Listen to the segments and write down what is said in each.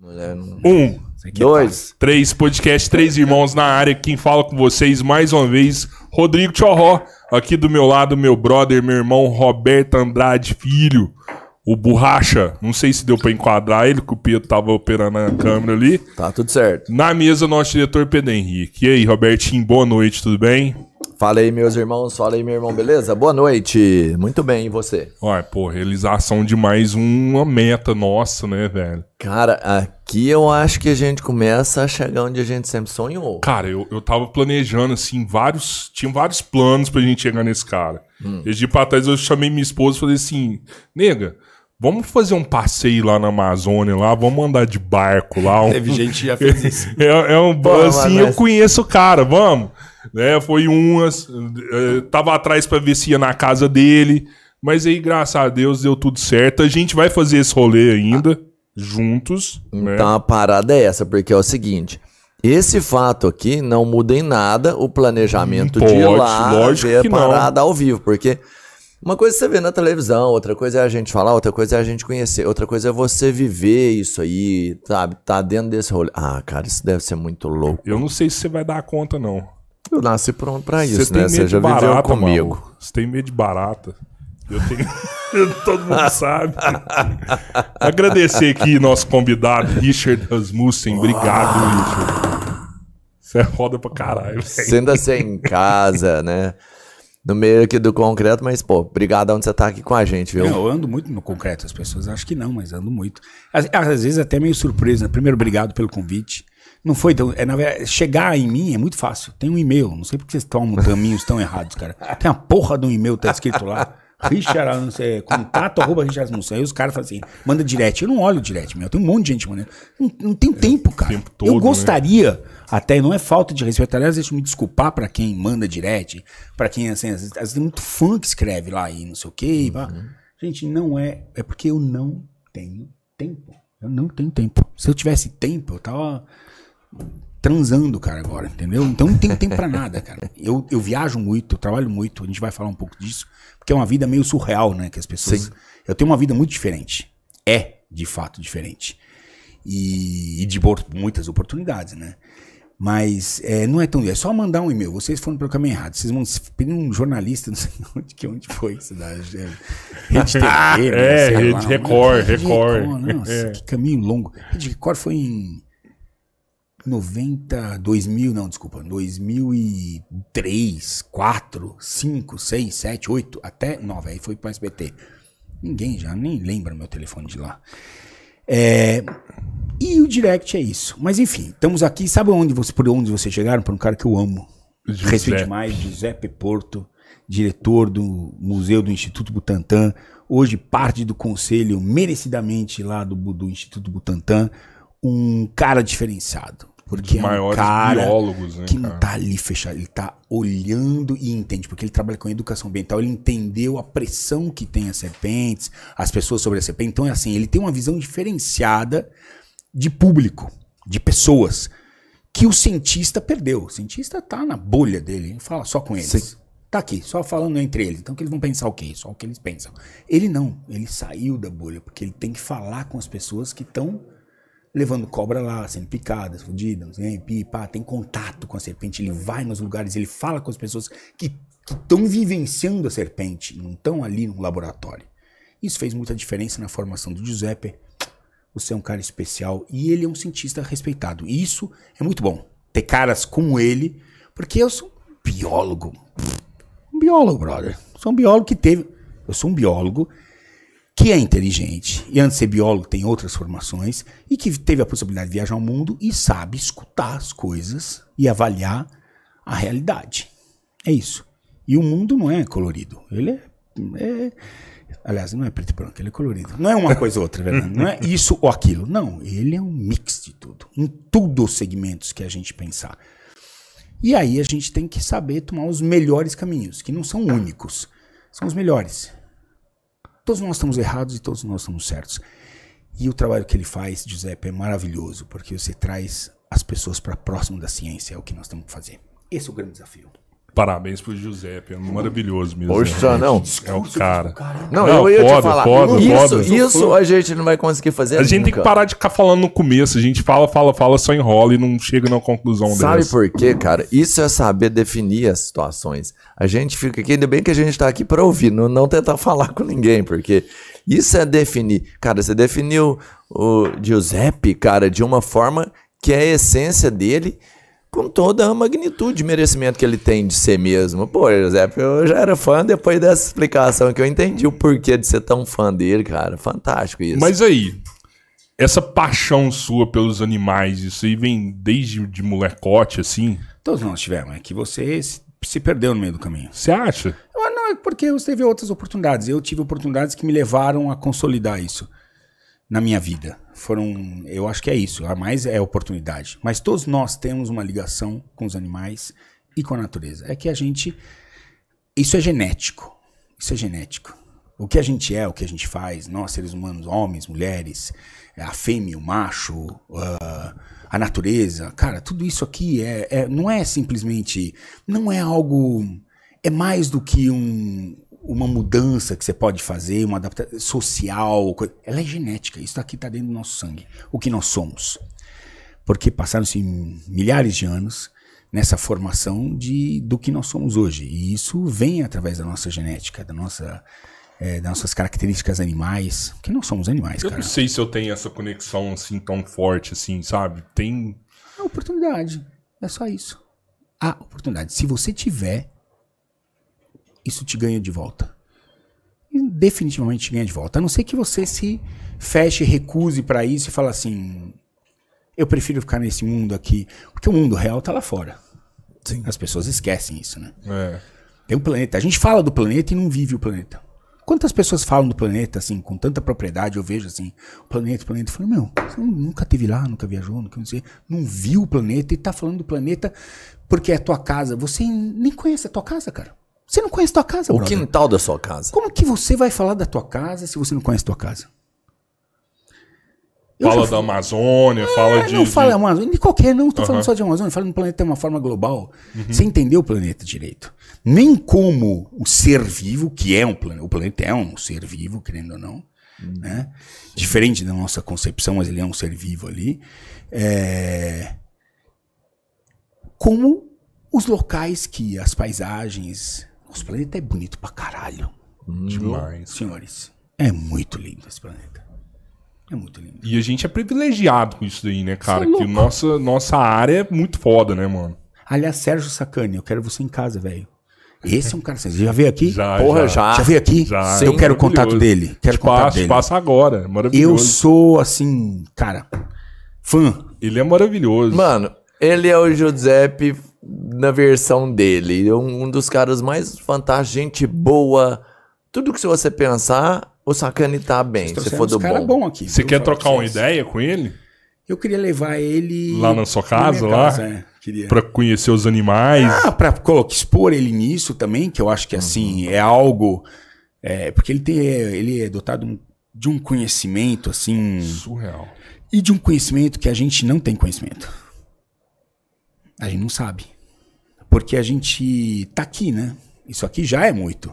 É, um, é dois, três, podcast Três Irmãos na área. Quem fala com vocês mais uma vez, Rodrigo Tchorró. Aqui do meu lado, meu brother, meu irmão Roberto Andrade Filho, o Borracha. Não sei se deu pra enquadrar ele, que o Pedro tava operando a câmera ali. Tá tudo certo. Na mesa, nosso diretor Pedro Henrique. E aí, Robertinho, boa noite, tudo bem? Fala aí, meus irmãos. Fala aí, meu irmão, beleza? Boa noite. Muito bem, e você? Ué, pô, realização de mais uma meta nossa, né, velho? Cara, aqui eu acho que a gente começa a chegar onde a gente sempre sonhou. Cara, eu, eu tava planejando, assim, vários. Tinha vários planos pra gente chegar nesse cara. Hum. Esse dia pra trás eu chamei minha esposa e falei assim: nega, Vamos fazer um passeio lá na Amazônia, lá, vamos andar de barco lá. Teve gente que já fez isso. é, é um Pô, assim, mas... eu é- conheço o cara, vamos né? Foi umas, eh, tava atrás para ver se ia na casa dele, mas aí graças a Deus deu tudo certo. A gente vai fazer esse rolê ainda juntos. Né? Então né? a parada é essa, porque é o seguinte. Esse fato aqui não muda em nada o planejamento hum, Pode, de ir lá lógico ver a parada não. ao vivo, porque uma coisa é você vê na televisão, outra coisa é a gente falar, outra coisa é a gente conhecer, outra coisa é você viver isso aí, sabe? Tá dentro desse rolê. Ah, cara, isso deve ser muito louco. Eu não sei se você vai dar conta, não. Eu nasci pronto pra isso, né? Cê né? Você já barata, viveu comigo. Você tem medo de barata. Eu tenho. Todo mundo sabe. Agradecer aqui nosso convidado, Richard Rasmussen. Obrigado, Richard. Você é para pra caralho. Sendo assim é em casa, né? No meio aqui do concreto, mas, pô, obrigado onde você tá aqui com a gente, viu? Eu ando muito no concreto, as pessoas acham que não, mas ando muito. Às, às vezes até meio surpresa. Primeiro, obrigado pelo convite. Não foi então, É, verdade, chegar em mim é muito fácil. Tem um e-mail. Não sei porque vocês tomam caminhos tão errados, cara. Tem a porra de um e-mail, tá escrito lá. Richard, não sei, contato arroba Richard não Aí os caras falam assim, manda direct. Eu não olho direct, meu. Tem um monte de gente mandando. Não, não tenho é, tempo, cara. Tempo todo, eu né? gostaria, né? até, não é falta de respeito. Aliás, deixa eu me desculpar pra quem manda direct, pra quem, assim, às vezes, tem muito fã que escreve lá e não sei o quê. Uhum. Gente, não é. É porque eu não tenho tempo. Eu não tenho tempo. Se eu tivesse tempo, eu tava transando, cara, agora, entendeu? Então não tenho tempo para nada, cara. Eu, eu viajo muito, eu trabalho muito, a gente vai falar um pouco disso, porque é uma vida meio surreal, né? Que as pessoas. Sim. Eu tenho uma vida muito diferente. É, de fato, diferente. E, e de muitas oportunidades, né? Mas é, não é tão. É só mandar um e-mail. Vocês foram pelo caminho errado. Vocês vão pedir um jornalista, não sei onde, que, onde foi. Cidade, ah, né, é, Rede TV, ah, é, Rede lá, Record, não, Record. Não, nossa, é. que caminho longo. Rede Record foi em 90, 2000, não, desculpa, 2003, 4, 5, 6, 7, 8, até 9, aí foi pro SBT. Ninguém já nem lembra meu telefone de lá. É, e o direct é isso. Mas enfim, estamos aqui. Sabe onde você, por onde vocês chegaram? Para um cara que eu amo. Giuseppe. Respeito demais, Giuseppe Porto, diretor do Museu do Instituto Butantan, hoje parte do conselho merecidamente lá do, do Instituto Butantan um cara diferenciado. Porque um é um cara biólogos, né, que não tá ali fechado, ele tá olhando e entende, porque ele trabalha com educação ambiental, ele entendeu a pressão que tem as serpentes, as pessoas sobre a serpente. Então é assim, ele tem uma visão diferenciada de público, de pessoas, que o cientista perdeu. O cientista tá na bolha dele, fala só com eles. Sim. Tá aqui, só falando entre eles. Então que eles vão pensar o quê? Só o que eles pensam. Ele não, ele saiu da bolha, porque ele tem que falar com as pessoas que estão levando cobra lá, sendo picadas, fodidas, não sei, tem contato com a serpente, ele vai nos lugares, ele fala com as pessoas que estão vivenciando a serpente, não estão ali no laboratório. Isso fez muita diferença na formação do Giuseppe. Você é um cara especial e ele é um cientista respeitado. E isso é muito bom. Ter caras como ele, porque eu sou um biólogo. Um biólogo, brother. Sou um biólogo que teve. Eu sou um biólogo que é inteligente e antes de ser biólogo tem outras formações e que teve a possibilidade de viajar ao mundo e sabe escutar as coisas e avaliar a realidade. É isso. E o mundo não é colorido. Ele é, é aliás, não é preto e branco, ele é colorido. Não é uma coisa ou outra, é verdade? Não é isso ou aquilo. Não, ele é um mix de tudo. Em tudo os segmentos que a gente pensar. E aí a gente tem que saber tomar os melhores caminhos, que não são únicos, são os melhores. Todos nós estamos errados e todos nós estamos certos. E o trabalho que ele faz, Giuseppe, é maravilhoso, porque você traz as pessoas para próximo da ciência, é o que nós temos que fazer. Esse é o grande desafio. Parabéns pro Giuseppe, é maravilhoso mesmo. Poxa, né? não. É o cara. Não, não eu ia foda, te falar. Foda, isso foda, isso a gente não vai conseguir fazer. A nunca. gente tem que parar de ficar falando no começo. A gente fala, fala, fala, só enrola e não chega na conclusão Sabe dessa. por quê, cara? Isso é saber definir as situações. A gente fica aqui, ainda bem que a gente tá aqui pra ouvir, não, não tentar falar com ninguém, porque isso é definir. Cara, você definiu o Giuseppe, cara, de uma forma que é a essência dele com toda a magnitude de merecimento que ele tem de ser mesmo. Pô, José, eu já era fã depois dessa explicação que eu entendi o porquê de ser tão fã dele, cara. Fantástico isso. Mas aí, essa paixão sua pelos animais, isso aí vem desde de molecote, assim? Todos nós tivemos. É que você se perdeu no meio do caminho. Você acha? Eu, ah, não, é porque você teve outras oportunidades. Eu tive oportunidades que me levaram a consolidar isso na minha vida. Foram, eu acho que é isso, a mais é a oportunidade. Mas todos nós temos uma ligação com os animais e com a natureza. É que a gente isso é genético. Isso é genético. O que a gente é, o que a gente faz, nós seres humanos, homens, mulheres, a fêmea, o macho, uh, a natureza, cara, tudo isso aqui é, é, não é simplesmente, não é algo, é mais do que um, uma mudança que você pode fazer, uma adaptação social, ela é genética. Isso aqui está dentro do nosso sangue, o que nós somos. Porque passaram-se milhares de anos nessa formação de, do que nós somos hoje. E isso vem através da nossa genética, da nossa, é, das nossas características animais. Porque nós somos animais, eu cara. Eu não sei se eu tenho essa conexão assim tão forte, assim, sabe? Tem. É oportunidade. É só isso. A oportunidade. Se você tiver isso te ganha de volta. E definitivamente te ganha de volta. A não ser que você se feche, recuse para isso e fale assim: eu prefiro ficar nesse mundo aqui, porque o mundo real tá lá fora. Sim. As pessoas esquecem isso, né? É. Tem um planeta. A gente fala do planeta e não vive o planeta. Quantas pessoas falam do planeta assim, com tanta propriedade? Eu vejo assim, o planeta, o planeta. Eu falo, meu, você nunca teve lá, nunca viajou, nunca sei, não viu o planeta e tá falando do planeta porque é a tua casa. Você nem conhece a tua casa, cara. Você não conhece tua casa, O quintal da sua casa. Como que você vai falar da tua casa se você não conhece tua casa? Eu fala da Amazônia, ah, fala de. Não de... fala Amazônia, de qualquer, não estou uhum. falando só de Amazônia, Fala do planeta de uma forma global. Uhum. Você entendeu o planeta direito. Nem como o ser vivo, que é um planeta. O planeta é um ser vivo, querendo ou não. Uhum. Né? Diferente da nossa concepção, mas ele é um ser vivo ali. É... Como os locais que as paisagens, nosso planeta é bonito pra caralho. Demais. Senhores, é muito lindo esse planeta. É muito lindo. E a gente é privilegiado com isso daí, né, é cara? é que nossa, nossa área é muito foda, né, mano? Aliás, Sérgio Sacani, eu quero você em casa, velho. Esse é um cara. Você já veio aqui? Já, Porra, já. Já, veio aqui? Já. Eu quero o contato dele. Quero contato dele. Passa agora. É maravilhoso. Eu sou, assim, cara, fã. Ele é maravilhoso. Mano, ele é o Giuseppe na versão dele. É um, dos caras mais fantásticos, gente boa. Tudo que se você pensar, o Sakane tá bem, você for do bom. bom aqui, você quer trocar uma ideia com ele? Eu queria levar ele... Lá na sua casa? Na lá? é. Pra conhecer os animais? Ah, pra expor ele nisso também, que eu acho que assim, uhum. é algo... É, porque ele, tem, ele é dotado de um conhecimento assim... Surreal. E de um conhecimento que a gente não tem conhecimento. A gente não sabe. Porque a gente tá aqui, né? Isso aqui já é muito.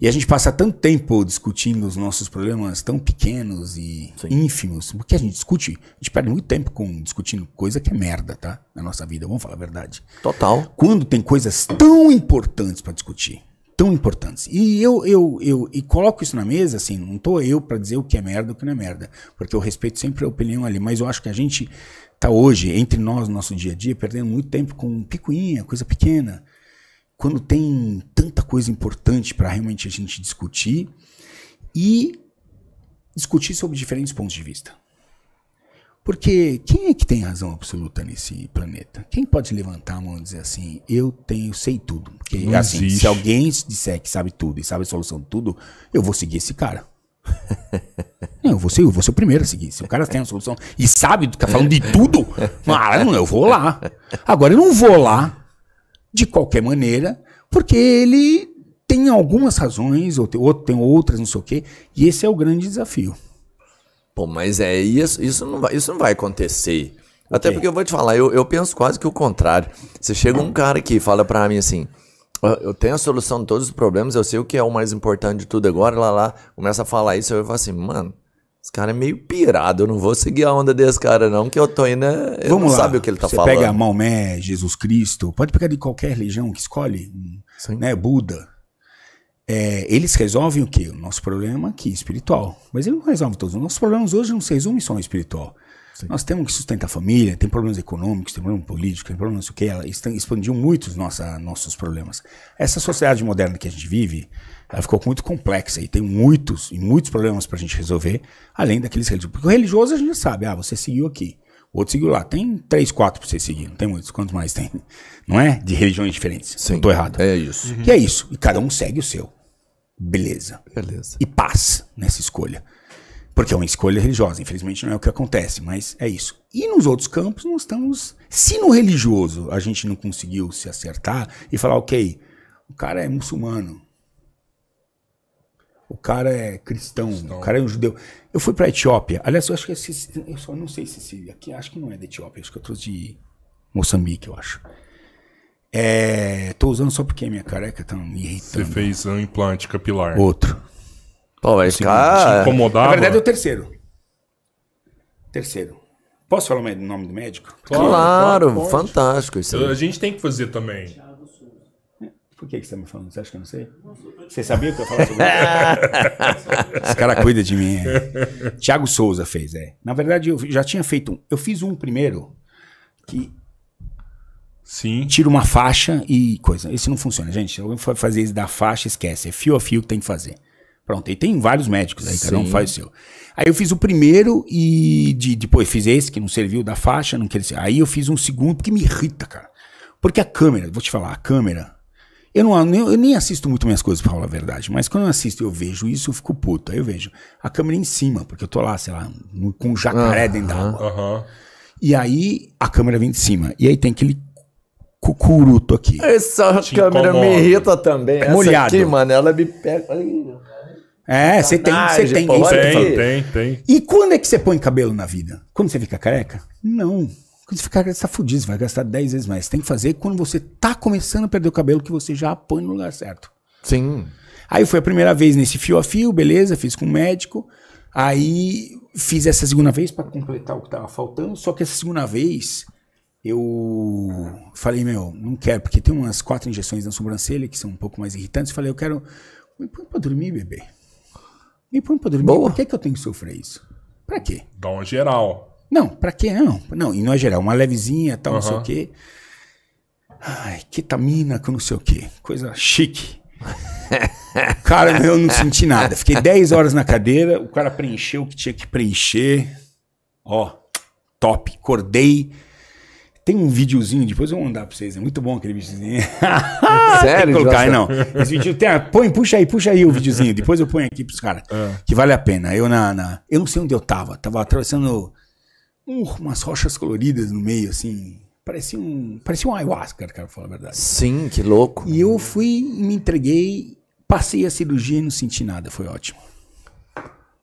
E a gente passa tanto tempo discutindo os nossos problemas tão pequenos e Sim. ínfimos, porque a gente discute, a gente perde muito tempo com discutindo coisa que é merda, tá? Na nossa vida, vamos falar a verdade. Total. Quando tem coisas tão importantes para discutir, tão importantes. E eu, eu, eu e coloco isso na mesa, assim, não tô eu para dizer o que é merda, o que não é merda, porque eu respeito sempre a opinião ali, mas eu acho que a gente tá hoje entre nós no nosso dia a dia, perdendo muito tempo com picuinha, coisa pequena, quando tem tanta coisa importante para realmente a gente discutir e discutir sobre diferentes pontos de vista. Porque quem é que tem razão absoluta nesse planeta? Quem pode levantar a mão e dizer assim, eu tenho, sei tudo? Porque assim, se alguém disser que sabe tudo e sabe a solução de tudo, eu vou seguir esse cara. Não, eu vou, ser, eu vou ser o primeiro a seguir. Se o cara tem a solução e sabe, tá falando de tudo, ah, eu vou lá. Agora, eu não vou lá de qualquer maneira, porque ele tem algumas razões, ou tem, tem outras, não sei o quê, e esse é o grande desafio. Pô, mas é isso, isso não vai, isso não vai acontecer. Até porque eu vou te falar, eu, eu penso quase que o contrário. Você chega um hum? cara que fala para mim assim, eu tenho a solução de todos os problemas, eu sei o que é o mais importante de tudo agora, lá lá, começa a falar isso, eu falo assim, mano, esse cara é meio pirado, eu não vou seguir a onda desse cara não, que eu tô indo, Vamos não lá. sabe o que ele tá Você falando. Você pega Maomé, Jesus Cristo, pode pegar de qualquer religião que escolhe, Sim. né, Buda. É, eles resolvem o quê? O nosso problema aqui, espiritual. Mas eles não resolvem todos. Os nossos problemas hoje não se resumem só ao espiritual. Sim. Nós temos que sustentar a família, tem problemas econômicos, tem problemas políticos tem problemas não sei o que. Ela expandiu muito nossa, nossos problemas. Essa sociedade moderna que a gente vive, ela ficou muito complexa e tem muitos e muitos problemas para a gente resolver, além daqueles religiosos. Porque o religioso a gente sabe, ah, você seguiu aqui, o outro seguiu lá. Tem três, quatro para você seguir, não tem muitos. Quantos mais tem? Não é? De religiões diferentes. Sim, não tô errado. É isso. Uhum. E é isso. E cada um segue o seu. Beleza. Beleza. E paz nessa escolha. Porque é uma escolha religiosa, infelizmente não é o que acontece, mas é isso. E nos outros campos nós estamos. Se no religioso a gente não conseguiu se acertar e falar, ok, o cara é muçulmano, o cara é cristão, cristão, o cara é um judeu. Eu fui para a Etiópia. Aliás, eu acho que eu só não sei se, se aqui acho que não é da Etiópia, acho que eu trouxe de Moçambique, eu acho. É, tô usando só porque minha careca tá me irritando. Você fez um implante capilar. Outro. Pô, vai assim, Te é. Na verdade é o terceiro. Terceiro. Posso falar o nome do médico? Claro, claro, claro fantástico isso aí. A gente tem que fazer também. Por que, que você está me falando? Você acha que eu não sei? Você sabia que eu ia falar sobre isso? Esse cara cuida de mim. É. Tiago Souza fez, é. Na verdade, eu já tinha feito um. Eu fiz um primeiro que. Sim. Tira uma faixa e coisa. Isso não funciona, gente. Eu vou fazer isso da faixa, esquece. É fio a fio que tem que fazer. Pronto, e tem vários médicos aí, né? cada um faz o seu. Aí eu fiz o primeiro e de, depois fiz esse que não serviu da faixa, não queria. Aí eu fiz um segundo porque me irrita, cara. Porque a câmera, vou te falar, a câmera. Eu, não, eu, eu nem assisto muito minhas coisas pra falar a verdade, mas quando eu assisto eu vejo isso, eu fico puto. Aí eu vejo a câmera em cima, porque eu tô lá, sei lá, no, com um jacaré uhum, dentro d'água. Uhum. E aí a câmera vem de cima. E aí tem aquele cucuruto aqui. Essa Te câmera incomoda. me irrita também. É Essa molhado. aqui, mano, ela me pega. É, você tem, você tem, isso. tem, tem, tem. E quando é que você põe cabelo na vida? Quando você fica careca? Não. Quando você ficar careca, tá fudido, você vai gastar 10 vezes mais. Você tem que fazer quando você tá começando a perder o cabelo que você já põe no lugar certo. Sim. Aí foi a primeira vez nesse fio a fio, beleza, fiz com o um médico. Aí fiz essa segunda vez para completar o que tava faltando, só que essa segunda vez eu falei, meu, não quero, porque tem umas quatro injeções na sobrancelha que são um pouco mais irritantes. Eu falei, eu quero. Me põe pra dormir, bebê. Me põe pra dormir. Boa. Por que, que eu tenho que sofrer isso? Pra quê? Dá uma geral. Não, pra quê? Não, não, e não é geral. Uma levezinha, tal, não sei o quê. Ai, ketamina, que não sei o quê. Coisa chique. cara, eu não senti nada. Fiquei 10 horas na cadeira, o cara preencheu o que tinha que preencher. Ó, top. Acordei tem um videozinho, depois eu vou mandar pra vocês. É muito bom aquele videozinho. Sério? tem colocar, aí, não. Esse vídeo tem. Põe, puxa aí, puxa aí o videozinho. Depois eu ponho aqui pros caras. É. Que vale a pena. Eu na, na, Eu não sei onde eu tava. Tava atravessando umas rochas coloridas no meio, assim. Parecia um. Parecia um ayahuasca, cara, pra falar a verdade. Sim, que louco. E eu fui, me entreguei, passei a cirurgia e não senti nada. Foi ótimo.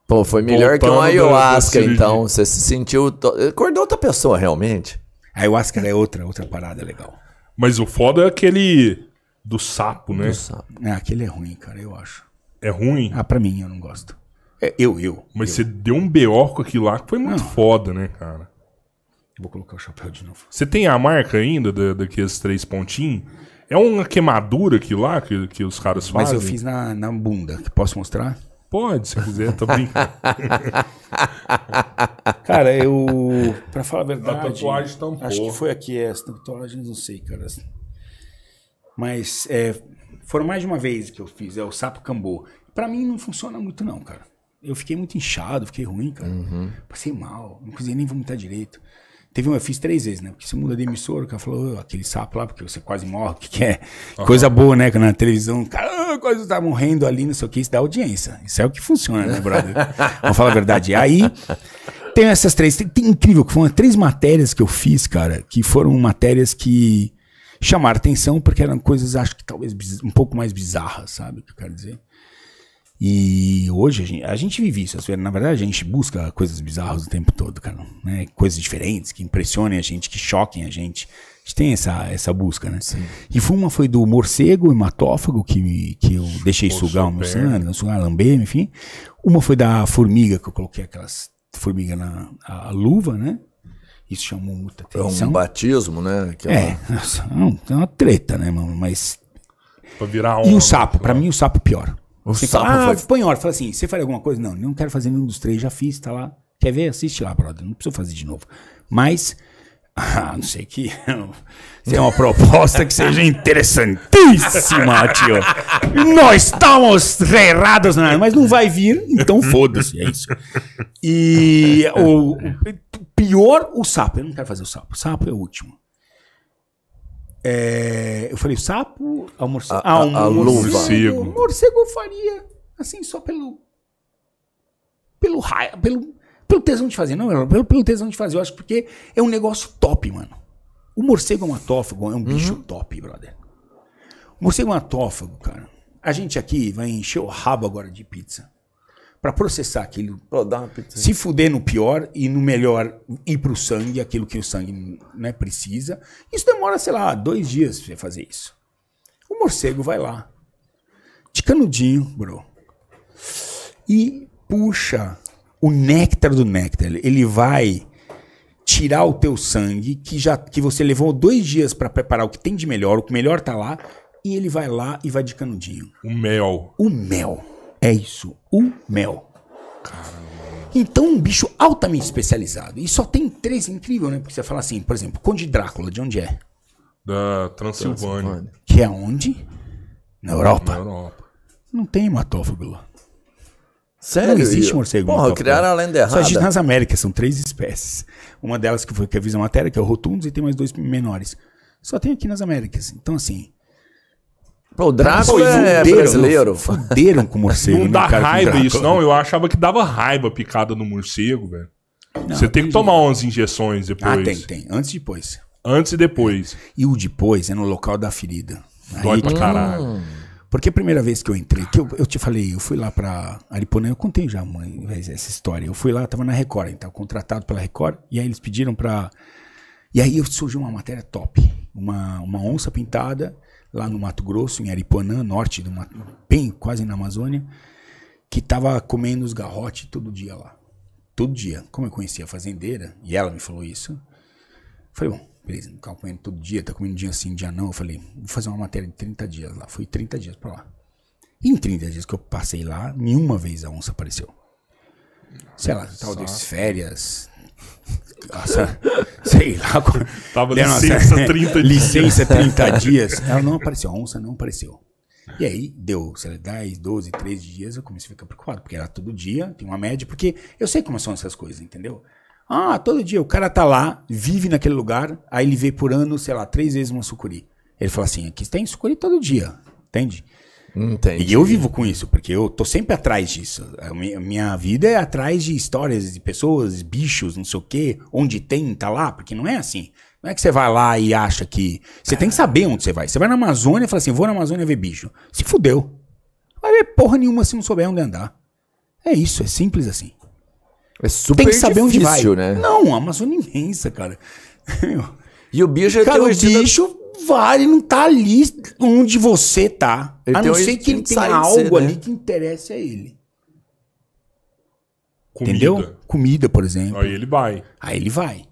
Pô, foi melhor Voltando que um ayahuasca, então. Você se sentiu. To... Acordou outra pessoa, realmente. A ayahuasca é outra, outra parada legal. Mas o foda é aquele do sapo, né? Do sapo. É, aquele é ruim, cara, eu acho. É ruim? Ah, pra mim, eu não gosto. É, eu, eu. Mas eu. você deu um B.O. com aquilo lá que foi muito não. foda, né, cara? vou colocar o chapéu de novo. Você tem a marca ainda daqueles três pontinhos? É uma queimadura aqui lá que, que os caras fazem? Mas eu fiz na, na bunda, que posso mostrar? Pode, se quiser, tô brincando. cara, eu. Pra falar a verdade. A tatuagem tampou. Acho que foi aqui essa. É, tatuagem, não sei, cara. Mas é, foram mais de uma vez que eu fiz, é o sapo cambô. Pra mim não funciona muito, não, cara. Eu fiquei muito inchado, fiquei ruim, cara. Uhum. Passei mal, não conseguia nem vomitar direito. Teve uma, eu fiz três vezes, né? Porque você muda de emissora, o cara falou, oh, aquele sapo lá, porque você quase morre, o que, que é? Uhum. Coisa boa, né? Na televisão, cara, ah, quase tá morrendo ali, não sei o que, isso dá audiência. Isso é o que funciona, né, brother? Vamos falar a verdade. Aí, tem essas três, tem, tem incrível, que foram três matérias que eu fiz, cara, que foram matérias que chamaram atenção, porque eram coisas, acho que talvez um pouco mais bizarras, sabe o que eu quero dizer? E hoje a gente, a gente vive isso. Na verdade, a gente busca coisas bizarras o tempo todo, cara. Né? Coisas diferentes que impressionem a gente, que choquem a gente. A gente tem essa, essa busca, né? Sim. E uma foi do morcego, hematófago, que, que eu deixei Poxa, sugar o meu sangue, né? sugar, lamber, enfim. Uma foi da formiga, que eu coloquei aquelas formiga na a, a luva, né? Isso chamou muita atenção. É um batismo, né? Aquela... É, é, é uma treta, né, mano? Mas. Pra virar um E o sapo, né? pra mim o sapo é pior. O fala, ah, foi... põe hora. Fala assim, você faria alguma coisa? Não, não quero fazer nenhum dos três, já fiz, tá lá. Quer ver? Assiste lá, brother. Não preciso fazer de novo. Mas, a ah, não sei que tem uma proposta que seja interessantíssima, tio. Nós estamos errados, né? mas não vai vir, então foda-se, é isso. E o, o pior, o sapo. Eu não quero fazer o sapo. O sapo é o último. É, eu falei, sapo, morcego. Ah, a, a, ah, a morcego. morcego eu faria, assim, só pelo. Pelo raio, pelo, pelo tesão de fazer. Não, pelo, pelo tesão de fazer. Eu acho porque é um negócio top, mano. O morcego é um atófago, é um bicho uhum. top, brother. O morcego é um atófago, cara. A gente aqui vai encher o rabo agora de pizza para processar aquilo. se fuder no pior e no melhor ir para o sangue, aquilo que o sangue né, precisa. Isso demora, sei lá, dois dias para você fazer isso. O morcego vai lá, de canudinho, bro, e puxa o néctar do néctar. Ele vai tirar o teu sangue que já que você levou dois dias para preparar o que tem de melhor, o que melhor tá lá, e ele vai lá e vai de canudinho. O mel. O mel. É isso, o mel. Caramba. Então, um bicho altamente especializado. E só tem três, é incrível, né? Porque você fala assim, por exemplo, Conde Drácula, de onde é? Da Transilvânia. Transilvânia. Que é onde? Na Europa. Na Europa. Não tem hematófago lá. Sério? Não existe morcego. Porra, criaram a lenda errada. Só existe nas Américas, são três espécies. Uma delas que foi que avisa é a visão matéria, que é o rotundos, e tem mais dois menores. Só tem aqui nas Américas. Então, assim, Pô, o Draco é fuderam, brasileiro. Fuderam com o morcego. Não né, dá raiva isso, não. Eu achava que dava raiva picada no morcego, velho. Você tem que tomar 11 injeções ah, depois. Ah, tem, tem. Antes e depois. Antes e depois. E o depois é no local da ferida. Dói Aí, pra caralho. Hum. Porque a primeira vez que eu entrei, que eu, eu te falei, eu fui lá pra Ariponã, eu contei já mãe essa história. Eu fui lá, tava na Record, então, contratado pela Record, e aí eles pediram pra. E aí surgiu uma matéria top. Uma, uma onça pintada lá no Mato Grosso, em Aripuanã, norte do Mato, bem quase na Amazônia, que estava comendo os garrotes todo dia lá. Todo dia. Como eu conhecia a fazendeira, e ela me falou isso, falei, bom, beleza, não comendo todo dia, tá comendo dia sim, dia não. Eu falei, vou fazer uma matéria de 30 dias lá. Fui 30 dias para lá. E em 30 dias que eu passei lá, nenhuma vez a onça apareceu. Sei lá, Nossa. tal férias, nossa, sei lá. Tava licença nossa, 30 dias. licença 30 dias. Ela não apareceu, a onça não apareceu. E aí deu, sei lá, 10, 12, 13 dias, eu comecei a ficar preocupado, porque era todo dia, tem uma média, porque eu sei como são essas coisas, entendeu? Ah, todo dia o cara tá lá, vive naquele lugar, aí ele vê por ano, sei lá, três vezes uma sucuri. Ele fala assim, aqui tem sucuri todo dia, entende? Entendi. E eu vivo com isso, porque eu tô sempre atrás disso. A minha vida é atrás de histórias de pessoas, bichos, não sei o quê. Onde tem, tá lá, porque não é assim. Não é que você vai lá e acha que. Você tem que saber onde você vai. Você vai na Amazônia e fala assim: vou na Amazônia ver bicho. Se fudeu. Vai ver porra nenhuma se não souber onde andar. É isso, é simples assim. É super Tem que saber difícil, onde vai. né? Não, a Amazônia é imensa, cara. e o bicho é cara, o bicho vale ele não tá ali onde você tá. Ele a não ser que ele tenha algo ser, né? ali que interesse a ele. Comida. Entendeu? Comida, por exemplo. Aí ele vai. Aí ele vai.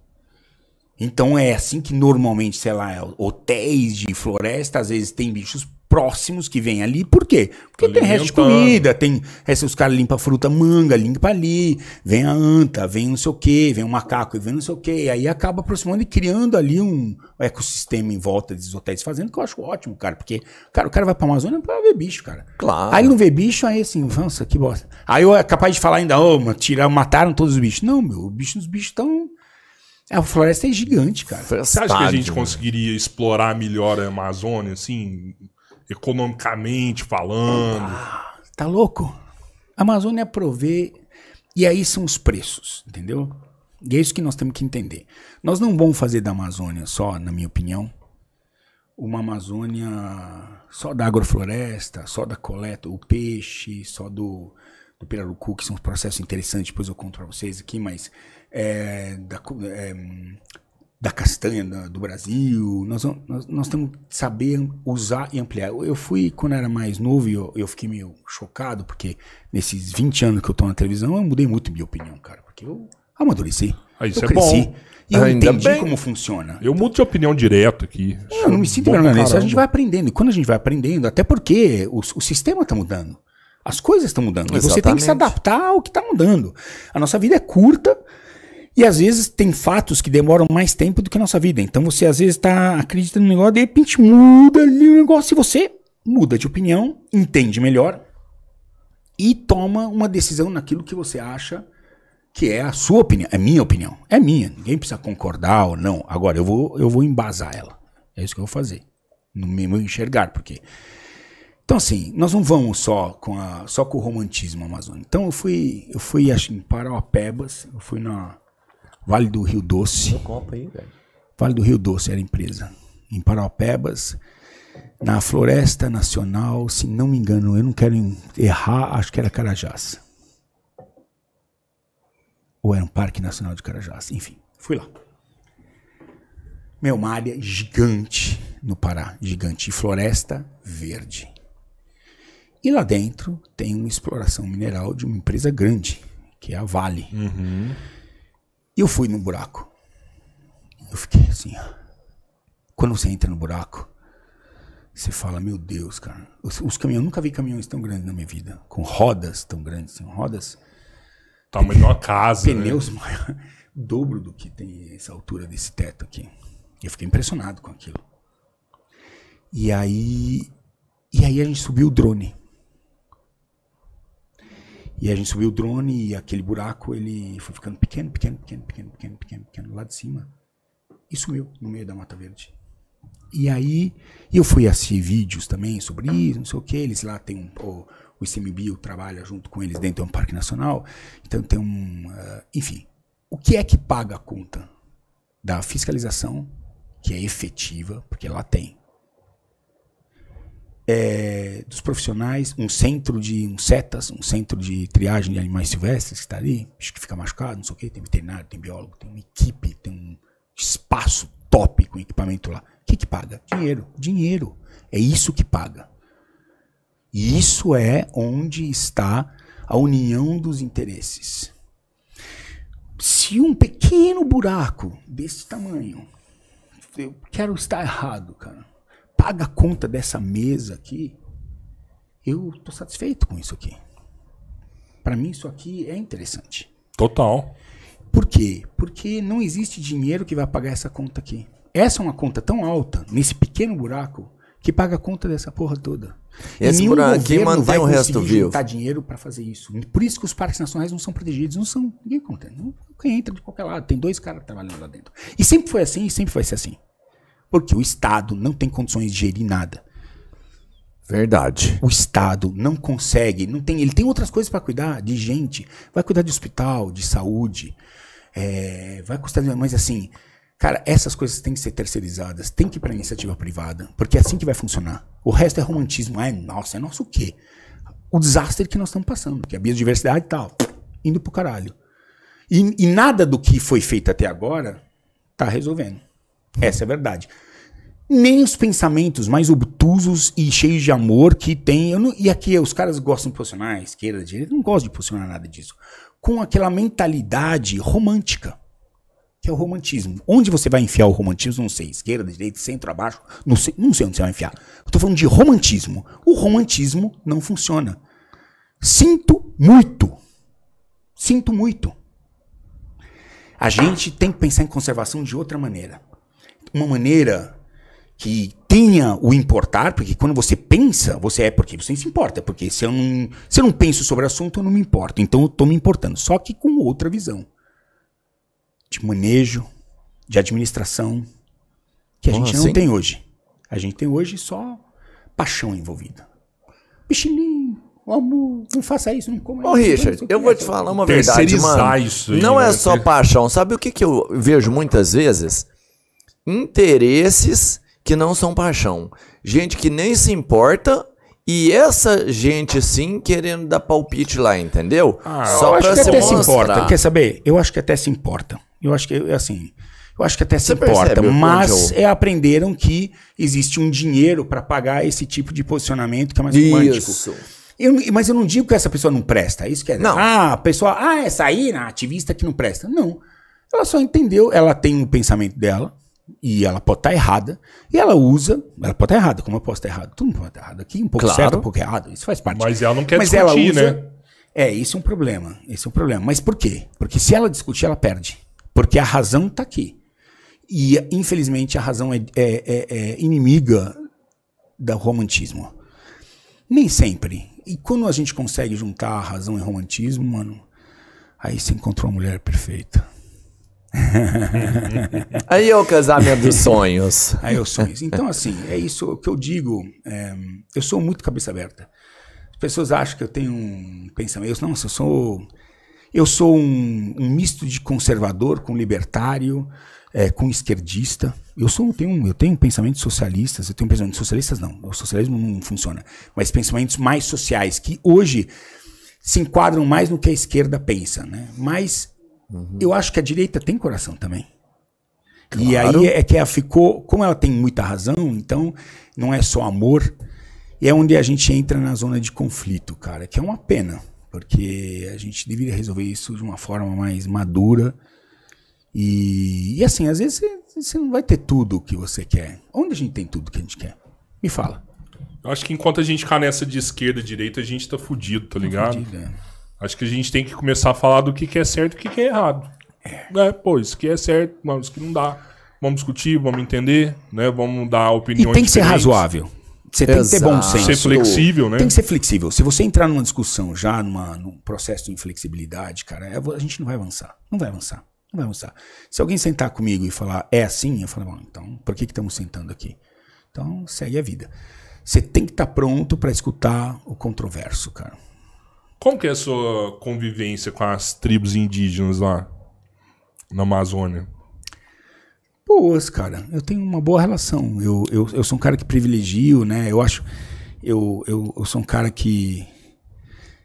Então é assim que normalmente, sei lá, hotéis de floresta às vezes tem bichos próximos que vêm ali. Por quê? Porque tem resto de comida, tem resto, os caras limpam fruta, manga, limpa ali, vem a anta, vem não sei o quê, vem o um macaco, vem não sei o quê. Aí acaba aproximando e criando ali um ecossistema em volta desses hotéis fazendo, que eu acho ótimo, cara. Porque, cara, o cara vai pra Amazônia pra ver bicho, cara. Claro. Aí não vê bicho, aí assim, nossa, que bosta. Aí eu é capaz de falar ainda, ô, oh, mataram todos os bichos. Não, meu, bichos os bichos estão... É, a floresta é gigante, cara. Você acha que a gente né? conseguiria explorar melhor a Amazônia, assim, economicamente falando. Ah, tá louco? A Amazônia é provê. E aí são os preços, entendeu? E é isso que nós temos que entender. Nós não vamos fazer da Amazônia só, na minha opinião, uma Amazônia só da agrofloresta, só da coleta, o peixe, só do, do pirarucu, que são um processos interessantes, depois eu conto para vocês aqui, mas é, da, é, da castanha da, do Brasil. Nós, nós, nós, temos que saber usar e ampliar. Eu, eu fui, quando era mais novo, eu, eu fiquei meio chocado, porque nesses 20 anos que eu tô na televisão, eu mudei muito minha opinião, cara. Porque eu amadureci. Ah, isso eu é cresci. Bom. E eu ah, Ainda entendi bem. como funciona. Eu mudo de opinião direto aqui. Não, é, eu não me sinto A gente vai aprendendo. E quando a gente vai aprendendo, até porque o, o sistema está mudando. As coisas estão mudando. Exatamente. E você tem que se adaptar ao que está mudando. A nossa vida é curta. E às vezes tem fatos que demoram mais tempo do que a nossa vida. Então você às vezes está acreditando no negócio, de repente muda ali o negócio e você muda de opinião, entende melhor e toma uma decisão naquilo que você acha que é a sua opinião, é minha opinião, é minha. Ninguém precisa concordar ou não. Agora eu vou eu vou embasar ela. É isso que eu vou fazer. No meu enxergar, porque então assim, nós não vamos só com a só com o romantismo amazônico. Então eu fui eu fui acho em Parauapebas, eu fui na Vale do Rio Doce. Meu aí, velho. Vale do Rio Doce era a empresa. Em Paraupebas, na Floresta Nacional, se não me engano, eu não quero errar, acho que era Carajás. Ou era um Parque Nacional de Carajás, enfim, fui lá. Meu, uma área é gigante no Pará, gigante, floresta verde. E lá dentro tem uma exploração mineral de uma empresa grande, que é a Vale. Uhum. E eu fui num buraco. Eu fiquei assim. Quando você entra no buraco, você fala, meu Deus, cara. Os, os caminhões, eu nunca vi caminhões tão grandes na minha vida. Com rodas tão grandes, assim, rodas. Tá uma uma casa. Né? Pneus né? maior, dobro do que tem essa altura desse teto aqui. Eu fiquei impressionado com aquilo. E aí. E aí a gente subiu o drone. E a gente subiu o drone e aquele buraco ele foi ficando pequeno, pequeno, pequeno, pequeno, pequeno, pequeno, pequeno, lá de cima. E sumiu no meio da Mata Verde. E aí eu fui assistir vídeos também sobre isso, não sei o que. Eles lá tem um. O, o ICMBio trabalha junto com eles dentro de é um parque nacional. Então tem um. Uh, enfim, o que é que paga a conta da fiscalização, que é efetiva, porque lá tem é, dos profissionais, um centro de um setas um centro de triagem de animais silvestres que está ali, acho que fica machucado, não sei o quê, tem veterinário, tem biólogo, tem uma equipe, tem um espaço top com equipamento lá. O que, que paga? Dinheiro. Dinheiro. É isso que paga. E isso é onde está a união dos interesses. Se um pequeno buraco desse tamanho, eu quero estar errado, cara paga a conta dessa mesa aqui, eu tô satisfeito com isso aqui. Para mim isso aqui é interessante. Total. Por quê? Porque não existe dinheiro que vai pagar essa conta aqui. Essa é uma conta tão alta, nesse pequeno buraco, que paga a conta dessa porra toda. Esse e buraco aqui mantém o resto vivo. Não dinheiro para fazer isso. Por isso que os parques nacionais não são protegidos, não são. Ninguém conta. Não, quem entra de qualquer lado. Tem dois caras trabalhando lá dentro. E sempre foi assim e sempre vai ser assim. Porque o Estado não tem condições de gerir nada. Verdade. O Estado não consegue, não tem, ele tem outras coisas para cuidar de gente, vai cuidar de hospital, de saúde, é, vai custar, mas assim, cara, essas coisas têm que ser terceirizadas, tem que ir para iniciativa privada, porque é assim que vai funcionar. O resto é romantismo, é nossa, é nosso o quê? O desastre que nós estamos passando, que é a biodiversidade e tal indo pro caralho. E, e nada do que foi feito até agora tá resolvendo. Essa é a verdade nem os pensamentos mais obtusos e cheios de amor que tem. Não, e aqui os caras gostam de posicionar esquerda, direita, não gostam de posicionar nada disso. Com aquela mentalidade romântica, que é o romantismo. Onde você vai enfiar o romantismo, não sei. Esquerda, direita, centro, abaixo, não sei, não sei onde você vai enfiar. estou falando de romantismo. O romantismo não funciona. Sinto muito. Sinto muito. A gente tem que pensar em conservação de outra maneira. Uma maneira que tenha o importar, porque quando você pensa, você é porque você se importa, porque se eu não, se eu não penso sobre o assunto, eu não me importo, então eu estou me importando, só que com outra visão de manejo, de administração, que a gente não tem hoje. A gente tem hoje só paixão envolvida. Bichininho, amor, não faça isso, não coma Ô, Richard, eu vou te falar uma verdade, mano. Isso aí, não é né? só paixão. Sabe o que, que eu vejo muitas vezes? Interesses que não são paixão. Gente que nem se importa e essa gente sim querendo dar palpite lá, entendeu? Ah, Só eu pra acho que até mostrar. se importa. Quer saber? Eu acho que até se importa. Eu acho que é assim, eu acho que até se importa, mas é, aprenderam que existe um dinheiro para pagar esse tipo de posicionamento que é mais romântico. Isso. Eu, mas eu não digo que essa pessoa não presta. É isso quer dizer. É. Não. Ah, a pessoa, ah, essa aí, na né, ativista que não presta. Não. Ela só entendeu, ela tem um pensamento dela e ela pode estar tá errada, e ela usa, ela pode estar tá errada, como eu posso estar tá errado? Tudo pode estar tá errado aqui, um pouco claro. certo, um pouco errado, isso faz parte. Mas ela não quer Mas discutir, usa, né? É, isso é um problema, isso é um problema. Mas por quê? Porque se ela discutir, ela perde, porque a razão está aqui. E, infelizmente, a razão é, é, é, é inimiga do romantismo. Nem sempre. E quando a gente consegue juntar a razão e o romantismo, mano, aí você encontrou uma mulher perfeita. Aí é o casamento dos sonhos. Aí é os sonhos. Então, assim, é isso que eu digo. É, eu sou muito cabeça aberta. As pessoas acham que eu tenho um pensamento. Não, eu sou. Eu sou um, um misto de conservador com libertário, é, com esquerdista. Eu sou, tenho, eu tenho pensamentos socialistas. Eu tenho pensamentos socialistas, não. O socialismo não funciona. Mas pensamentos mais sociais, que hoje se enquadram mais no que a esquerda pensa. Né? Mas Uhum. Eu acho que a direita tem coração também. Claro. E aí é que ela ficou, como ela tem muita razão, então não é só amor, E é onde a gente entra na zona de conflito, cara, que é uma pena, porque a gente deveria resolver isso de uma forma mais madura. E, e assim, às vezes você, não vai ter tudo o que você quer. Onde a gente tem tudo que a gente quer? Me fala. Eu acho que enquanto a gente ficar nessa de esquerda, direita, a gente tá fudido, tá ligado? Tá fudido, é. Acho que a gente tem que começar a falar do que, que é certo e o que, que é errado. É, pô, isso que é certo, mas isso que não dá. Vamos discutir, vamos entender, né? Vamos dar opiniões. E tem que ser razoável. Você tem que ter bom senso. Ser flexível, né? Tem que ser flexível. Se você entrar numa discussão já, numa, num processo de inflexibilidade, cara, é, a gente não vai avançar. Não vai avançar. Não vai avançar. Se alguém sentar comigo e falar é assim, eu falo, bom, então por que, que estamos sentando aqui? Então segue a vida. Você tem que estar tá pronto para escutar o controverso, cara. Como que é a sua convivência com as tribos indígenas lá na Amazônia? Boas, cara. Eu tenho uma boa relação. Eu, eu, eu sou um cara que privilegio, né? Eu acho. Eu, eu, eu sou um cara que.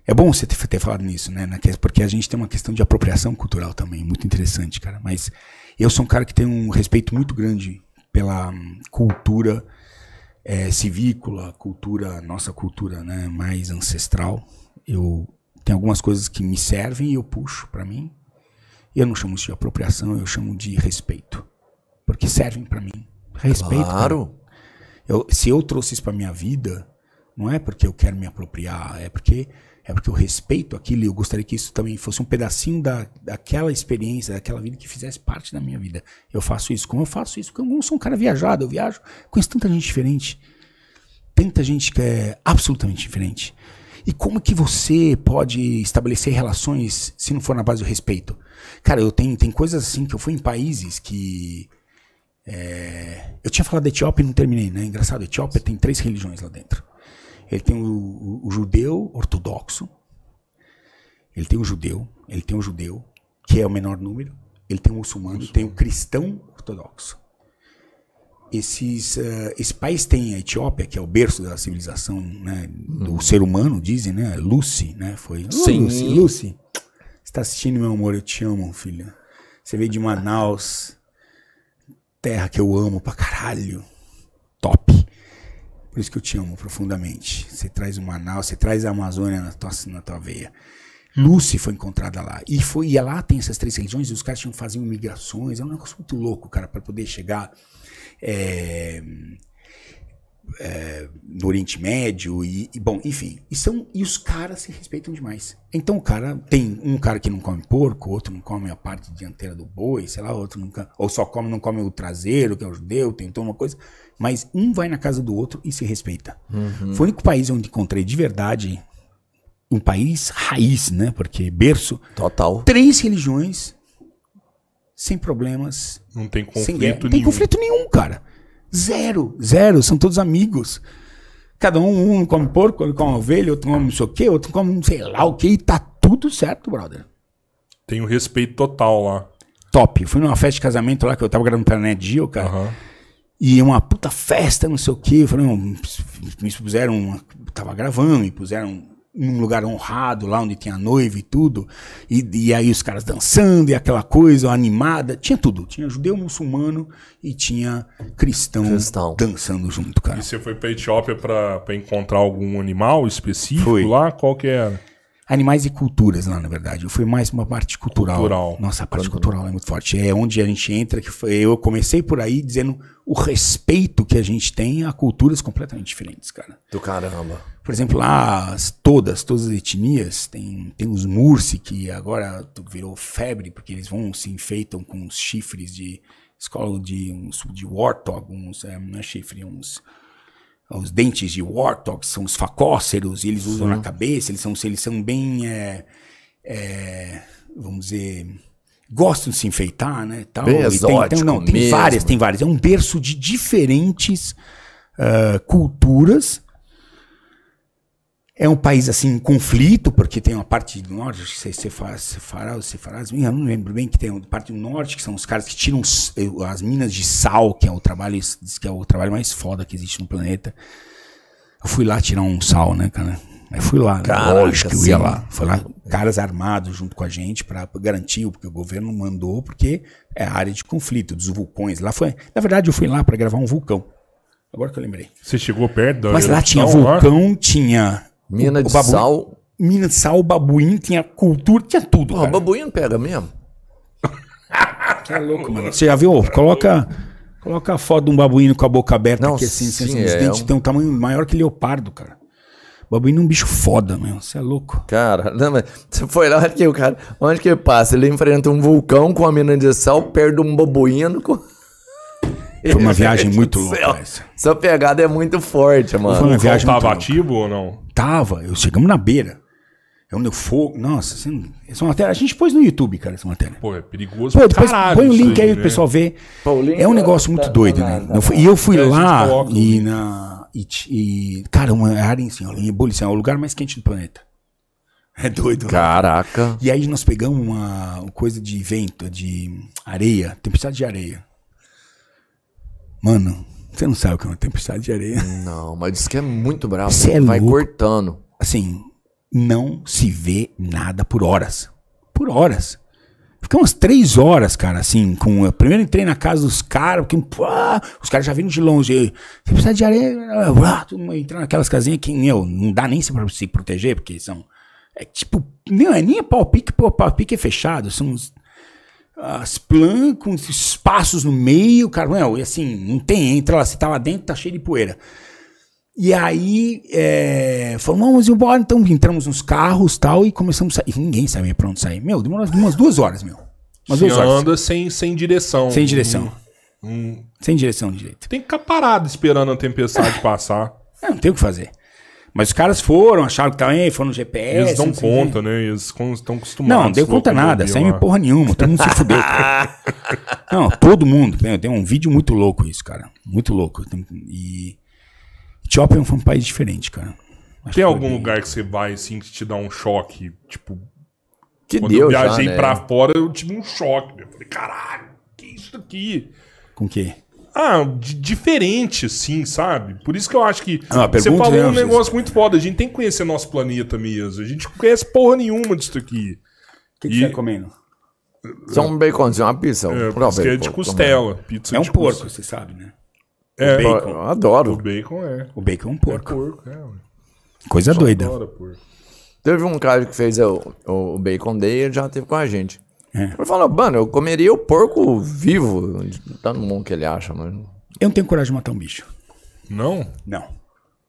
É bom você ter, ter falado nisso, né? Porque a gente tem uma questão de apropriação cultural também, muito interessante, cara. Mas eu sou um cara que tem um respeito muito grande pela hum, cultura é, civícola, cultura, nossa cultura né, mais ancestral, eu tenho algumas coisas que me servem e eu puxo para mim. E eu não chamo isso de apropriação, eu chamo de respeito. Porque servem para mim. Respeito. Claro. Eu, se eu trouxe isso para minha vida, não é porque eu quero me apropriar, é porque é porque eu respeito aquilo e eu gostaria que isso também fosse um pedacinho da, daquela experiência, daquela vida que fizesse parte da minha vida. Eu faço isso. Como eu faço isso? Porque eu não sou um cara viajado, eu viajo, conheço tanta gente diferente. Tanta gente que é absolutamente diferente. E como que você pode estabelecer relações se não for na base do respeito? Cara, eu tenho tem coisas assim que eu fui em países que é, eu tinha falado da Etiópia e não terminei, né? Engraçado, a Etiópia tem três religiões lá dentro. Ele tem o, o, o judeu ortodoxo, ele tem o judeu, ele tem o judeu que é o menor número, ele tem o muçulmano, muçulmano. tem o cristão ortodoxo esses, uh, esse país tem a Etiópia, que é o berço da civilização né, do hum. ser humano, dizem, né? Lucy, né? Foi. Ah, Sim. Lucy, Lucy, você está assistindo, meu amor? Eu te amo, filha. Você veio de Manaus, terra que eu amo pra caralho. Top. Por isso que eu te amo profundamente. Você traz o Manaus, você traz a Amazônia na tua, na tua veia. Lucy foi encontrada lá. E, foi, e lá tem essas três religiões, e os caras tinham, faziam migrações. É um negócio muito louco, cara, para poder chegar é, é, no Oriente Médio. E, e, bom, enfim. E, são, e os caras se respeitam demais. Então o cara tem um cara que não come porco, outro não come a parte dianteira do boi, sei lá, outro nunca. Ou só come, não come o traseiro, que é o judeu, tem toda uma coisa. Mas um vai na casa do outro e se respeita. Uhum. Foi o único país onde encontrei de verdade um país raiz, né? Porque berço. Total. Três religiões sem problemas. Não tem conflito nenhum. Não tem conflito nenhum, cara. Zero, zero. São todos amigos. Cada um, um come porco, outro come ovelha, outro come não sei o quê, outro come sei lá o quê, e tá tudo certo, brother. Tem um respeito total lá. Top. fui numa festa de casamento lá que eu tava gravando pra Nedio, cara. Uhum. E uma puta festa, não sei o quê. Eu falei, me puseram. tava gravando, me puseram num lugar honrado, lá onde tinha noiva e tudo, e, e aí os caras dançando e aquela coisa animada, tinha tudo, tinha judeu muçulmano e tinha cristão, dançando junto, cara. E você foi pra Etiópia pra, pra encontrar algum animal específico foi. lá? Qual que era? Animais e culturas lá, na verdade. Eu fui mais uma parte cultural. cultural. Nossa, a parte cultural é muito forte. É onde a gente entra, que foi, eu comecei por aí dizendo o respeito que a gente tem a culturas completamente diferentes, cara. Do caramba. Por exemplo, lá todas, todas as etnias, tem, tem os Mursi, que agora virou febre, porque eles vão, se enfeitam com os chifres de escola de uns de warthog, uns, é, não é chifre, uns os dentes de Warthog, são os facóceros, e eles usam Sim. na cabeça, eles são, eles são bem, é, é, vamos dizer, gostam de se enfeitar, né? Tal. Bem e tem, então, não, tem várias, tem várias. É um berço de diferentes uh, culturas é um país assim em conflito, porque tem uma parte do norte, acho que você fará, sefarás, sefarás, eu não lembro bem que tem uma parte do norte que são os caras que tiram eh, as minas de sal, que é o trabalho, que é o trabalho mais foda que existe no planeta. Eu fui lá tirar um sal, né, cara? Aí fui lá, Caraca, lógico que eu ia sim. lá. Foi lá, caras armados junto com a gente para garantir, porque o governo mandou, porque é área de conflito dos vulcões. Lá foi, na verdade, eu fui lá para gravar um vulcão. Agora que eu lembrei. Você chegou perto da Mas lá tinha vulcão, lá? tinha Mina o, de o sal. Mina de sal, babuíno, tinha cultura, tinha tudo. Pô, ah, babuíno pega mesmo. que é louco, mano. Você já viu? Coloca. Coloca a foto de um babuíno com a boca aberta Não, aqui assim, sim, assim os é, dentes é um... tem um tamanho maior que leopardo, cara. Babuíno é um bicho foda, meu. Você é louco. Cara, não, mas você foi lá que o cara. Onde que ele passa? Ele enfrenta um vulcão com a mina de sal, perde um babuíno com. Foi uma viagem muito louca essa. Sua pegada é muito forte, mano. Foi uma viagem Tava muito ativo ou não? Tava, eu chegamos na beira. É um fogo. Nossa, assim, essa matéria. A gente pôs no YouTube, cara, essa matéria. Pô, é perigoso. Pô, depois caralho, põe o link aí, aí pro né? pessoal ver. é um tá- negócio muito tá, tá doido, né? Tá eu fui, e eu fui é, lá e na. E, e, cara, uma área em, assim, ebulição, é o lugar mais quente do planeta. É doido. Né? Caraca. Né? E aí nós pegamos uma coisa de vento, de areia, tempestade de areia. Mano, você não sabe o que é uma tempestade de areia. Não, mas diz que é muito bravo. Você é vai louco. cortando. Assim, não se vê nada por horas. Por horas. Fica umas três horas, cara, assim, com. Eu primeiro entrei na casa dos caras, porque os caras já vindo de longe. Tempestade de areia, ah, todo entrando naquelas casinhas que, meu, não dá nem se, se proteger, porque são. É tipo, nem, é nem é pau-pique, pau-pique é fechado, são uns as plancas, espaços no meio, cara, não, é, e assim, não tem, entra lá, você tá lá dentro, tá cheio de poeira. E aí, é, falamos, vamos embora, então entramos nos carros tal, e começamos a sair. E ninguém sabia pra onde sair. Meu, demorou umas duas horas, meu. Umas duas horas. anda sem, sem direção. Sem direção. Hum, hum. Sem direção direito. Tem que ficar parado esperando a tempestade passar. É, não tem o que fazer. Mas os caras foram, acharam que também, tá foram no GPS. Eles dão conta, né? Eles estão acostumados. Não, deu conta nada, sem me porra nenhuma, todo mundo se fudeu. não, todo mundo. Tem um vídeo muito louco isso, cara. Muito louco. E Etiópia é foi um país diferente, cara. Acho Tem algum bem... lugar que você vai, assim, que te dá um choque? Tipo, que quando Deus, eu viajei já, né? pra fora, eu tive um choque. Eu falei, caralho, que isso daqui? Com o quê? Ah, diferente, sim, sabe? Por isso que eu acho que ah, você falou é um negócio isso. muito foda. A gente tem que conhecer nosso planeta mesmo. A gente não conhece porra nenhuma disso aqui. O que, que e... você tá comendo? Só é um baconzinho, uma pizza. É, um é pizza é de costela. Pizza é um porco, costela. você sabe, né? É. O bacon. Eu adoro. O bacon é. O bacon é um porco. É porco, é. Coisa doida. Teve um cara que fez o, o, bacon day e ele já teve com a gente. É. Ele falou, mano, eu comeria o porco vivo, tá no mundo que ele acha, mas... Eu não tenho coragem de matar um bicho. Não? Não.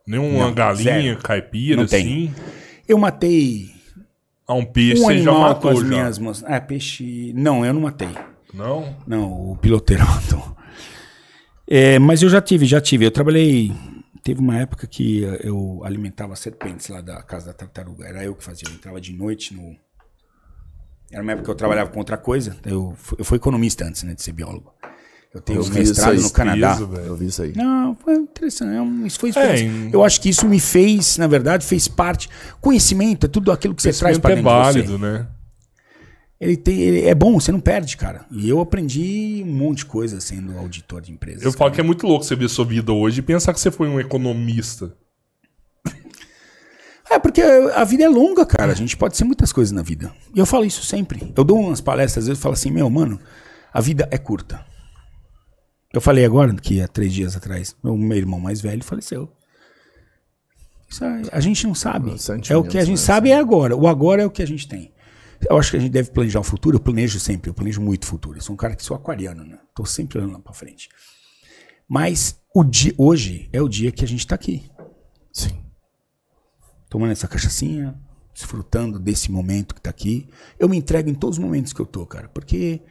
Nenhuma não, galinha, zero. caipira, não assim? Tem. Eu matei... Ah, um peixe um você já matou com as já. minhas É, peixe... Não, eu não matei. Não? Não, o piloteiro matou. É, mas eu já tive, já tive. Eu trabalhei... Teve uma época que eu alimentava serpentes lá da casa da tartaruga. Era eu que fazia. Eu entrava de noite no era uma época que eu trabalhava com outra coisa. Eu, eu fui economista antes né, de ser biólogo. Eu tenho eu mestrado no Canadá. Isso, eu vi isso aí. Não, foi interessante. É isso foi é, eu acho que isso me fez, na verdade, fez parte. Conhecimento é tudo aquilo que você traz para dentro é válido, de você. né? Ele, tem, ele é bom, você não perde, cara. E eu aprendi um monte de coisa sendo auditor de empresas. Eu cara. falo que é muito louco você ver sua vida hoje e pensar que você foi um economista. É, porque a vida é longa, cara. A gente pode ser muitas coisas na vida. E eu falo isso sempre. Eu dou umas palestras, às vezes eu falo assim, meu, mano, a vida é curta. Eu falei agora, que há três dias atrás, meu, meu irmão mais velho faleceu. Isso é, a, gente não sabe. É o que a gente né? sabe é agora. O agora é o que a gente tem. Eu acho que a gente deve planejar o futuro. Eu planejo sempre, eu planejo muito o futuro. Eu sou um cara que sou aquariano, né? Tô sempre olhando lá pra frente. Mas o dia, hoje é o dia que a gente tá aqui. Sim tomando essa cachaçinha, desfrutando desse momento que tá aqui. Eu me entrego em todos os momentos que eu tô, cara, porque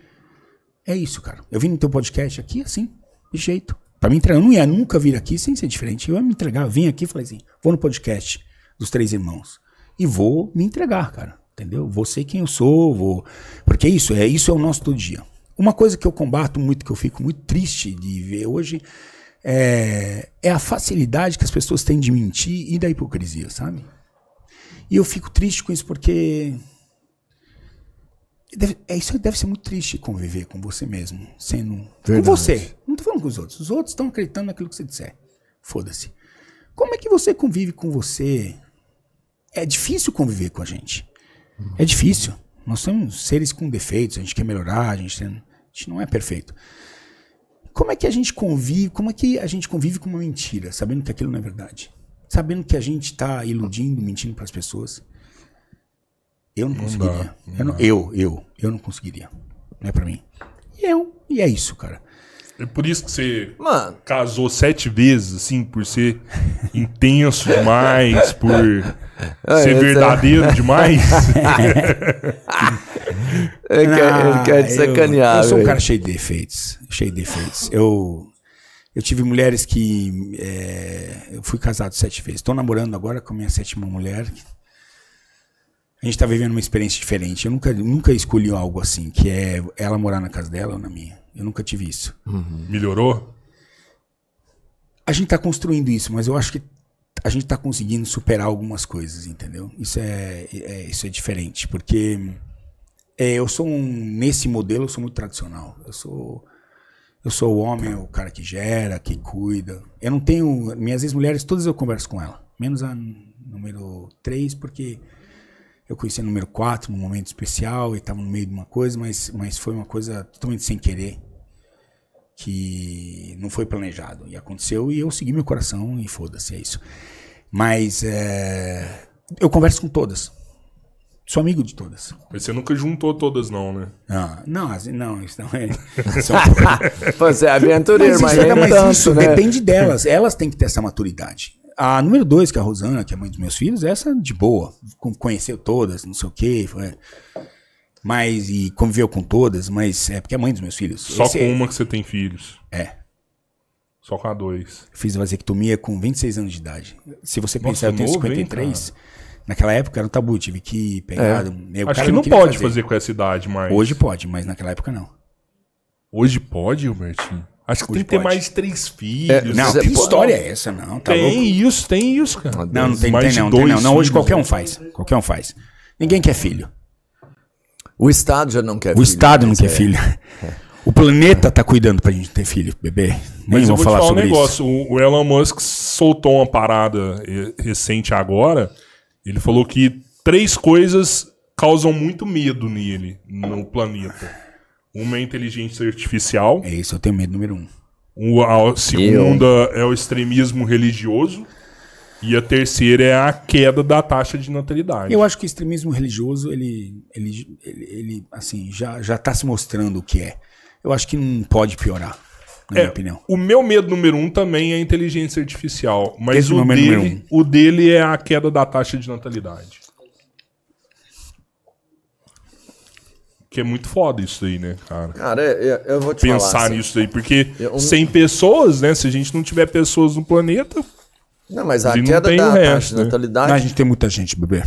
é isso, cara. Eu vim no teu podcast aqui assim, de jeito. Pra tá me entregar, eu não ia nunca vir aqui sem ser diferente. Eu ia me entregar, eu vim aqui e falei assim: vou no podcast dos três irmãos e vou me entregar, cara. Entendeu? Vou ser quem eu sou, vou. Porque é isso é isso é o nosso todo dia. Uma coisa que eu combato muito, que eu fico muito triste de ver hoje, é, é a facilidade que as pessoas têm de mentir e da hipocrisia, sabe? E eu fico triste com isso porque Deve, é, isso deve ser muito triste conviver com você mesmo, sendo. Verdade. Com você. Não estou falando com os outros. Os outros estão acreditando naquilo que você disser. Foda-se. Como é que você convive com você? É difícil conviver com a gente. Uhum. É difícil. Nós somos seres com defeitos, a gente quer melhorar, a gente, tem, a gente não é perfeito. Como é que a gente convive, como é que a gente convive com uma mentira, sabendo que aquilo não é verdade? Sabendo que a gente está iludindo, mentindo para as pessoas? Eu não, não conseguiria. Dá, não eu, não, eu, eu, eu não conseguiria. Não é para mim. E eu, e é isso, cara. É por isso que você Mano. casou sete vezes, assim, por ser intenso demais, por ser é- verdadeiro demais. ele quer, ah, ele quer te sacanear. Eu, eu sou um cara cheio de defeitos. Cheio de defeitos. Eu, eu tive mulheres que. É, eu fui casado sete vezes. Estou namorando agora com a minha sétima mulher. A gente está vivendo uma experiência diferente. Eu nunca, nunca escolhi algo assim, que é ela morar na casa dela ou na minha. Eu nunca tive isso. Uhum. Melhorou? A gente está construindo isso, mas eu acho que a gente está conseguindo superar algumas coisas, entendeu? Isso é, é isso é diferente, porque é, eu sou um nesse modelo eu sou muito tradicional. Eu sou eu sou o homem, o cara que gera, que cuida. Eu não tenho minhas ex-mulheres todas eu converso com ela, menos a número 3, porque eu conheci a número 4 num momento especial e estava no meio de uma coisa, mas, mas foi uma coisa totalmente sem querer, que não foi planejado. E aconteceu e eu segui meu coração e foda-se, é isso. Mas é, eu converso com todas. Sou amigo de todas. Mas você nunca juntou todas, não, né? Ah, não, não, isso não é. São... Pô, você é aventureiro, mas, mas, isso, mas tanto, isso né? depende delas. Elas têm que ter essa maturidade. A número dois, que é a Rosana, que é mãe dos meus filhos, essa de boa. Conheceu todas, não sei o quê. Foi... É. Mas, e conviveu com todas, mas é porque é mãe dos meus filhos. Só Esse com é... uma que você tem filhos. É. Só com a dois. Fiz vasectomia com 26 anos de idade. Se você Nossa, pensar, eu tenho 53. Hein, naquela época era um tabu, tive que pegar. É. Acho que não, não pode fazer. fazer. com essa idade mas Hoje pode, mas naquela época não. Hoje pode, Robertinho? Acho que tem que ter mais três filhos. É, não, tem história é essa, não. Tá tem louco? isso, tem isso, cara. Não, não tem, mais tem, não, tem não. não. Hoje qualquer um faz. Qualquer um faz. Ninguém quer filho. O Estado já não quer o filho. O Estado não quer é. filho. É. O planeta está cuidando para a gente ter filho, bebê. Nem mas vou, vou falar, falar sobre um negócio. Isso. O Elon Musk soltou uma parada recente agora. Ele falou que três coisas causam muito medo nele, no planeta. Uma é inteligência artificial. É isso, eu tenho medo número um. O, a segunda eu. é o extremismo religioso. E a terceira é a queda da taxa de natalidade. Eu acho que o extremismo religioso, ele, ele, ele, ele assim, já, já tá se mostrando o que é. Eu acho que não pode piorar, na é, minha opinião. O meu medo número um também é a inteligência artificial. Mas é o, dele, um. o dele é a queda da taxa de natalidade. que é muito foda isso aí, né, cara? Cara, eu, é, é, eu vou te Pensar falar, assim, nisso aí, porque eu, um... sem pessoas, né? Se a gente não tiver pessoas no planeta. Não, mas a queda da resto, né? natalidade. Mas a gente tem muita gente, bebê.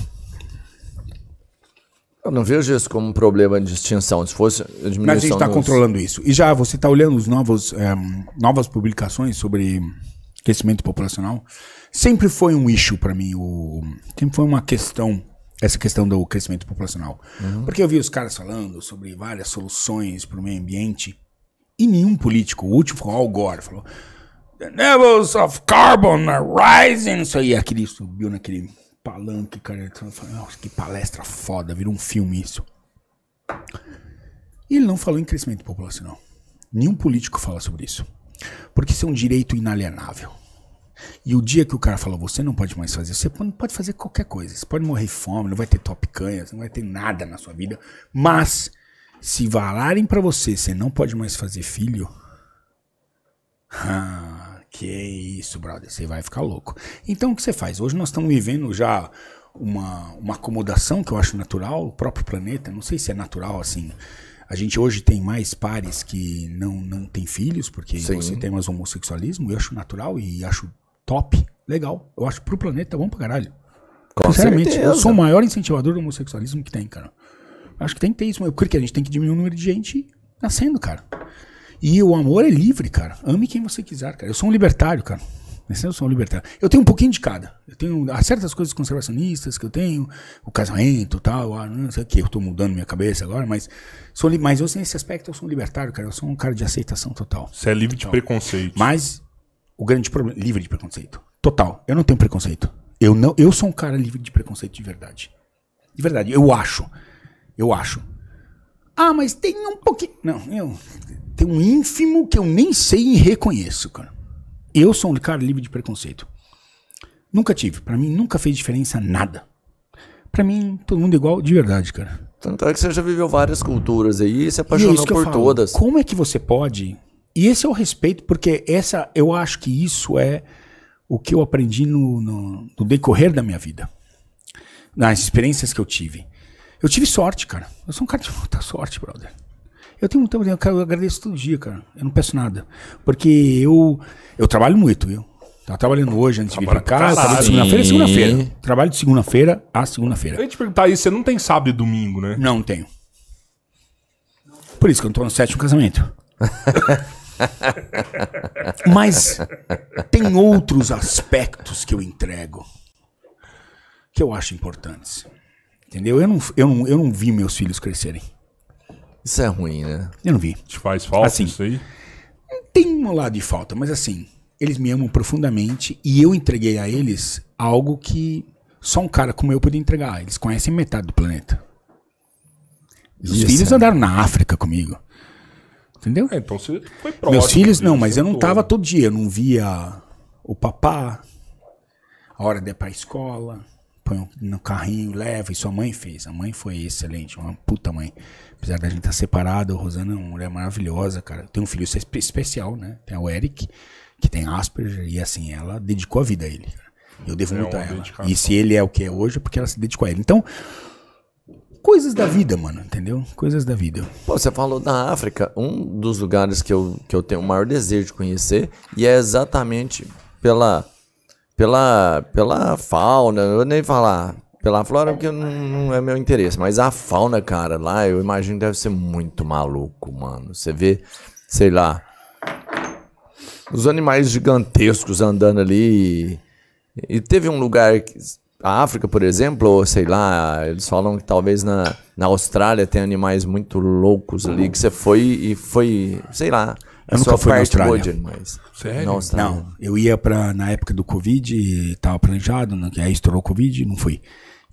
Eu não vejo isso como um problema de extinção. Se fosse diminuição. Mas a gente está nos... controlando isso. E já você está olhando os novas é, eh, novas publicações sobre crescimento populacional. Sempre foi um issue para mim. O... Sempre foi uma questão essa questão do crescimento populacional. Uhum. Porque eu vi os caras falando sobre várias soluções para o meio ambiente e nenhum político, o último foi Al ah, Gore, falou The levels of carbon are rising. Isso aí, aquele subiu naquele palanque, cara. Falei, que palestra foda, virou um filme isso. E ele não falou em crescimento populacional. Nenhum político fala sobre isso. Porque isso é um direito inalienável. E o dia que o cara falou, você não pode mais fazer, você não pode fazer qualquer coisa. Você pode morrer de fome, não vai ter top canhas, não vai ter nada na sua vida. Mas, se valarem para você, você não pode mais fazer filho. Ah, que isso, brother, você vai ficar louco. Então, o que você faz? Hoje nós estamos vivendo já uma, uma acomodação que eu acho natural, o próprio planeta. Não sei se é natural assim. A gente hoje tem mais pares que não, não tem filhos, porque Sim. você tem mais homossexualismo, eu acho natural e acho top, legal. Eu acho pro planeta bom pra caralho. Com Sinceramente, certeza. eu sou o maior incentivador do homossexualismo que tem, cara. Acho que tem que ter isso. Porque a gente tem que diminuir o número de gente nascendo, cara. E o amor é livre, cara. Ame quem você quiser, cara. Eu sou um libertário, cara. Né, eu sou um libertário. Eu tenho um pouquinho de cada. Eu tenho há certas coisas conservacionistas que eu tenho, o casamento tal, ah, não sei o que, eu tô mudando minha cabeça agora, mas, sou, mas eu, nesse aspecto, eu sou um libertário, cara. Eu sou um cara de aceitação total. Você é livre total. de preconceito. Mas o grande problema. Livre de preconceito. Total. Eu não tenho preconceito. Eu, não, eu sou um cara livre de preconceito de verdade. De verdade, eu acho. Eu acho. Ah, mas tem um pouquinho. Não, eu. Tem um ínfimo que eu nem sei e reconheço, cara. Eu sou um cara livre de preconceito. Nunca tive. Para mim, nunca fez diferença nada. Para mim, todo mundo é igual de verdade, cara. Tanto é que você já viveu várias culturas aí e se apaixonou e é por falo, todas. Como é que você pode e esse é o respeito, porque essa, eu acho que isso é o que eu aprendi no, no, no decorrer da minha vida, nas experiências que eu tive. Eu tive sorte, cara. Eu sou um cara de muita sorte, brother. Eu tenho um tempo, eu agradeço todo dia, cara. Eu não peço nada. Porque eu, eu trabalho muito, viu? tá trabalhando hoje antes de vir pra casa trabalho de segunda-feira a segunda-feira. Trabalho de segunda-feira a segunda-feira. Eu ia te perguntar isso, você não tem sábado e domingo, né? Não tenho. Por isso que eu não tô no sétimo casamento. Mas tem outros aspectos que eu entrego que eu acho importantes. Entendeu? Eu não, eu não, eu não vi meus filhos crescerem. Isso é ruim, né? Eu não vi. Te faz falta assim, isso aí? Tem um lado de falta, mas assim, eles me amam profundamente e eu entreguei a eles algo que só um cara como eu podia entregar. Eles conhecem metade do planeta. Os isso filhos é. andaram na África comigo. Entendeu? É, então você foi próximo. Meus filhos não, mas eu não tava todo dia. Eu não via o papá, a hora de ir pra escola, põe no carrinho, leva. E sua mãe fez. A mãe foi excelente, uma puta mãe. Apesar da gente estar tá separado, a Rosana é uma mulher maravilhosa, cara. Tem um filho especial, né? Tem o Eric, que tem Asperger, e assim, ela dedicou a vida a ele. Eu devo é muito a ela. Dedicação. E se ele é o que é hoje, é porque ela se dedicou a ele. Então, coisas da vida, mano, entendeu? Coisas da vida. Pô, você falou da África, um dos lugares que eu, que eu tenho o maior desejo de conhecer, e é exatamente pela, pela, pela fauna, eu nem falar pela flora, porque não, não, é meu interesse, mas a fauna, cara, lá eu imagino deve ser muito maluco, mano. Você vê, sei lá, os animais gigantescos andando ali. E, e teve um lugar que, a África, por exemplo, ou sei lá, eles falam que talvez na, na Austrália tem animais muito loucos ali, que você foi e foi, sei lá. Eu nunca fui na Austrália. De animais. Sério? Na Austrália. Não, eu ia para na época do Covid, e tava planejado, né, aí estourou o Covid, não fui.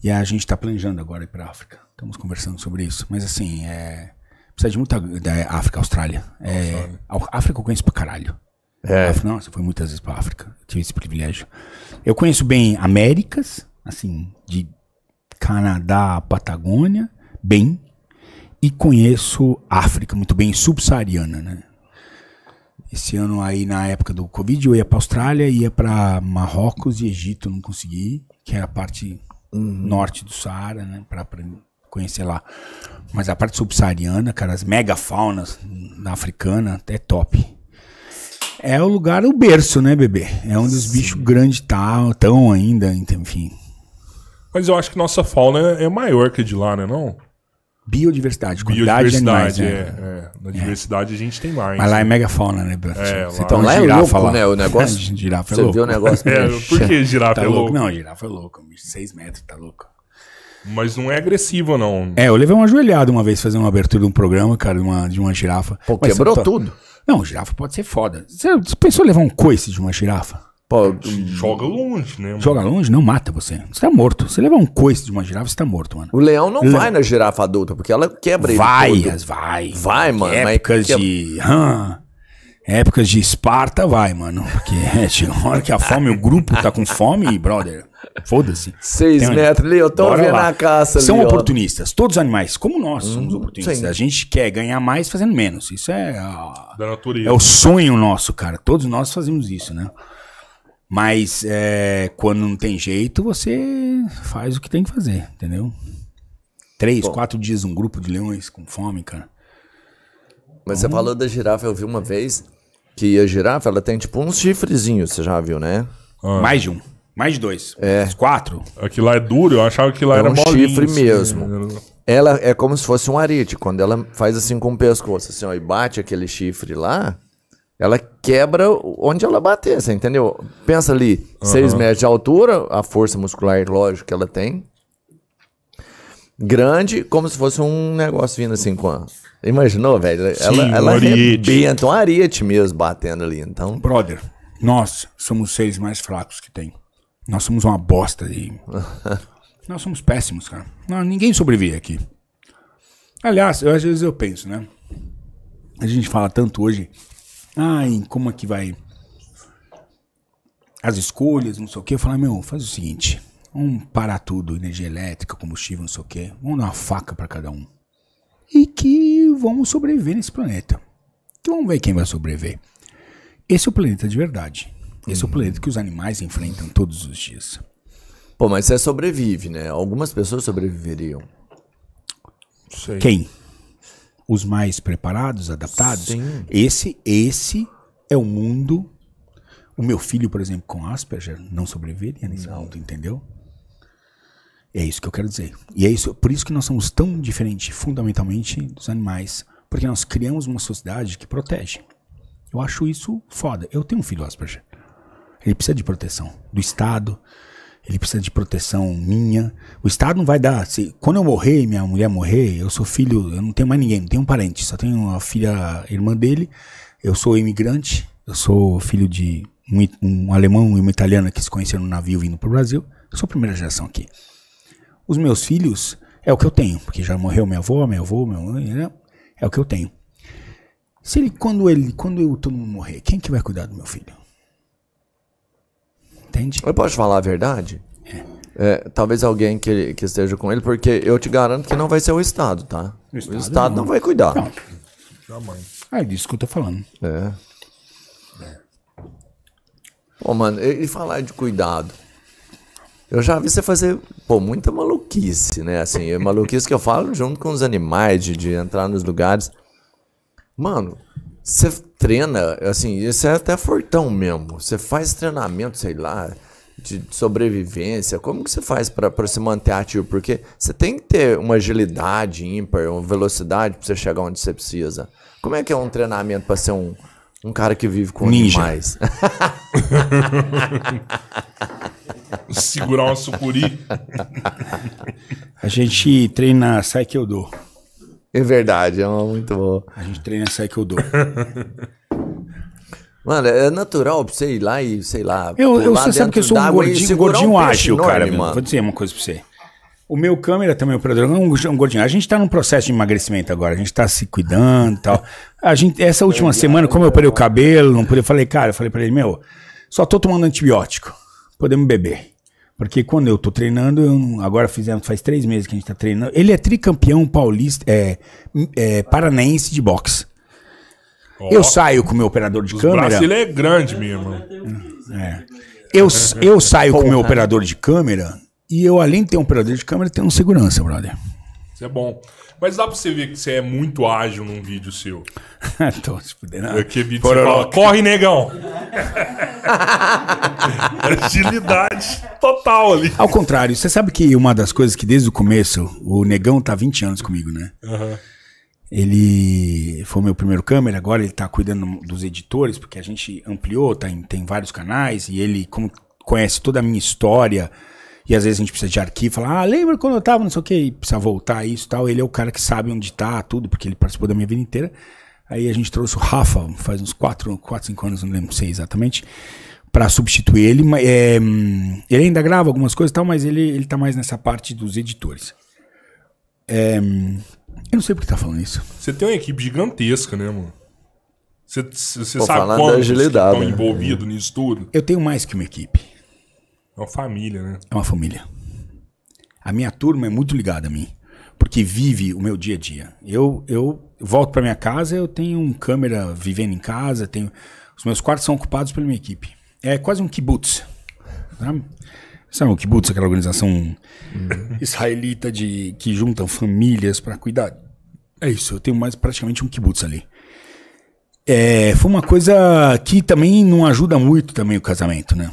E a gente está planejando agora ir para África. Estamos conversando sobre isso, mas assim, é precisa de muita da África, Austrália. É, África eu conheço pra caralho. É. nossa, eu fui muitas vezes pra África. tive esse privilégio. Eu conheço bem Américas, assim, de Canadá à Patagônia, bem, e conheço África muito bem, subsaariana, né? Esse ano aí na época do Covid eu ia para Austrália, ia para Marrocos e Egito, não consegui, que era é a parte uhum. norte do Saara, né, para conhecer lá. Mas a parte subsaariana, cara, as megafaunas africana, até top. É o lugar, o berço, né, bebê? É onde Sim. os bichos grandes estão tá, ainda, enfim. Mas eu acho que nossa fauna é, é maior que a de lá, né? Não? Biodiversidade, biodiversidade, de animais, é, né? é. Na diversidade a gente tem mais. Mas lá é né? megafauna, né? É, lá, então lá é girafa, louco, lá. né? O negócio. girafa é Você louco. viu o negócio? É, por que tá girafa tá é louco? Não, girafa é louco. Seis metros, tá louco. Mas não é agressivo, não. É, eu levei uma ajoelhada uma vez fazer uma abertura de um programa, cara, de uma, de uma girafa. Pô, quebrou tá- tudo. Não, girafa pode ser foda. Você pensou levar um coice de uma girafa? Pô, hum, joga longe, né? Mano? Joga longe, não mata você. Você tá morto. Você leva um coice de uma girafa, você tá morto, mano. O leão não vai na girafa adulta, porque ela quebra vai, ele. Todo. Vai, vai. mano. Épocas mas... É? de. épocas de Esparta, vai, mano. Porque é, chega uma hora que a fome, o grupo tá com fome, brother. Foda-se. Seis Tem metros, ali, eu tô Bora vendo lá. a caça. São oportunistas. Todos os animais, como nós, hum, somos oportunistas. Sim. A gente quer ganhar mais fazendo menos. Isso é. Da natureza. É o sonho nosso, cara. Todos nós fazemos isso, né? Mas é, quando não tem jeito, você faz o que tem que fazer, entendeu? Três, Bom. quatro dias um grupo de leões com fome, cara. Mas então... você falou da girafa, eu vi uma vez que a girafa, ela tem tipo uns chifrezinhos, você já viu, né? Ah. Mais de um. Mais de dois. É. Uns quatro. Aquilo é lá é duro, eu achava que lá é era um molinho. chifre assim, mesmo. Né? Ela é como se fosse um arite, quando ela faz assim com o pescoço, assim, ó, e bate aquele chifre lá, ela quebra onde ela bater, você entendeu? Pensa ali, seis uhum. metros de altura, a força muscular, lógico, que ela tem. Grande, como se fosse um negócio vindo assim com a... Imaginou, velho? Sim, ela, ela um arrebenta, um ariete mesmo batendo ali, então... Brother, nós somos seres mais fracos que tem. Nós somos uma bosta de... nós somos péssimos, cara. Não, ninguém sobrevive aqui. Aliás, eu, às vezes eu penso, né? A gente fala tanto hoje ai, como é que vai as escolhas, não sei o que. Eu falei, meu, faz o seguinte, vamos parar tudo, energia elétrica, combustível, não sei o que. Vamos dar uma faca para cada um. E que vamos sobreviver nesse planeta. Então vamos ver quem vai sobreviver. Esse é o planeta de verdade. Esse hum. é o uhum. planeta que os animais enfrentam todos os dias. Pô, mas você sobrevive, né? Algumas pessoas sobreviveriam. Sei. Quem? os mais preparados, adaptados. Sim. Esse, esse é o mundo. O meu filho, por exemplo, com Asperger, não sobreviveria nesse não. mundo, entendeu? É isso que eu quero dizer. E é isso, por isso que nós somos tão diferentes, fundamentalmente, dos animais, porque nós criamos uma sociedade que protege. Eu acho isso foda. Eu tenho um filho Asperger. Ele precisa de proteção do Estado, ele precisa de proteção minha. O Estado não vai dar. Se, quando eu morrer, minha mulher morrer, eu sou filho, eu não tenho mais ninguém, não tenho um parente, só tenho uma filha, irmã dele. Eu sou imigrante, eu sou filho de um, um alemão e uma italiana que se conheceram no navio vindo para o Brasil. Eu sou a primeira geração aqui. Os meus filhos é o que eu tenho, porque já morreu minha avó, meu avô, meu mãe, né? é o que eu tenho. Se ele, quando ele, quando eu, todo mundo morrer, quem que vai cuidar do meu filho? Entendi. Eu posso falar a verdade? É. é. talvez alguém que, que esteja com ele, porque eu te garanto que não vai ser o Estado, tá? O Estado, o estado não. não. vai cuidar. Não. Ah, é disso que eu tô falando. É. Pô, mano, e falar de cuidado? Eu já vi você fazer, pô, muita maluquice, né? Assim, é maluquice que eu falo junto com os animais, de, de entrar nos lugares. Mano, você treina, assim, isso é até fortão mesmo. Você faz treinamento, sei lá, de sobrevivência. Como que você faz para se manter ativo? Porque você tem que ter uma agilidade ímpar, uma velocidade para você chegar onde você precisa. Como é que é um treinamento para ser um, um cara que vive com Ninja. animais? Segurar uma sucuri. A gente treina sai que eu dou. É verdade, é uma muito boa. A gente treina sai que eu dou. Mano, é natural pra você ir lá e, sei lá. Eu, eu sabe que eu sou um gordinho, gordinho um ágil, enorme, cara. Mano. Vou dizer uma coisa pra você. O meu câmera também, o operador, não um gordinho. A gente tá num processo de emagrecimento agora. A gente tá se cuidando e tal. A gente, essa última semana, como eu parei o cabelo, não podia, eu falei, cara, eu falei pra ele, meu, só tô tomando antibiótico. Podemos beber. Porque quando eu tô treinando, eu, agora fizemos, faz três meses que a gente tá treinando. Ele é tricampeão paulista, é, é paranaense de boxe. Oh, eu saio com o meu operador de câmera. O Brasil é grande mesmo. É. Eu, eu saio com o meu operador de câmera e eu, além de ter um operador de câmera, tenho um segurança, brother. Isso é bom. Mas dá pra você ver que você é muito ágil num vídeo seu. Tô se fudendo. Aqui vídeo você fala, corre, negão! Agilidade total ali. Ao contrário, você sabe que uma das coisas que desde o começo, o negão tá 20 anos comigo, né? Uhum. Ele foi meu primeiro câmera, agora ele tá cuidando dos editores, porque a gente ampliou, tá em, tem vários canais, e ele, como conhece toda a minha história, e às vezes a gente precisa de arquivo, falar, ah, lembra quando eu tava, não sei o que, precisa voltar isso tal. Ele é o cara que sabe onde tá, tudo, porque ele participou da minha vida inteira. Aí a gente trouxe o Rafa, faz uns 4, 4 5 anos, não lembro, sei exatamente, para substituir ele. É, ele ainda grava algumas coisas e tal, mas ele, ele tá mais nessa parte dos editores. É, eu não sei por que tá falando isso. Você tem uma equipe gigantesca, né, mano? Você, sabe quantos que estão né? envolvidos é. nisso tudo? Eu tenho mais que uma equipe. É uma família, né? É uma família. A minha turma é muito ligada a mim, porque vive o meu dia a dia. Eu, eu volto para minha casa, eu tenho um câmera vivendo em casa, tenho os meus quartos são ocupados pela minha equipe. É quase um kibutz, Sabe? Sabe o kibutz, aquela organização uhum. israelita de que juntam famílias para cuidar? É isso, eu tenho mais praticamente um kibutz ali. É, foi uma coisa que também não ajuda muito também o casamento, né?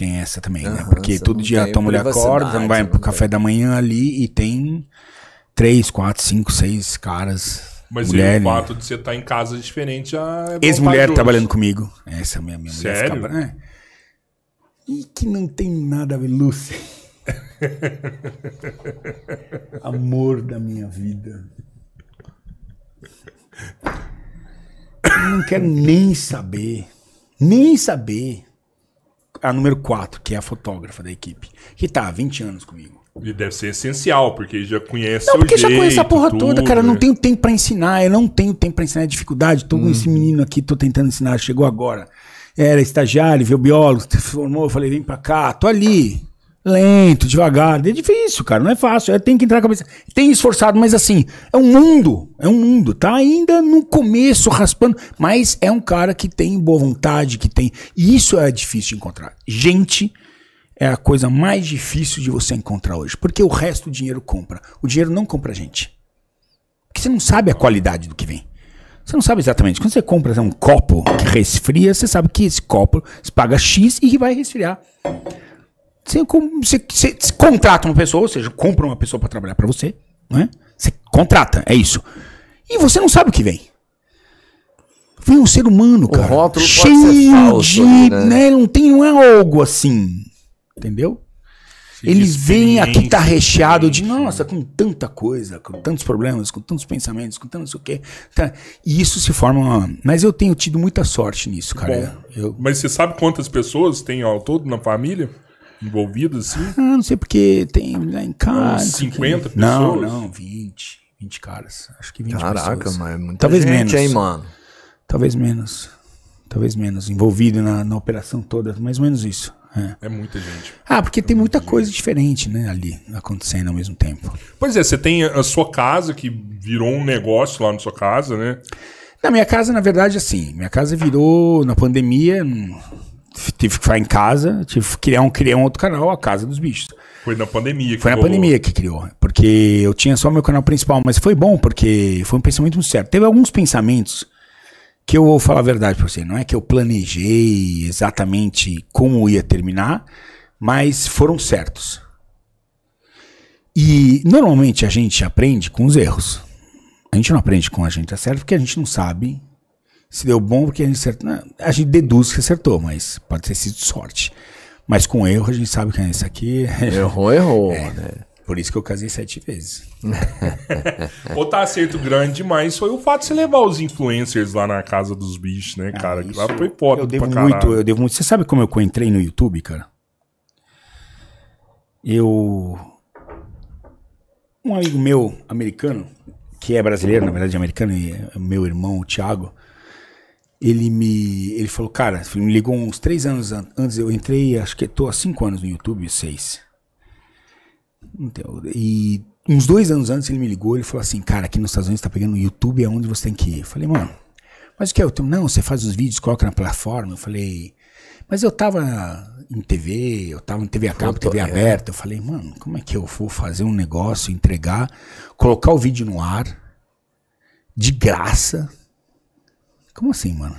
tem essa também, uhum, né? Porque todo dia a tua mulher acorda, vai pro tem. Né, café da manhã ali e tem três, quatro, cinco, seis caras. Mas mulher, o né? fato né? de você estar tá em casa diferente já é Ex-mulher trabalhando comigo. Essa é a minha, minha Sério? mulher. Sério? E que não tem nada a ver, Lúcia. Amor da minha vida. Eu não quero nem saber. Nem saber a número 4, que é a fotógrafa da equipe, que tá há 20 anos comigo. E deve ser essencial, porque já conhece não, o porque já conhece a porra tudo, toda, cara. Eu não né? tenho tempo para ensinar, eu não tenho tempo para ensinar, é dificuldade. Tô hum. com esse uhum. menino aqui, tô tentando ensinar, chegou agora. Era estagiário, viu biólogo, se formou, falei, vem pra cá, tô ali. Lento, devagar. É difícil, cara. Não é fácil. É, tem que entrar na cabeça. Tem esforçado, mas assim, é um mundo. É um mundo. Tá ainda no começo, raspando. Mas é um cara que tem boa vontade, que tem. E isso é difícil de encontrar. Gente é a coisa mais difícil de você encontrar hoje. Porque o resto o dinheiro compra. O dinheiro não compra gente. Porque você não sabe a qualidade do que vem. Você não sabe exatamente. Quando você compra um copo que resfria, você sabe que esse copo paga X e que vai resfriar. Você, você, você, contrata uma pessoa, ou seja, compra uma pessoa para trabalhar para você, né? Você contrata, é isso. E você não sabe o que vem. Vem um ser humano, o cara. cheio falso, de. Né? né? Não, tem, não é algo assim. Entendeu? Eles vêm aqui, tá recheado de. Nossa, com tanta coisa, com tantos problemas, com tantos pensamentos, com tanto não sei o quê. Tá, e isso se forma. Uma, mas eu tenho tido muita sorte nisso, cara. Bom, eu, mas você sabe quantas pessoas tem ao todo na família? envolvidos assim? Ah, não sei porque tem lá em casa. 50 que... pessoas? Não, não, 20. 20 caras. Acho que 20 Caraca, pessoas. mas é muita Talvez gente, menos. hein, mano? Talvez menos. Talvez menos. Envolvido na, na operação toda, mais ou menos isso. É. é muita gente. Ah, porque é tem muita, muita coisa diferente, né, ali acontecendo ao mesmo tempo. Pois é, você tem a sua casa que virou um negócio lá na sua casa, né? Na minha casa, na verdade, assim, minha casa virou na pandemia. Hum, tive que ficar em casa, tive que criar um, criar um outro canal, a Casa dos Bichos. Foi na pandemia que Foi na rolou. pandemia que criou, porque eu tinha só meu canal principal, mas foi bom, porque foi um pensamento muito certo. Teve alguns pensamentos que eu vou falar a verdade pra você, não é que eu planejei exatamente como ia terminar, mas foram certos. E normalmente a gente aprende com os erros. A gente não aprende com a gente, é certo? Porque a gente não sabe se deu bom porque a gente acertou. Né? A gente deduz que acertou, mas pode ter sido sorte. Mas com erro a gente sabe que é isso aqui. Errou, errou. É, né? Por isso que eu casei sete vezes. tá acerto grande demais foi o fato de você levar os influencers lá na casa dos bichos, né, ah, cara? Ah, que lá foi foda. Eu devo muito, eu devo muito. Você sabe como eu entrei no YouTube, cara? Eu. Um amigo meu, americano, que é brasileiro, na verdade, americano, e meu irmão, o Thiago, ele me. Ele falou, cara, ele me ligou uns três anos antes. Eu entrei, acho que estou há cinco anos no YouTube, seis. Então, e uns dois anos antes ele me ligou, ele falou assim, cara, aqui nos Estados Unidos está pegando o YouTube, é onde você tem que ir. Eu falei, mano, mas o que é? Eu tenho, não, você faz os vídeos, coloca na plataforma. Eu falei, mas eu tava em TV, eu tava em TV a cabo, TV é. aberta. Eu falei, mano, como é que eu vou fazer um negócio, entregar, colocar o vídeo no ar, de graça, como assim, mano?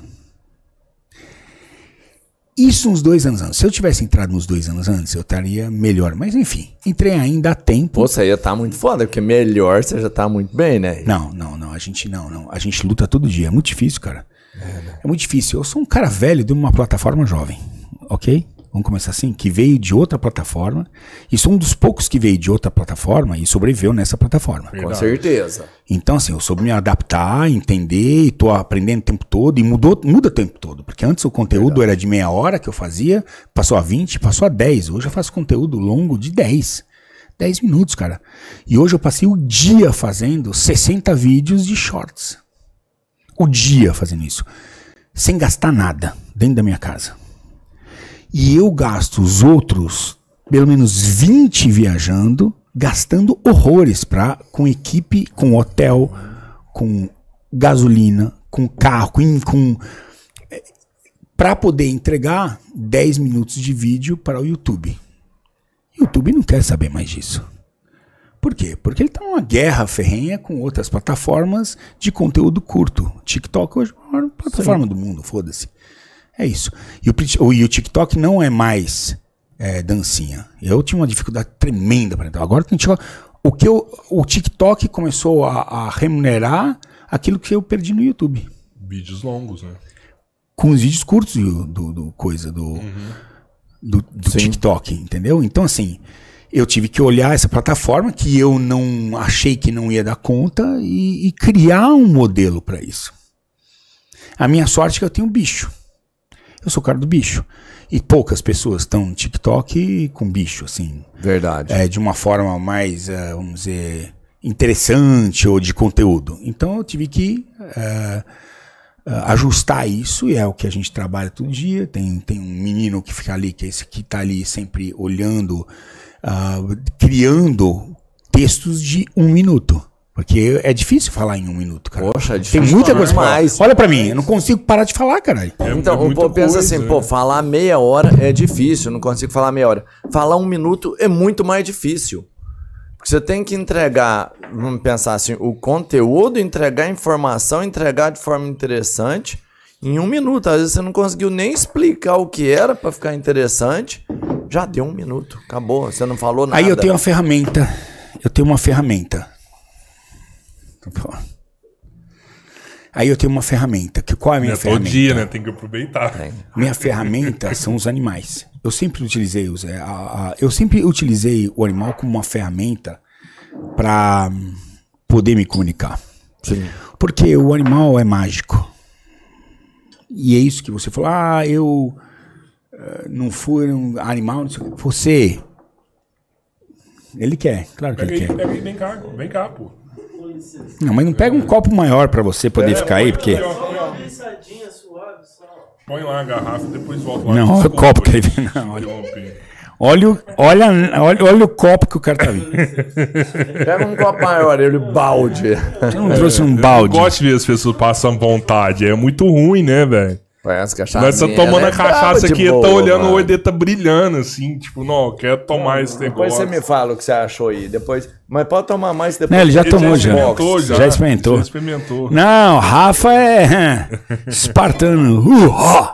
Isso uns dois anos antes. Se eu tivesse entrado uns dois anos antes, eu estaria melhor. Mas enfim, entrei ainda a tempo. Pô, você ia estar tá muito foda, porque melhor você já está muito bem, né? Não, não, não. A gente não, não. A gente luta todo dia. É muito difícil, cara. É, né? é muito difícil. Eu sou um cara velho de uma plataforma jovem, ok? vamos começar assim, que veio de outra plataforma, e sou um dos poucos que veio de outra plataforma e sobreviveu nessa plataforma. Com certeza. Então, assim, eu soube me adaptar, entender, e tô aprendendo o tempo todo, e mudou, muda o tempo todo, porque antes o conteúdo Verdade. era de meia hora que eu fazia, passou a 20, passou a 10, hoje eu faço conteúdo longo de 10. 10 minutos, cara. E hoje eu passei o dia fazendo 60 vídeos de shorts. O dia fazendo isso. Sem gastar nada dentro da minha casa. E eu gasto os outros, pelo menos 20 viajando, gastando horrores pra, com equipe, com hotel, com gasolina, com carro, com. com eh, para poder entregar 10 minutos de vídeo para o YouTube. YouTube não quer saber mais disso. Por quê? Porque ele está numa guerra ferrenha com outras plataformas de conteúdo curto. TikTok hoje é a maior plataforma Sim. do mundo, foda-se. É isso. E o, e o TikTok não é mais é, dancinha. Eu tinha uma dificuldade tremenda para entrar. Agora tem TikTok. O que eu, o TikTok começou a, a, remunerar aquilo que eu perdi no YouTube. Vídeos longos, né? Com os vídeos curtos do, do, do coisa do, uhum. do, do TikTok, entendeu? Então assim, eu tive que olhar essa plataforma que eu não achei que não ia dar conta e, e criar um modelo para isso. A minha sorte é que eu tenho um bicho eu sou o cara do bicho. E poucas pessoas estão no TikTok com bicho, assim. Verdade. É, de uma forma mais, uh, vamos dizer, interessante ou de conteúdo. Então eu tive que uh, uh, ajustar isso, e é o que a gente trabalha todo dia. Tem, tem um menino que fica ali, que é esse que está ali sempre olhando, ah, criando textos de um minuto. Porque é difícil falar em um minuto, cara. Poxa, é difícil. Tem muita coisa mais. Olha para mim, eu não consigo parar de falar, caralho. É, então, é povo pensa assim, é. pô, falar meia hora é difícil, não consigo falar meia hora. Falar um minuto é muito mais difícil. Porque você tem que entregar, vamos pensar assim, o conteúdo, entregar informação, entregar de forma interessante em um minuto. Às vezes você não conseguiu nem explicar o que era para ficar interessante. Já deu um minuto, acabou, você não falou nada. Aí eu tenho uma ferramenta. Eu tenho uma ferramenta Tá aí eu tenho uma ferramenta. Que qual é a minha é ferramenta? Todo dia, né? Tem que aproveitar. É. Minha ferramenta são os animais. Eu sempre utilizei os, é, a, a, eu sempre utilizei o animal como uma ferramenta para hum, poder me comunicar. Sim. Porque o animal é mágico. E é isso que você falou. Ah, eu eh, não fui um animal. Não sei, você. Ele quer, claro que Peguei, ele quer. vem cá, vem cá, pô. Não, mas não pega um copo maior para você poder é, ficar aí, porque. Põe lá a garrafa e depois volta lá. Não, olha o copo que ele vem. Não, olha. Olha, olha, olha, olha o copo que o cara tá vindo. Pega um copo maior, ele balde. Você não trouxe um balde? Eu gosto de ver as pessoas passam vontade. É muito ruim, né, velho? Parece que a Nós estamos tomando né? a cachaça aqui e tá olhando mano. o Edeta brilhando, assim, tipo, não, eu quero tomar não, esse negócio. Hum, depois você me fala o que você achou aí. Depois. Mas pode tomar mais depois. Não, ele já ele tomou, já. Experimentou, já. Já experimentou. Já experimentou. Não, Rafa é espartano. Uh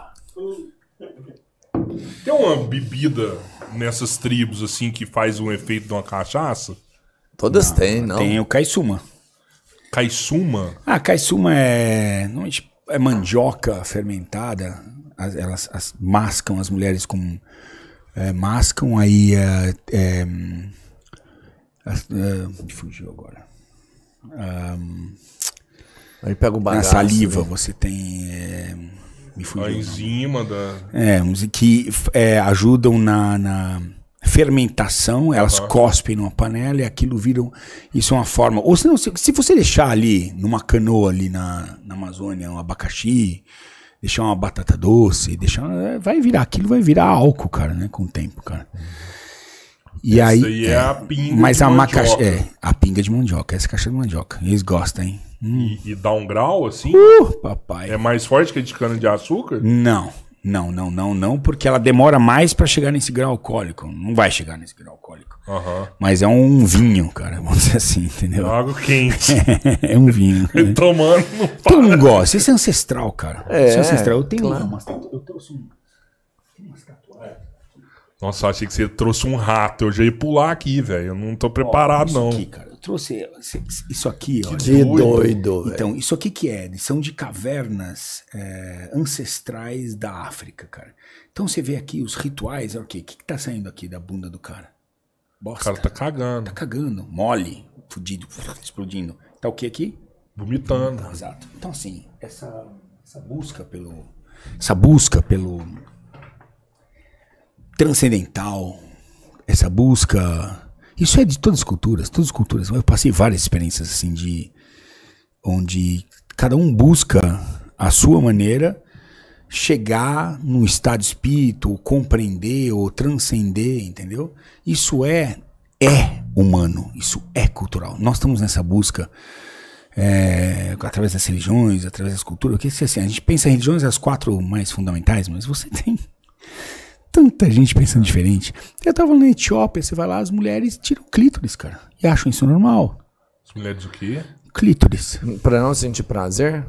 Tem uma bebida nessas tribos, assim, que faz um efeito de uma cachaça? Todas não, têm, não. Tem o Kaisuma. Kaisuma? Ah, Kaisuma é. Não, tipo é mandioca fermentada, as, elas as mascam as mulheres com é, mascam aí é, é, é fugiu agora. Um, aí pega o bagaço, na saliva né? você tem é, me fugiu, a enzima não. da é, que é, ajudam na, na fermentação, elas uhum. cospem numa panela e aquilo viram. Isso é uma forma. Ou senão, se, se você deixar ali, numa canoa ali na, na Amazônia, um abacaxi, deixar uma batata doce, deixar. Eh, vai virar aquilo, vai virar álcool, cara, né? Com o tempo, cara. E essa aí. aí é, é, a pinga mas de a mandioca. É, a pinga de mandioca, essa é caixa de mandioca. Eles gostam, hein? Hum. E, e, dá um grau assim? Uh, papai. É mais forte que a de cana de açúcar? Não. Não, não, não, não, porque ela demora mais para chegar nesse grau alcoólico. Não vai chegar nesse grau alcoólico. Uhum. Mas é um vinho, cara, vamos dizer assim, entendeu? Água é quente. é um vinho. Né? Tomando. Não para. Todo mundo gosta. Isso é ancestral, cara. É, Isso é ancestral. Eu tenho claro. uma. Eu trouxe um. Nossa, achei que você trouxe um rato. Eu já ia pular aqui, velho. Eu não tô preparado, Ó, isso não. Aqui, cara trouxe assim, isso aqui, ó. Que doido. Então, isso aqui que é? São de cavernas é, ancestrais da África, cara. Então você vê aqui os rituais, é o okay, que, que tá saindo aqui da bunda do cara? Bosta. O cara tá cagando. Tá cagando, mole, fudido, explodindo. Tá o que aqui? Vomitando. Ah, exato. Então assim, essa, essa busca pelo... Essa busca pelo... Transcendental. Essa busca isso é de todas as culturas, todas as culturas. Eu passei várias experiências assim de onde cada um busca a sua maneira chegar num estado de espírito, ou compreender ou transcender, entendeu? Isso é é humano, isso é cultural. Nós estamos nessa busca é, através das religiões, através das culturas. O que é assim? A gente pensa em religiões as quatro mais fundamentais, mas você tem tanta gente pensando diferente. Eu tava na Etiópia, você vai lá, as mulheres tiram clítoris, cara. E acham isso normal. As mulheres o quê? Clítoris. Pra não sentir prazer?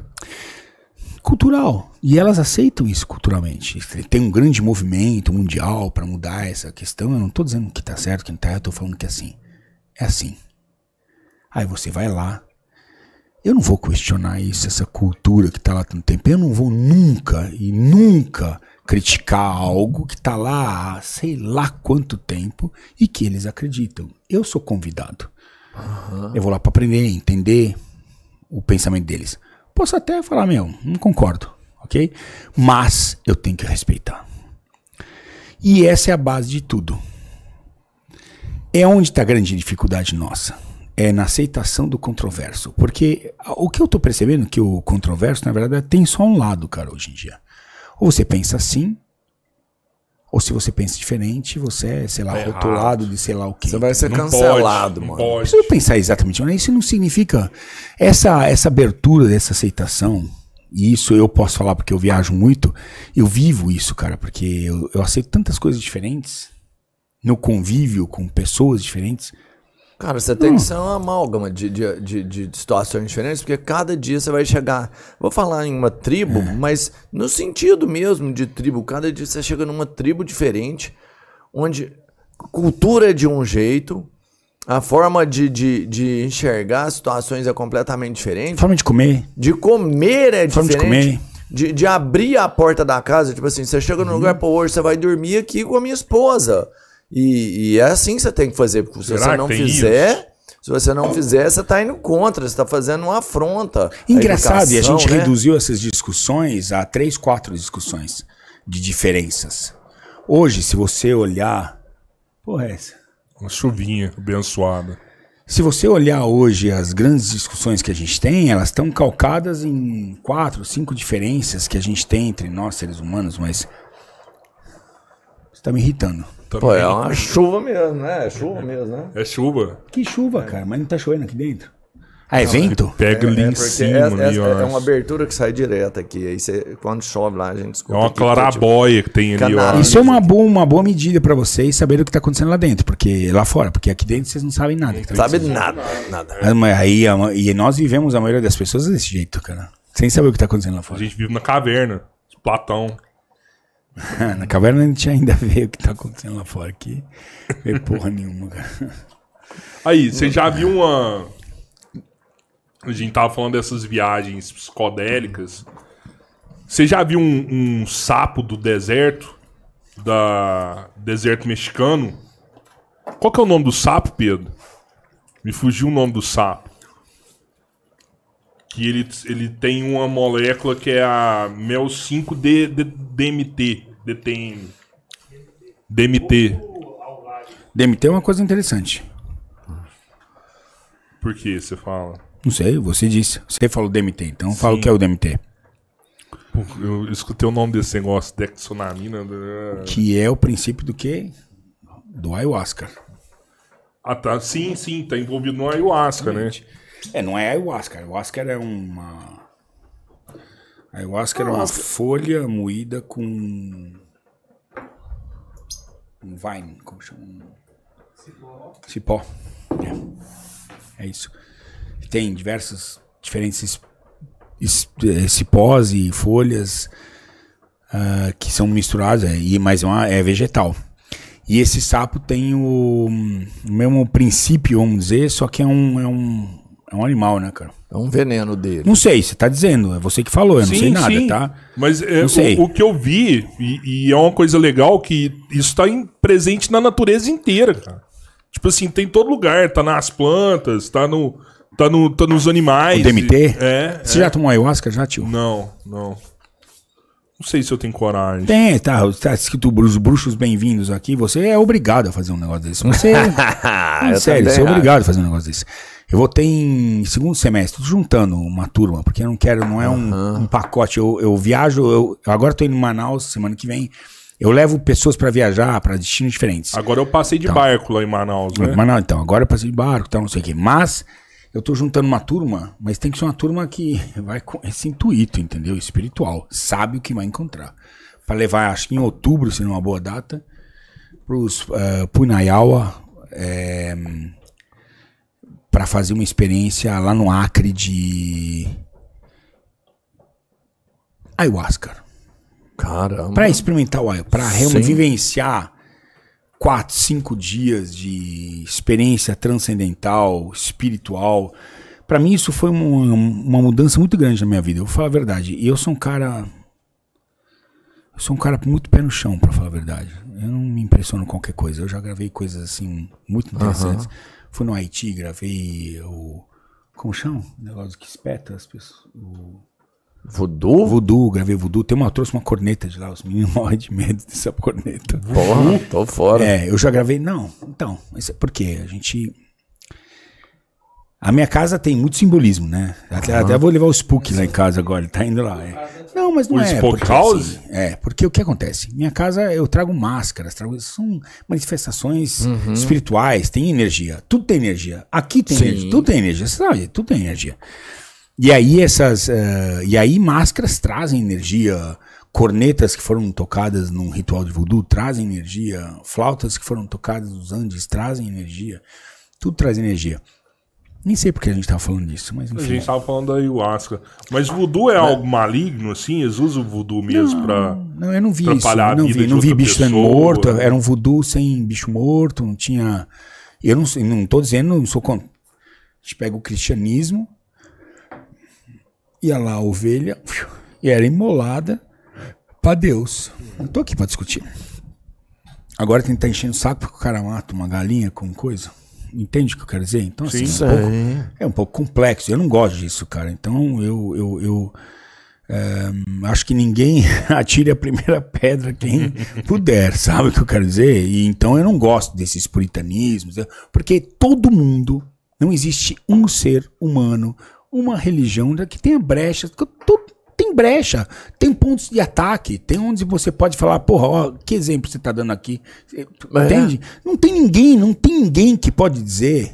Cultural. E elas aceitam isso culturalmente. Tem um grande movimento mundial para mudar essa questão. Eu não tô dizendo que tá certo, que não tá, eu tô falando que é assim. É assim. Aí você vai lá. Eu não vou questionar isso, essa cultura que tá lá tanto tempo. Eu não vou nunca e nunca criticar algo que está lá há sei lá quanto tempo e que eles acreditam. Eu sou convidado. Uhum. Eu vou lá para aprender, entender o pensamento deles. Posso até falar, meu, não concordo, ok? Mas eu tenho que respeitar. E essa é a base de tudo. É onde está a grande dificuldade nossa. É na aceitação do controverso. Porque o que eu estou percebendo é que o controverso, na verdade, tem só um lado, cara, hoje em dia. Ou você pensa assim, ou se você pensa diferente, você é, sei lá, é rotulado de sei lá o quê. Você vai ser não cancelado, pode, mano. Não pode. Não pensar exatamente, Mas é. isso não significa. Essa, essa abertura essa aceitação, e isso eu posso falar porque eu viajo muito, eu vivo isso, cara, porque eu, eu aceito tantas coisas diferentes no convívio com pessoas diferentes Cara, você tem que hum. ser uma amálgama de, de, de, de, situações diferentes, porque cada dia você vai chegar. Vou falar em uma tribo, é. mas no sentido mesmo de tribo, cada dia você chega numa tribo diferente, onde cultura é de um jeito, a forma de, de, de enxergar situações é completamente diferente. Forma de comer. De comer é forma diferente. De comer. De, de abrir a porta da casa, tipo assim, você chega num uhum. lugar, pô, hoje você vai dormir aqui com a minha esposa. E, e é assim que você tem que fazer, porque se você não fizer. Isso? Se você não fizer, você está indo contra, você está fazendo uma afronta. Engraçado, e a gente né? reduziu essas discussões a três, quatro discussões de diferenças. Hoje, se você olhar. Porra, é essa? Uma chuvinha abençoada. Se você olhar hoje as grandes discussões que a gente tem, elas estão calcadas em quatro, cinco diferenças que a gente tem entre nós, seres humanos, mas. Você está me irritando. Também. Pô, é uma chuva mesmo, né? É chuva mesmo, né? É chuva. Que chuva, cara, mas não tá chovendo aqui dentro. Ah, é não, vento? É, pega é, ali é em cima. É, ali, é, uma abertura que sai direta aqui. Aí você, quando chove lá, a gente escuta. É uma tipo, clarabóia tipo, que tem ali. Ó. Isso é uma boa, uma boa medida para vocês saberem o que tá acontecendo lá dentro, porque lá fora, porque aqui dentro vocês não sabem nada. Não sabe nada, nada. Ah, aí, e nós vivemos a maioria das pessoas desse jeito, cara. Sem saber o que tá acontecendo lá fora. A gente vive na caverna. Platão. Na caverna a gente ainda vê o que tá acontecendo lá fora aqui. Vê porra nenhuma, cara. Aí, você já viu uma. A gente tava falando dessas viagens psicodélicas. Você já viu um, um sapo do deserto? Da. Deserto mexicano? Qual que é o nome do sapo, Pedro? Me fugiu o nome do sapo. Que ele, ele tem uma molécula que é a Mel 5 d DMT detém DMT. DMT é uma coisa interessante. Por que você fala? Não sei, você disse. Você falou DMT, então fala o que é o DMT. Eu escutei o nome desse negócio, dexonamina. Né? Que é o princípio do quê? Do ayahuasca. Ah, tá. Sim, sim, tá envolvido no ayahuasca, né? Exatamente. né? É, não é ayahuasca. Ayahuasca é uma a ayahuasca ah, era uma folha moída com. Um vine, como chama? Cipó. Cipó. É. é isso. Tem diversas diferentes eh, cipós e folhas uh, que são misturadas, é, e, mas é uma, é vegetal. E esse sapo tem o, hum, o mesmo princípio, vamos dizer, só que é um, é um é um animal, né, cara? É um veneno dele. Não sei, você tá dizendo. É você que falou, eu sim, não sei nada, sim. tá? Mas é, o, o, que eu vi, e, e, é uma coisa legal, que isso tá em, presente na natureza inteira, cara. Tipo assim, tem todo lugar. Tá nas plantas, tá no... Tá, no, tá nos animais. O DMT? E, é. Você é. já tomou ayahuasca já, tio? Não, não. Não sei se eu tenho coragem. Tem, tá. Tá escrito os bruxos bem-vindos aqui. Você é obrigado a fazer um negócio desse. Você. sério, você é obrigado a fazer um negócio desse. Eu votei em segundo semestre, juntando uma turma, porque eu não quero, não é um, uhum. um pacote. Eu, eu viajo, eu, agora estou indo em Manaus semana que vem. Eu levo pessoas para viajar para destinos diferentes. Agora eu passei de então, barco lá em Manaus, né? Manaus, então, agora eu passei de barco, então não sei o quê. Mas eu estou juntando uma turma, mas tem que ser uma turma que vai com esse intuito, entendeu? Espiritual. Sabe o que vai encontrar. Para levar, acho que em outubro, se não é uma boa data, para os uh, eh, Punayawa. Eh, para fazer uma experiência lá no Acre de ayahuasca. Caramba. Para experimentar o ayahuasca, para realmente vivenciar quatro, cinco dias de experiência transcendental, espiritual. Para mim isso foi uma, uma mudança muito grande na minha vida. Eu vou falar a verdade. E eu sou um cara eu sou um cara muito pé no chão, para falar a verdade. Eu não me impressiono com qualquer coisa. Eu já gravei coisas assim muito interessantes. Uhum. Fui no Haiti, gravei o. Como chama? O negócio que espeta as pessoas. O... Voodoo? Voodoo, gravei voodoo. Tem uma, trouxe uma corneta de lá, os meninos morrem de medo dessa corneta. Porra, tô fora. É, eu já gravei. Não, então, isso é porque a gente. A minha casa tem muito simbolismo, né? Até, até vou levar o Spook lá em casa agora, ele tá indo lá. É. Não, mas não o é. Spook porque, assim, House? Assim, é, porque o que acontece? Minha casa eu trago máscaras, trago, são manifestações uhum. espirituais, tem energia, tudo tem energia. Aqui tem Sim. energia, tudo tem energia, você sabe, tudo tem energia. E aí essas. Uh, e aí máscaras trazem energia, cornetas que foram tocadas num ritual de voodoo trazem energia, flautas que foram tocadas nos Andes trazem energia, tudo traz energia. Nem sei porque a gente estava falando disso, mas enfim. A gente estava falando da ayahuasca. Mas voodoo é algo maligno, assim? Eles usam voodoo mesmo para Não, eu não vi isso. Não vi, não vi bicho sendo morto. Era um voodoo sem bicho morto, não tinha... Eu não, não tô dizendo, não sou contra. A gente pega o cristianismo, ia lá a ovelha, e era imolada para Deus. Não tô aqui para discutir. Agora tem que estar tá enchendo o saco porque o cara mata uma galinha com coisa. Entende o que eu quero dizer? Então, assim, Sim, é, um pouco, é um pouco complexo. Eu não gosto disso, cara. Então, eu, eu, eu é, acho que ninguém atire a primeira pedra quem puder, sabe o que eu quero dizer? E, então, eu não gosto desses puritanismos, né? porque todo mundo, não existe um ser humano, uma religião que tenha brechas, todo, tem brecha, tem pontos de ataque, tem onde você pode falar, porra, ó, que exemplo você está dando aqui? É. Entende? É. Não tem ninguém, não tem ninguém que pode dizer,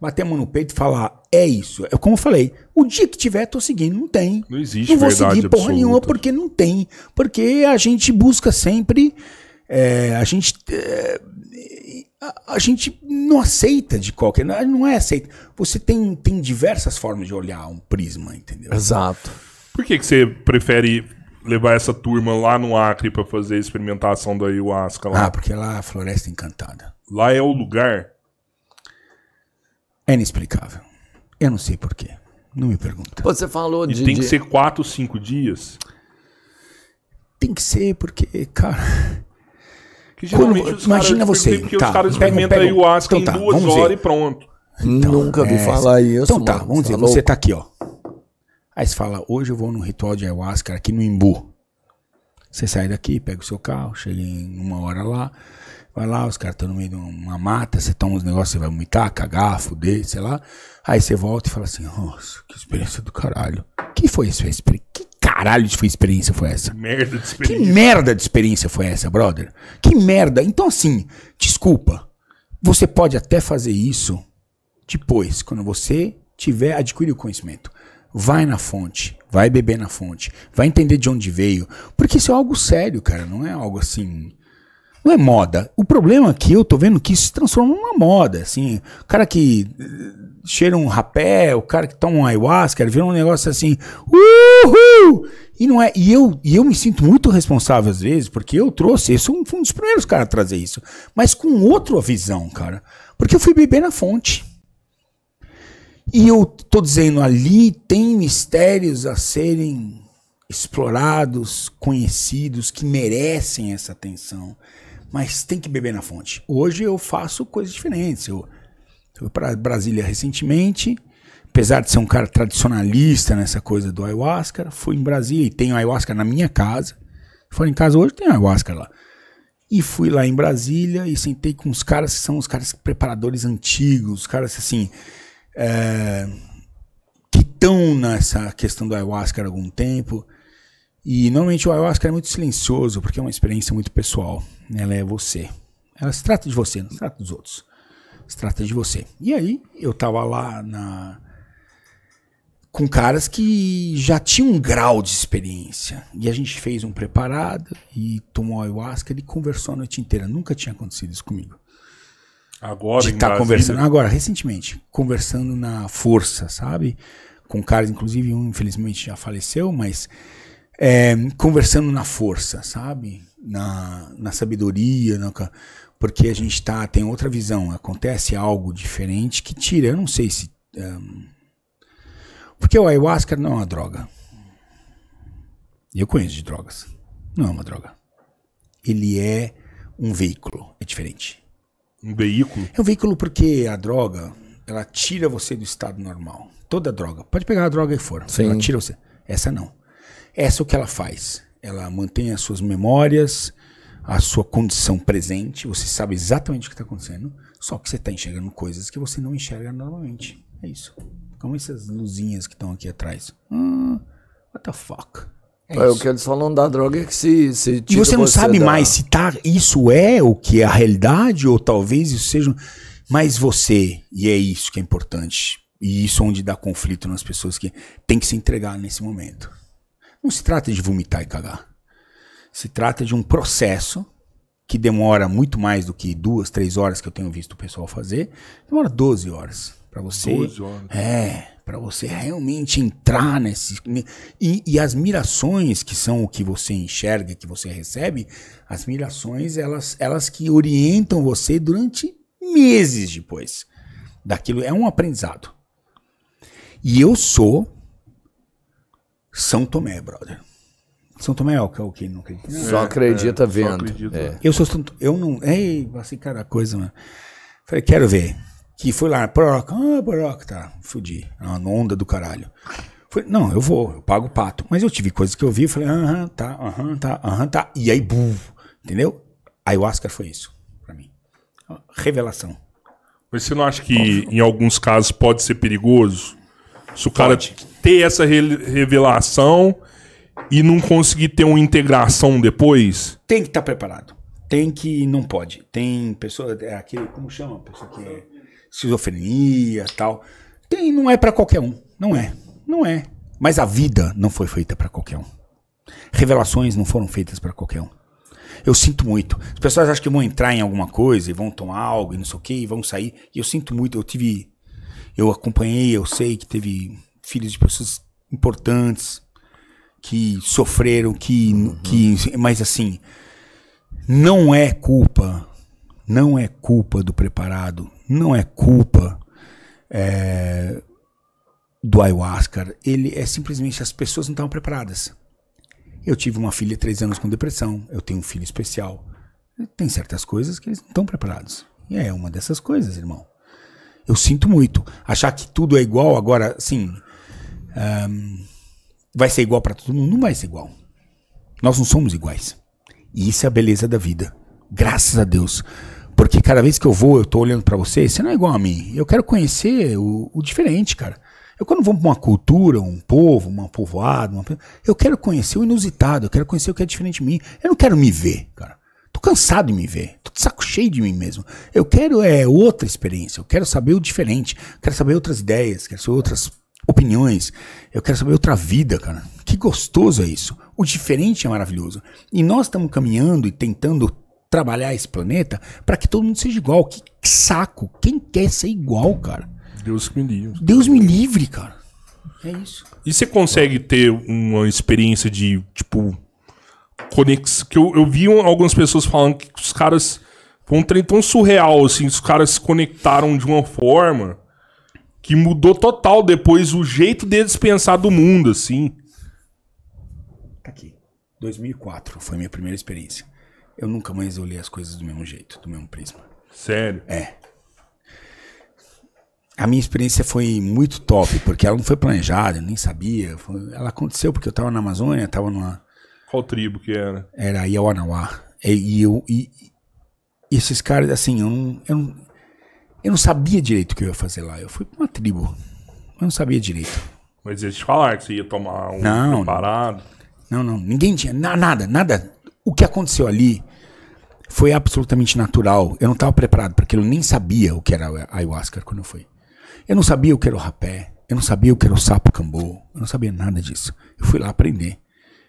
bater a mão no peito e falar, é isso. É como eu falei, o dia que tiver, tô seguindo, não tem. Não existe Não vou seguir porra absoluta. nenhuma porque não tem. Porque a gente busca sempre, é, a gente... É, a, a gente não aceita de qualquer não é aceita você tem, tem diversas formas de olhar um prisma entendeu exato por que, que você prefere levar essa turma lá no Acre para fazer a experimentação da ayahuasca lá? Ah, porque lá é a floresta é encantada. Lá é o lugar? É inexplicável. Eu não sei porquê. Não me pergunta. Você falou de. E tem que ser quatro, cinco dias? Tem que ser, porque, cara. Quando, imagina você. Tá, os caras tá, pega, pega, ayahuasca então, tá, em duas horas e pronto. Então, Nunca é, vi falar isso. Então tá, vamos dizer, você tá, tá aqui, ó. Aí você fala, hoje eu vou num ritual de ayahuasca aqui no Imbu. Você sai daqui, pega o seu carro, chega em uma hora lá, vai lá, os caras estão no meio de uma mata, você toma uns negócios, você vai vomitar, cagar, fuder, sei lá. Aí você volta e fala assim, nossa, que experiência do caralho. Que foi isso? Que caralho de experiência foi essa? Merda de experiência. Que merda de experiência foi essa, brother? Que merda. Então assim, desculpa, você pode até fazer isso depois, quando você tiver adquirido o conhecimento vai na fonte, vai beber na fonte, vai entender de onde veio. Porque isso é algo sério, cara, não é algo assim. Não é moda. O problema é que eu tô vendo que isso se transforma numa moda, assim. O cara que eh, cheira um rapé, o cara que toma um ayahuasca, vira um negócio assim, uhul! E não é, e eu, e eu me sinto muito responsável às vezes, porque eu trouxe, eu sou é um, um dos primeiros caras a trazer isso, mas com outra visão, cara. Porque eu fui beber na fonte. E eu estou dizendo, ali tem mistérios a serem explorados, conhecidos, que merecem essa atenção, mas tem que beber na fonte. Hoje eu faço coisas diferentes. Eu fui para Brasília recentemente, apesar de ser um cara tradicionalista nessa coisa do ayahuasca, fui em Brasília e tenho ayahuasca na minha casa. Fui em casa hoje, tem ayahuasca lá. E fui lá em Brasília e sentei com os caras que são os caras preparadores antigos, os caras assim, é, que estão nessa questão do ayahuasca há algum tempo. E normalmente o ayahuasca é muito silencioso, porque é uma experiência muito pessoal. Ela é você. Ela se trata de você, não se trata dos outros. Se trata de você. E aí, eu tava lá na com caras que já tinham um grau de experiência. E a gente fez um preparado e tomou ayahuasca e conversou a noite inteira. Nunca tinha acontecido isso comigo. Agora, de estar tá conversando. Agora, recentemente, conversando na força, sabe? Com caras, inclusive um infelizmente já faleceu, mas é, conversando na força, sabe? Na, na sabedoria, na, porque a gente tá, tem outra visão. Acontece algo diferente que tira. Eu não sei se. É, porque o ayahuasca não é uma droga. Eu conheço de drogas. Não é uma droga. Ele é um veículo. É diferente. Um veículo? É um veículo porque a droga, ela tira você do estado normal. Toda droga. Pode pegar a droga e for. Sim. Ela tira você. Essa não. Essa é o que ela faz. Ela mantém as suas memórias, a sua condição presente. Você sabe exatamente o que está acontecendo. Só que você está enxergando coisas que você não enxerga normalmente. É isso. Como essas luzinhas que estão aqui atrás. Hum, what the fuck? É, é, o que eles falam da droga é que se, se tira E você não você sabe da... mais se tá, isso é o que é a realidade, ou talvez isso seja. Mas você, e é isso que é importante, e isso é onde dá conflito nas pessoas que tem que se entregar nesse momento. Não se trata de vomitar e cagar. Se trata de um processo que demora muito mais do que duas, três horas que eu tenho visto o pessoal fazer. Demora 12 horas para você. 12 horas. É para você realmente entrar nesse. E, e, as mirações, que são o que você enxerga, que você recebe, as mirações, elas, elas que orientam você durante meses depois. Daquilo é um aprendizado. E eu sou São Tomé, brother. São Tomé é o que, é o que não acredita. Só é, acredita é, vendo. Só É. Eu sou eu não, é assim, cara, coisa, mano. Falei, quero ver que foi lá, Proroca, ah, Proroca, tá, fudi, é uma onda do caralho. Falei, não, eu vou, eu pago o pato. Mas eu tive coisas que eu vi, falei, aham, tá, aham, tá, aham, tá. E aí, bum, entendeu? Ayahuasca foi isso, para mim. Revelação. Mas você não acha que em alguns casos pode ser perigoso? Se o cara pode. ter essa re revelação e não conseguir ter uma integração depois? Tem que estar tá preparado. Tem que. Não pode. Tem pessoa. É aquele. Como chama? Pessoa que é esquizofrenia tal. Tem, não é para qualquer um. Não é. Não é. Mas a vida não foi feita para qualquer um. Revelações não foram feitas para qualquer um. Eu sinto muito. As pessoas acham que vão entrar em alguma coisa e vão tomar algo e não sei o que e vão sair. E eu sinto muito. Eu tive. Eu acompanhei, eu sei que teve filhos de pessoas importantes que sofreram, que. Uhum. que mas assim. Não é culpa não é culpa do preparado, não é culpa é, do ayahuasca. Ele é simplesmente as pessoas não estavam preparadas. Eu tive uma filha três anos com depressão, eu tenho um filho especial. Tem certas coisas que eles não estão preparados. E é uma dessas coisas, irmão. Eu sinto muito. Achar que tudo é igual agora, sim. Um, vai ser igual para todo mundo? Não vai ser igual. Nós não somos iguais. E isso é a beleza da vida. Graças a Deus. Porque cada vez que eu vou, eu tô olhando para você, você não é igual a mim. Eu quero conhecer o, o diferente, cara. Eu quando vou para uma cultura, um povo, uma povoada, uma... eu quero conhecer o inusitado, eu quero conhecer o que é diferente de mim. Eu não quero me ver, cara. Tô cansado de me ver, tô de saco cheio de mim mesmo. Eu quero é outra experiência, eu quero saber o diferente, quero saber outras ideias, quero saber outras opiniões, eu quero saber outra vida, cara. Que gostoso é isso. O diferente é maravilhoso. E nós estamos caminhando e tentando trabalhar esse planeta para que todo mundo seja igual. Que saco! Quem quer ser igual, cara? Deus me livre. Deus me livre, cara. É isso. E você consegue ter uma experiência de, tipo, conexão. Que eu, eu vi algumas pessoas falando que os caras. Foi um trem tão surreal, assim, os caras se conectaram de uma forma que mudou total depois o jeito deles pensar do mundo, assim. Tá aqui. 2004 foi minha primeira experiência eu nunca mais olhei as coisas do mesmo jeito, do mesmo prisma. Sério? É. A minha experiência foi muito top, porque ela não foi planejada, eu nem sabia. Foi... ela aconteceu porque eu estava na Amazônia, estava numa. Qual tribo que era? Era Yawanawá. E, e eu. E, e esses caras, assim, eu não, eu não, eu, não, sabia direito o que eu ia fazer lá. Eu fui pra uma tribo. Eu não sabia direito. Mas eles falaram que você ia tomar um não, preparado. Não, não. Ninguém tinha. Na, nada, nada. O que aconteceu ali foi absolutamente natural. Eu não estava preparado para aquilo, eu nem sabia o que era a ayahuasca quando eu fui. Eu não sabia o que era o rapé, eu não sabia o que era o sapo cambô, eu não sabia nada disso. Eu fui lá aprender.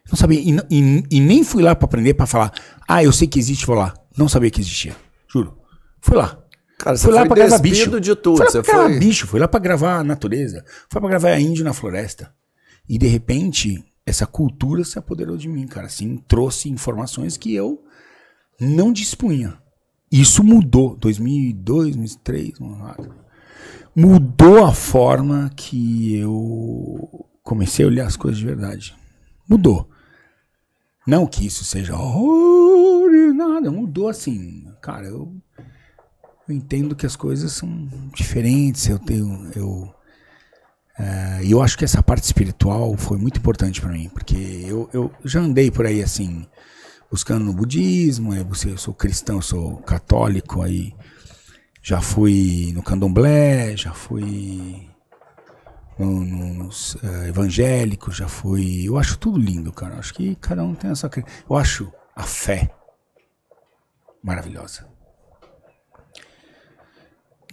Eu não sabia, e, e, e nem fui lá para aprender para falar, ah, eu sei que existe, vou lá. Não sabia que existia, juro. Fui lá. Cara, você fui lá para gravar bicho. De tudo. Fui lá pra gravar foi... bicho, fui lá para gravar a natureza, fui para gravar a índio na floresta. E de repente, essa cultura se apoderou de mim, cara. Assim, trouxe informações que eu não dispunha. Isso mudou. 2002, 2003, mudou a forma que eu comecei a olhar as coisas de verdade. Mudou. Não que isso seja nada. Mudou assim. Cara, eu, eu entendo que as coisas são diferentes. Eu tenho. Eu, é, e eu acho que essa parte espiritual foi muito importante para mim, porque eu, eu já andei por aí assim, buscando no budismo, eu sou cristão, eu sou católico, aí já fui no candomblé, já fui nos uh, é, evangélicos, já fui. Eu acho tudo lindo, cara. Eu acho que cada um tem a sua. Eu acho a fé maravilhosa.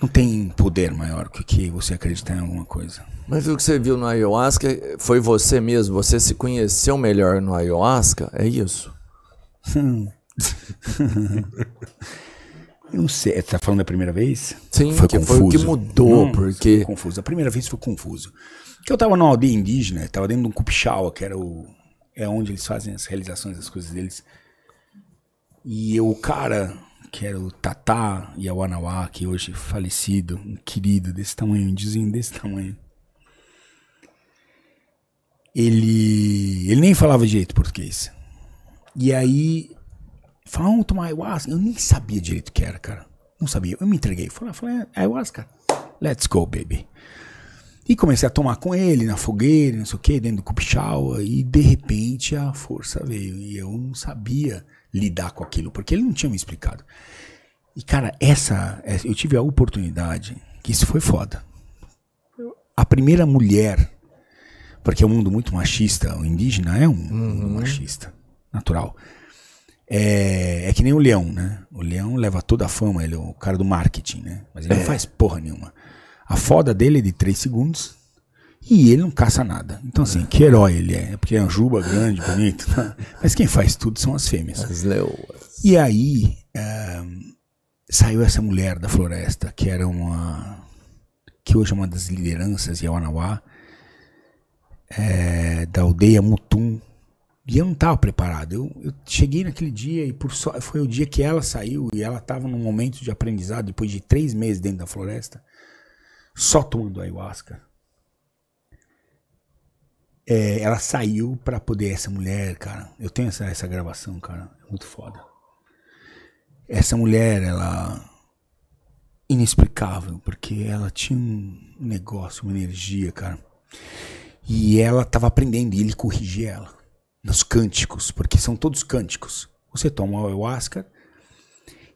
Não tem poder maior que você acreditar em alguma coisa. Mas o que você viu no ayahuasca foi você mesmo, você se conheceu melhor no ayahuasca? É isso? Hum. Eu não sei, você é, tá falando da primeira vez? Sim, foi que confuso. foi o que mudou, não, porque... confuso, a primeira vez foi confuso. Porque eu estava numa aldeia indígena, estava dentro de um cupixaua, que era o... É onde eles fazem as realizações, as coisas deles. E eu, o cara, que era o Tatá Yawanawá, que hoje é falecido, um querido desse tamanho, um indígena desse tamanho ele, ele nem falava direito português. E aí, falaram, tomar ayahuasca. Eu nem sabia direito o que era, cara. Não sabia. Eu me entreguei. Falei, falei é, é ayahuasca, let's go, baby. E comecei a tomar com ele na fogueira, não sei o quê, dentro do cupichau. e de repente a força veio. E eu não sabia lidar com aquilo, porque ele não tinha me explicado. E cara, essa, eu tive a oportunidade, que isso foi foda. A primeira mulher porque é um mundo muito machista. O indígena é um mundo uhum. machista, natural. É, é, que nem o leão, né? O leão leva toda a fama, ele é o cara do marketing, né? Mas ele é. não faz porra nenhuma. A foda dele é de 3 segundos e ele não caça nada. Então, assim, que herói ele é. é porque é anjuba, grande, bonito. Né? Mas quem faz tudo são as fêmeas. As leoas. E aí é, saiu essa mulher da floresta, que era uma. que hoje é uma das lideranças de Awanawá é, da aldeia Mutum. E eu não estava preparado. Eu, eu, cheguei naquele dia e por foi o dia que ela saiu e ela estava num momento de aprendizado depois de três meses dentro da floresta, só tomando ayahuasca. É, ela saiu para poder essa mulher, cara. Eu tenho essa, essa gravação, cara, é muito foda. Essa mulher, ela inexplicável, porque ela tinha um negócio, uma energia, cara. E ela estava aprendendo, e ele corrigia ela nos cânticos, porque são todos cânticos. Você toma o ayahuasca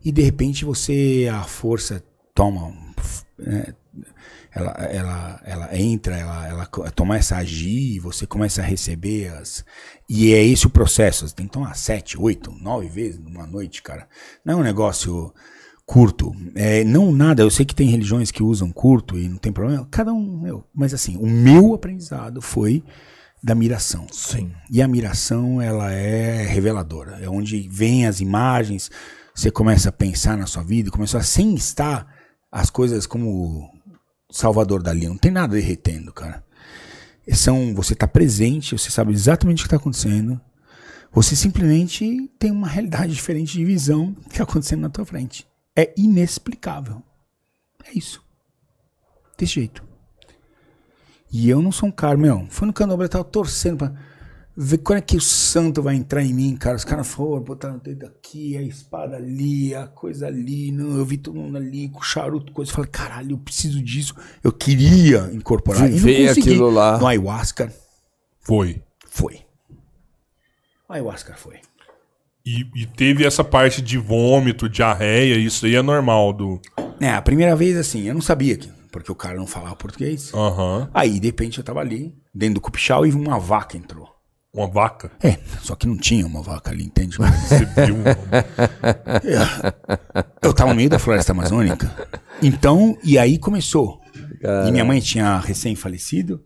e de repente você, a força toma, né, ela, ela, ela entra, ela, ela começa a agir, você começa a receber as. E é esse o processo. Você tem que tomar sete, oito, nove vezes numa noite, cara. Não é um negócio curto. É, não nada, eu sei que tem religiões que usam curto e não tem problema, cada um, meu. Mas assim, o meu aprendizado foi da miração. Sim. E a miração, ela é reveladora. É onde vem as imagens, você começa a pensar na sua vida, começa a sem estar as coisas como Salvador Dali, não tem nada derretendo, cara. É, são, você está presente, você sabe exatamente o que está acontecendo, você simplesmente tem uma realidade diferente de visão que está acontecendo na tua frente é inexplicável. É isso. Desse jeito. E eu não sou um cara, meu. Foi no candomblé, tava torcendo pra ver quando é que o santo vai entrar em mim, cara. Os caras foram, botaram o dedo aqui, a espada ali, a coisa ali. Não, eu vi todo mundo ali com charuto, coisa. Eu falei, caralho, eu preciso disso. Eu queria incorporar. Viver e não consegui. aquilo lá. No ayahuasca. Foi. Foi. O ayahuasca foi e, e, teve essa parte de vômito, diarreia, isso aí é normal do. É, a primeira vez assim, eu não sabia que. Porque o cara não falava português. Uhum. Aí, de repente, eu tava ali, dentro do cupichal, e uma vaca entrou. Uma vaca? É, só que não tinha uma vaca ali, entende? Você viu? eu tava no meio da floresta amazônica. Então, e aí começou. Caramba. E minha mãe tinha recém-falecido.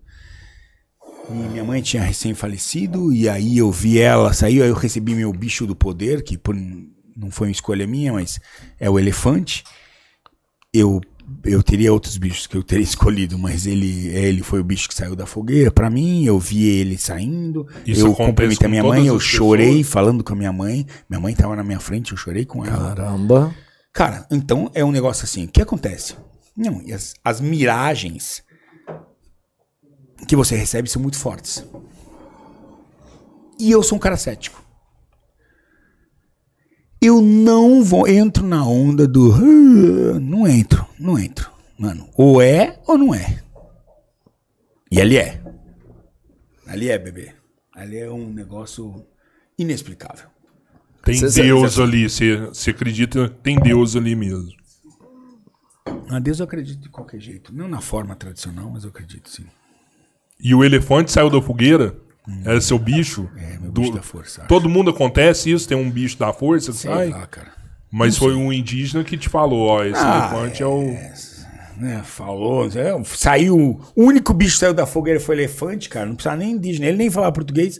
E minha mãe tinha recém-falecido, e aí eu vi ela sair, aí eu recebi meu bicho do poder, que por, não foi uma escolha minha, mas é o elefante. Eu eu teria outros bichos que eu teria escolhido, mas ele ele foi o bicho que saiu da fogueira para mim, eu vi ele saindo, Isso eu cumprimentei a minha mãe, eu chorei pessoas. falando com a minha mãe, minha mãe tava na minha frente, eu chorei com ela. Caramba. Cara, então é um negócio assim, o que acontece? Não, as, as miragens que você recebe são muito fortes. E eu sou um cara cético. Eu não vou, entro na onda do. Ah, não entro, não entro. Mano, ou é ou não é. E ali é. Ali é, bebê. Ali é um negócio inexplicável. Tem cê, Deus cê, ali, você acredita, tem Deus ali mesmo. A ah, Deus eu acredito de qualquer jeito. Não na forma tradicional, mas eu acredito sim e o elefante saiu da fogueira, hum. era seu bicho. É, meu do, bicho da força. Acho. Todo mundo acontece isso, tem um bicho da força, Sei sai. Lá, cara. Mas foi um indígena que te falou, ó, esse ah, elefante é, é o. Né, falou, é, saiu. O único bicho que saiu da fogueira foi elefante, cara. Não precisava nem indígena, ele nem falava português.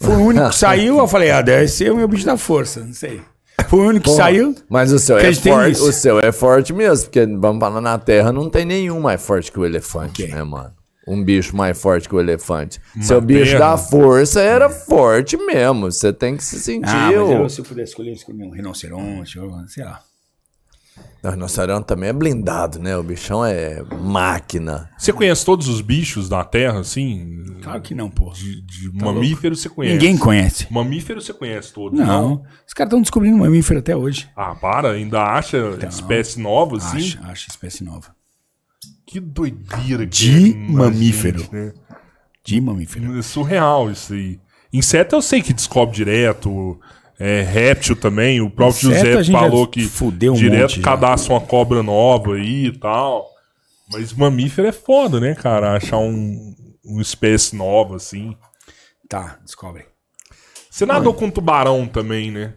Foi o único que saiu, eu falei, ah, deve ser o meu bicho da força, não sei. Foi o único que saiu. Mas o seu, é forte, o seu é forte mesmo, porque vamos falar na Terra, não tem nenhum mais forte que o elefante, okay. né, mano? um bicho mais forte que o elefante. Uma Seu bicho perna. da força era forte mesmo. Você tem que se sentir. Ah, mas eu, se eu pudesse escolher, eu escolhi um rinoceronte, sei lá. O rinoceronte também é blindado, né? O bichão é máquina. Você conhece todos os bichos da Terra, assim? Claro que não, pô. De, de tá mamífero louco. você conhece. Ninguém conhece. Mamífero você conhece todos. Não. não? Os caras estão descobrindo mamífero até hoje. Ah, para? Ainda acha então, espécie nova, assim? Acha, acha espécie nova que doideira. De que é mamífero. Gente, né? De mamífero. É surreal isso aí. Inseto eu sei que descobre direto. É, réptil também. O próprio Inseto, José falou que um direto cadastra uma cobra nova aí e tal. Mas mamífero é foda, né, cara? Achar um, um espécie nova assim. Tá, descobre. Você Mano. nadou com tubarão também, né?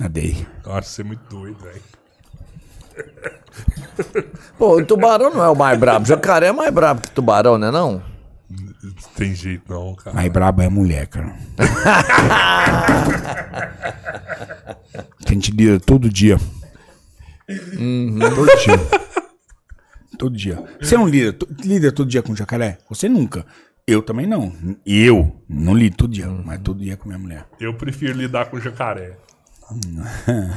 Nadei. Nossa, você é muito doido, velho. Pô, o tubarão não é o mais brabo. Jacaré é mais brabo que tubarão, né não? Tem jeito não, cara. Mais brabo é mulher, cara. a gente lida todo dia. Uhum. Todo dia. Todo dia. Você não lida, lida todo dia com jacaré? Você nunca. Eu também não. Eu não lido todo dia, uhum. mas todo dia com minha mulher. Eu prefiro lidar com jacaré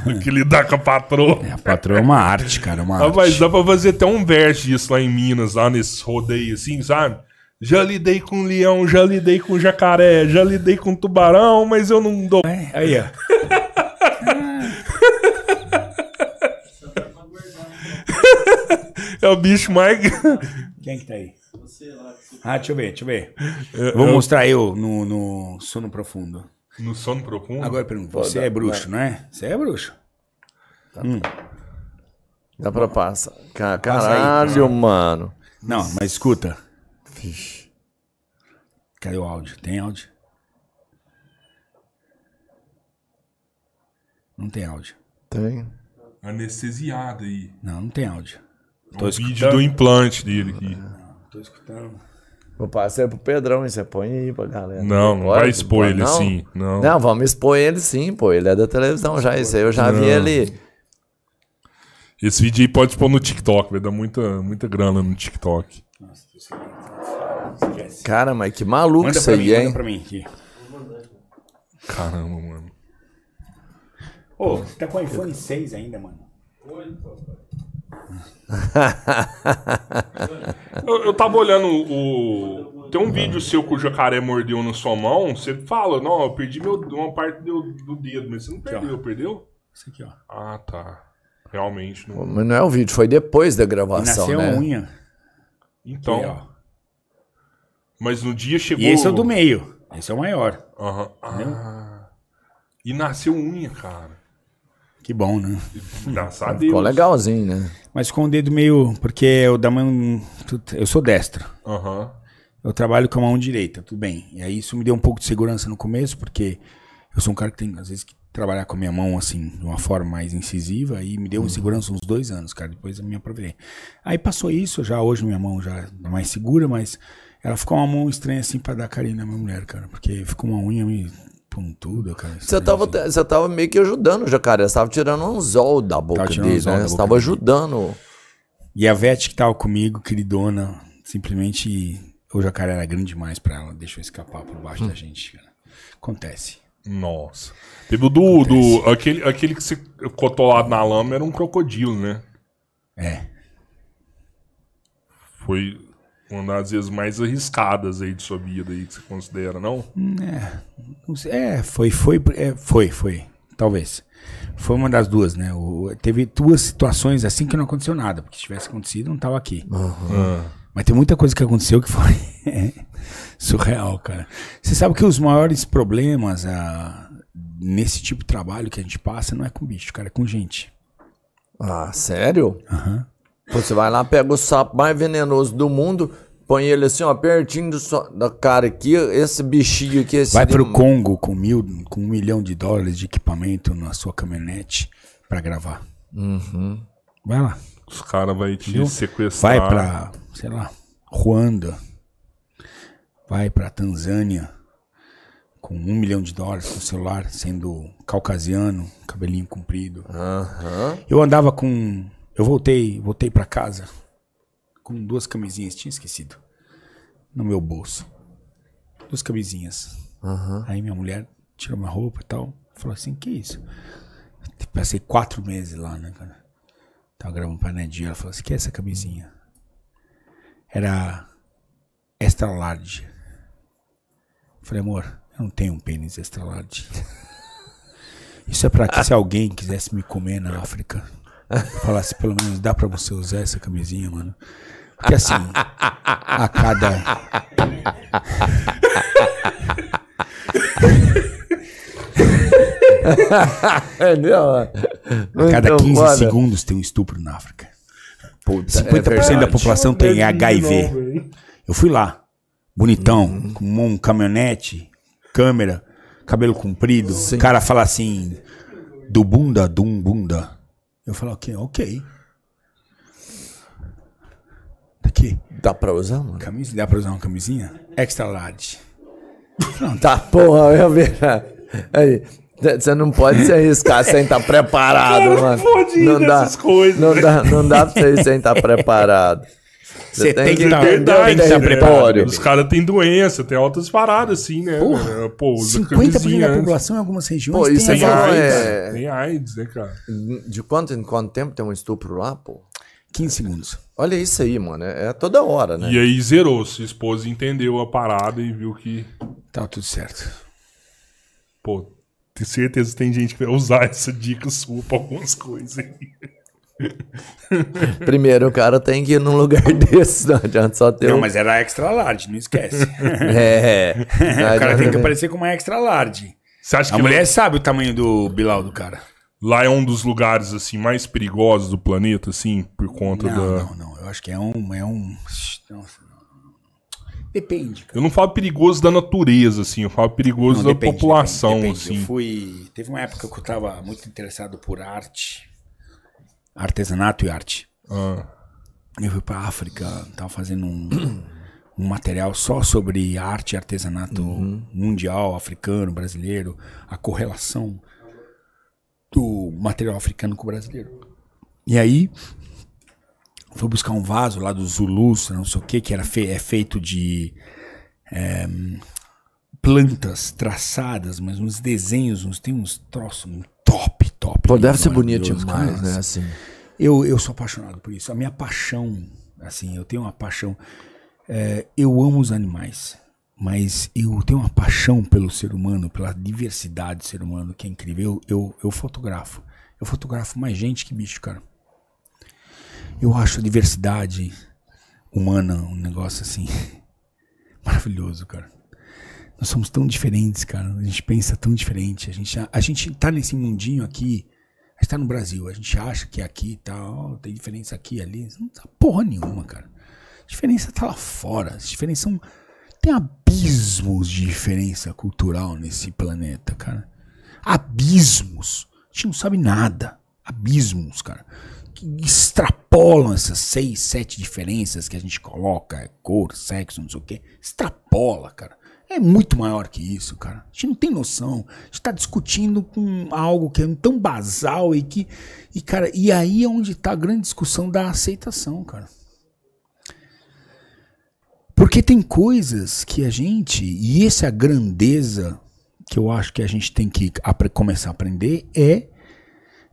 do que lidar com a patroa. É, a patroa é uma arte, cara. É uma ah, arte. Mas dá pra fazer até um verso disso lá em Minas, lá nesses rodeios assim, sabe? Já lidei com leão, já lidei com jacaré, já lidei com tubarão, mas eu não dou. É, aí, ó. é o bicho mais. Quem é que tá aí? Ah, deixa eu ver, deixa eu ver. Eu vou mostrar eu no, no sono profundo. No sono profundo? Agora eu pergunto, você é bruxo, não é? Você é bruxo. Tá. Hum. Dá pra passar. Caralho, Passa aí, então. mano. Não, mas escuta. Cadê Caiu o áudio. Tem áudio? Não tem áudio. Tem. Anestesiado aí. Não, não tem áudio. É tô o escutando. vídeo do implante dele aqui. Não, tô escutando. Vou passar pro Pedrão, você põe aí pra galera. Não, não vai expor ele não. sim. Não. não, vamos expor ele sim, pô. Ele é da televisão já, isso aí eu já não. vi ele. Esse vídeo aí pode expor no TikTok, vai dar muita, muita grana no TikTok. Nossa, Cara, mas que maluco manda isso aí, mim, hein? Manda pra mim aqui. Caramba, mano. Ô, oh, você tá com o iPhone 6 ainda, mano eu, eu tava olhando o. Tem um vídeo seu que o jacaré mordeu na sua mão. Você fala, não, eu perdi meu, uma parte do, do dedo, mas você não perdeu, aqui, perdeu? Isso aqui, ó. Ah, tá. Realmente. Não... Mas não é o vídeo, foi depois da gravação. nasceu né? unha. Então. Aqui, mas no dia chegou. E esse é o do meio. Esse é o maior. Uhum. Ah. E nasceu unha, cara. Que bom, né? Ficou legalzinho, né? Mas com o dedo meio. Porque eu da mão. Eu sou destro. Uhum. Eu trabalho com a mão direita, tudo bem. E aí isso me deu um pouco de segurança no começo, porque eu sou um cara que tem, às vezes, que trabalhar com a minha mão, assim, de uma forma mais incisiva, e me deu uhum. segurança uns dois anos, cara. Depois eu me aproveitei. Aí passou isso, já hoje minha mão já é mais segura, mas ela ficou uma mão estranha, assim, para dar carinho na minha mulher, cara. Porque ficou uma unha meio pontuda, cara. Você tava, você tava meio que ajudando o jacaré, você tava tirando um anzol da boca dele, né? Você tava ajudando. E a Vete que tava comigo, queridona, simplesmente o jacaré era grande demais pra ela, deixou escapar por baixo hum. da gente, cara. Acontece. Nossa. Teve o do, do. Aquele, aquele que se cotolado na lama era um crocodilo, né? É. Foi. Uma das vezes mais arriscadas aí de sua vida aí que você considera, não? É, é foi, foi, é, foi, foi. Talvez. Foi uma das duas, né? O, teve duas situações assim que não aconteceu nada, porque se tivesse acontecido, não tava aqui. Uhum. Mas tem muita coisa que aconteceu que foi surreal, cara. Você sabe que os maiores problemas a, ah, nesse tipo de trabalho que a gente passa não é com bicho, cara, é com gente. Ah, sério? Aham. Uhum. Você vai lá, pega o sapo mais venenoso do mundo, põe ele assim, ó, pertinho do so... da cara aqui, esse bichinho aqui. Esse vai pro Congo com, mil, com um milhão de dólares de equipamento na sua caminhonete para gravar. Uhum. Vai lá. Os caras vão te Viu? sequestrar. Vai pra, sei lá, Ruanda. Vai pra Tanzânia. Com um milhão de dólares com celular, sendo caucasiano, cabelinho comprido. Uhum. Eu andava com eu voltei, voltei para casa com duas camisinhas, tinha esquecido, no meu bolso. Duas camisinhas. Uhum. Aí minha mulher tirou minha roupa e tal, falou assim, que isso? Eu passei quatro meses lá, né, cara? Tava gravando pra Nedinha, ela falou assim, que é essa camisinha? Era extra large. Eu falei, amor, eu não tenho um pênis extra large. Isso é pra que se alguém quisesse me comer na África... Falasse, assim, pelo menos dá pra você usar essa camisinha, mano. Porque assim, a cada. É, a cada 15 então, segundos tem um estupro na África. Puta, 50% é da população tem HIV. eu fui lá, bonitão, uhum. com um caminhonete, câmera, cabelo comprido. Sim. O cara fala assim: do bunda, dum bunda. Eu falo, ok, ok. Aqui. Dá pra usar, mano? Camisa, dá pra usar uma camisinha? Extra large. Pronto. Tá, porra, eu vi. Aí, você não pode se arriscar sem estar tá preparado, mano. Não pode ir não dá, coisas. Não dá, não dá pra você ir sem estar tá preparado. Você tem, tem que estar né? preparado. Os caras têm doença, tem altas paradas, assim, né? Porra, é, Pô, 50% da população em algumas regiões pô, tem, é AIDS. É... Tem AIDS, né, cara? De quanto em quanto tempo tem um estupro lá, pô? 15 segundos. Olha isso aí, mano. É, é toda hora, né? E aí zerou. Sua esposa entendeu a parada e viu que. Tá tudo certo. Pô, tenho certeza que tem gente que vai usar essa dica sua pra algumas coisas aí. Primeiro, o cara tem que ir num lugar desse, não adianta só ter. Não, um... mas era extra large, não esquece. É, é. o cara é tem que aparecer com uma extra large. Você acha a que mulher sabe o tamanho do Bilal do cara. Lá é um dos lugares assim mais perigosos do planeta, assim, por conta não, da. Não, não, eu acho que é um, é um. Nossa, Depende. Cara. Eu não falo perigoso da natureza, assim, eu falo perigoso não, depende, da população, depende, depende. assim. Eu fui. Teve uma época que eu tava muito interessado por arte artesanato e arte. Ah. Eu fui pra África, tava fazendo um, um material só sobre arte e artesanato uhum. mundial, africano, brasileiro, a correlação do material africano com o brasileiro. E aí fui buscar um vaso lá dos Zulus, não sei o que, que era fe é feito de é, plantas traçadas, mas uns desenhos, uns, tem uns troços top, top. Pô, deve ser bonito demais, né? Assim. Eu, eu sou apaixonado por isso. A minha paixão, assim, eu tenho uma paixão. É, eu amo os animais, mas eu tenho uma paixão pelo ser humano, pela diversidade do ser humano, que é incrível. Eu, eu, eu fotografo. Eu fotografo mais gente que bicho, cara. Eu acho a diversidade humana um negócio assim maravilhoso, cara. Nós somos tão diferentes, cara. A gente pensa tão diferente. A gente, a, gente tá nesse mundinho aqui. A gente tá no Brasil. A gente acha que é aqui e tá, tal. Tem diferença aqui e ali. Não tá porra nenhuma, cara. A diferença tá lá fora. As diferenças são. Tem abismos de diferença cultural nesse planeta, cara. Abismos. A gente não sabe nada. Abismos, cara. Que extrapolam essas seis, sete diferenças que a gente coloca, é cor, sexo, não sei o quê. Extrapola, cara. É muito maior que isso, cara. A gente não tem noção. A gente está discutindo com algo que é tão basal e que. E, cara, e aí é onde está a grande discussão da aceitação, cara. Porque tem coisas que a gente. E essa é a grandeza que eu acho que a gente tem que começar a aprender é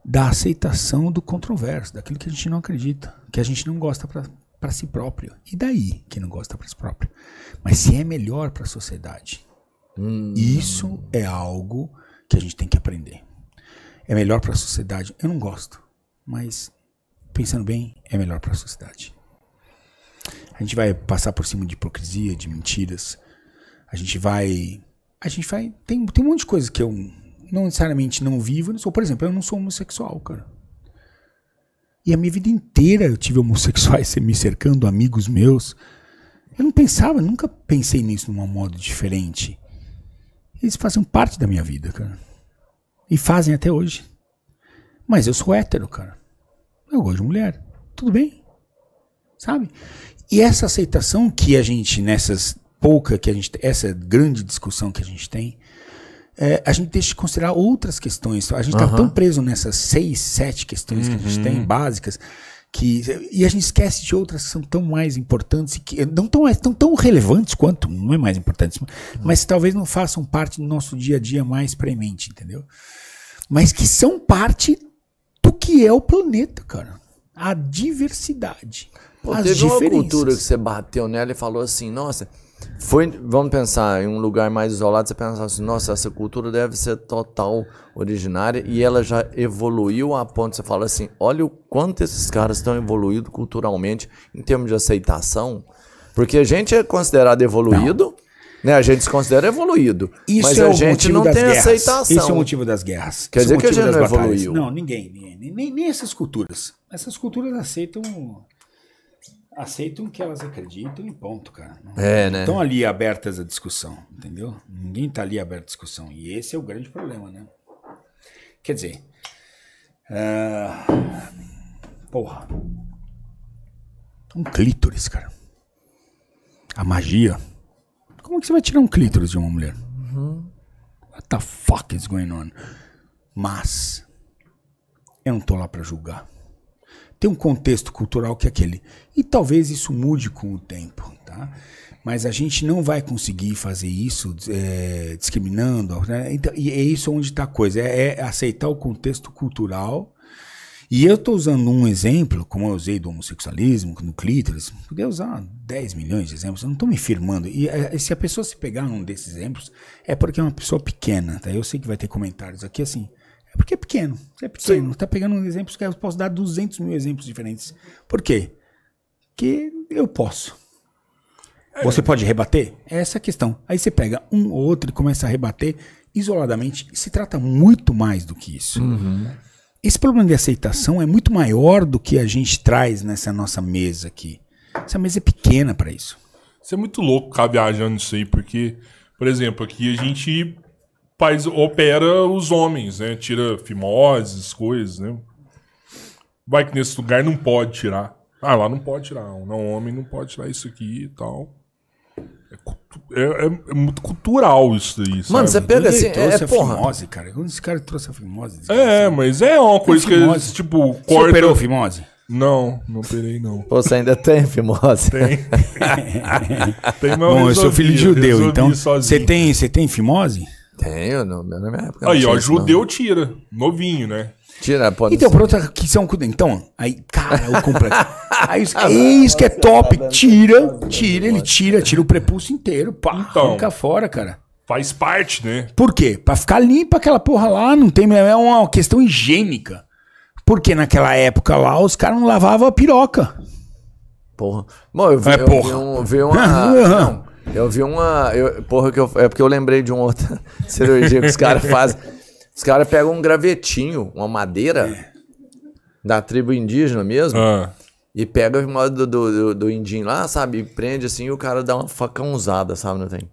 da aceitação do controverso, daquilo que a gente não acredita, que a gente não gosta pra, para si próprio. E daí que não gosta para si próprio? Mas se é melhor para a sociedade. Hum. Isso é algo que a gente tem que aprender. É melhor para a sociedade. Eu não gosto, mas pensando bem, é melhor para a sociedade. A gente vai passar por cima de hipocrisia, de mentiras. A gente vai. A gente vai. Tem, tem um monte de coisa que eu não necessariamente não vivo. por exemplo, eu não sou homossexual, cara. E a minha vida inteira eu tive homossexuais me cercando, amigos meus. Eu não pensava, nunca pensei nisso de um modo diferente. Eles fazem parte da minha vida, cara. E fazem até hoje. Mas eu sou hétero, cara. Eu gosto de mulher. Tudo bem. Sabe? E essa aceitação que a gente, nessas pouca que a gente, essa grande discussão que a gente tem, é, a gente deixa de considerar outras questões. A gente está uhum. tão preso nessas seis, sete questões uhum. que a gente tem, uhum. básicas, que, e a gente esquece de outras que são tão mais importantes, que não tão, tão, tão relevantes quanto, não é mais importantes, mas, uhum. mas talvez não façam parte do nosso dia a dia mais premente, entendeu? Mas que são parte do que é o planeta, cara. A diversidade. Pô, as teve diferenças. uma cultura que você bateu nela e falou assim, nossa, foi, vamos pensar, em um lugar mais isolado, você pensa assim, nossa, essa cultura deve ser total originária e ela já evoluiu a ponto, você fala assim, olha o quanto esses caras estão evoluídos culturalmente em termos de aceitação, porque a gente é considerado evoluído, não. né? A gente se considera evoluído, Isso mas é a gente não tem guerras. aceitação. Isso é o motivo das guerras. Quer Isso é dizer que a gente não batalhas. evoluiu. Não, ninguém, ninguém nem, nem essas culturas. Essas culturas aceitam aceitam o que elas acreditam e ponto, cara. Não é, né? estão ali abertas à discussão, entendeu? Ninguém está ali aberto à discussão. E esse é o grande problema, né? Quer dizer. Uh, porra. Um clítoris, cara. A magia. Como é que você vai tirar um clítoris de uma mulher? Uhum. What the fuck is going on? Mas. Eu não tô lá pra julgar tem um contexto cultural que é aquele. E talvez isso mude com o tempo, tá? Mas a gente não vai conseguir fazer isso é, discriminando. Né? Então, e é isso onde está a coisa, é, é, aceitar o contexto cultural. E eu estou usando um exemplo, como eu usei do homossexualismo, no clítoris, podia usar 10 milhões de exemplos, eu não estou me firmando. É, e se a pessoa se pegar num desses exemplos, é porque é uma pessoa pequena. Tá? Eu sei que vai ter comentários aqui assim, é porque é pequeno. É pequeno. Sim. Tá pegando um exemplo que eu posso dar 200 mil exemplos diferentes. Por quê? Que eu posso. É. Você pode rebater? É essa a questão. Aí você pega um ou outro e começa a rebater isoladamente. E se trata muito mais do que isso. Uhum. Esse problema de aceitação é muito maior do que a gente traz nessa nossa mesa aqui. Essa mesa é pequena para isso. Isso é muito louco ficar viajando isso aí, porque, por exemplo, aqui a gente faz, opera os homens, né? Tira fimoses, coisas, né? Vai que nesse lugar não pode tirar. Ah, lá não pode tirar. Um não homem não pode tirar isso aqui e tal. É, é, é, é, muito cultural isso daí. Mano, você pega assim, é, é porra. Fimose, cara. Quando esse cara trouxe a fimose. É, assim. mas é uma coisa que eles, tipo, corta. Você operou fimose? Não, não operei, não. Pô, você ainda tem fimose? Tem. tem mas Bom, eu sou filho de judeu, então. Você tem, você tem fimose? Tenho, no, na minha época. Aí, ó, judeu não. tira. Novinho, né? Tira, pode Então, ser. pronto, aqui são. Então, aí, cara, o comprei aí, ah, isso, isso que é top. Tá tira, né? tira, ele tira, tira o prepulso inteiro. Pá, então, fora, cara. Faz parte, né? Por quê? Pra ficar limpa aquela porra lá, não tem. É uma questão higiênica. Porque naquela época lá, os caras não lavavam a piroca. Porra. Bom, eu vi, é, eu porra. vi, um, vi uma. não. Eu vi uma. Eu, porra, que eu, é porque eu lembrei de uma outra cirurgia que os caras fazem. Os caras pegam um gravetinho, uma madeira é. da tribo indígena mesmo. Ah. E pega o modo do, do, do, do indinho lá, sabe? E prende assim e o cara dá uma facãozada, sabe? Não tem.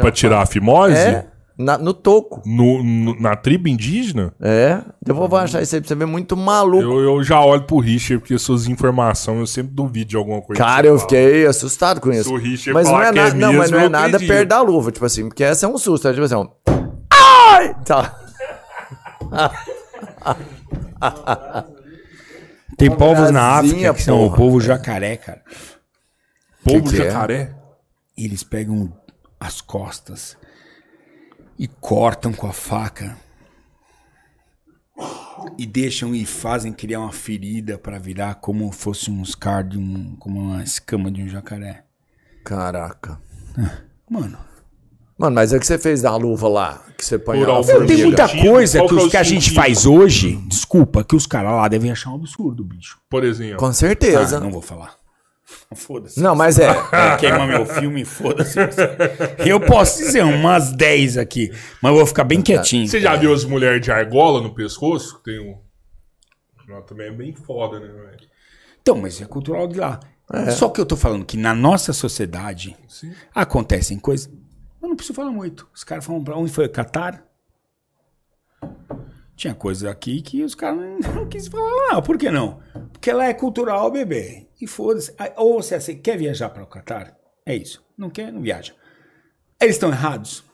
Pra tirar a fimose? É. Na, no toco. No, no, na tribo indígena? É. Eu vou achar isso aí pra você ver é muito maluco. Eu, eu já olho pro Richard, porque suas informações eu sempre duvido de alguma coisa. Cara, eu fala. fiquei assustado com isso. Se o Richard mas não é, nada, é não, mesmo, mas não é nada perto da luva, tipo assim, porque essa é um susto. Né? tipo assim, um... Ai! Tá. Tem Uma povos na África que são o povo jacaré, cara. Povo que que é? jacaré? É? Eles pegam as costas e cortam com a faca e deixam e fazem criar uma ferida para virar como fosse um scar de um, como uma escama de um jacaré. Caraca. Mano. Mano, mas é que você fez da luva lá, que você põe Não, tem muita coisa que, é os, que a gente faz hoje, desculpa, que os caras lá devem achar um absurdo, bicho. Por exemplo. Com certeza. Ah, não vou falar. Foda-se. Não, mas é. é queima meu filme, foda-se. Eu posso dizer umas 10 aqui, mas eu vou ficar bem tá. quietinho. Você já viu as mulheres de argola no pescoço? Tem um. Também é bem foda, né, Então, mas é cultural de lá. É. Só que eu tô falando que na nossa sociedade Sim. acontecem coisas. Eu não preciso falar muito. Os caras falam pra onde foi? Catar? Tinha coisa aqui que os caras não quis falar, não. Por que não? Porque lá é cultural, bebê. E foda-se. Ou você assim, quer viajar para o Catar? É isso. Não quer? Não viaja. Eles estão errados?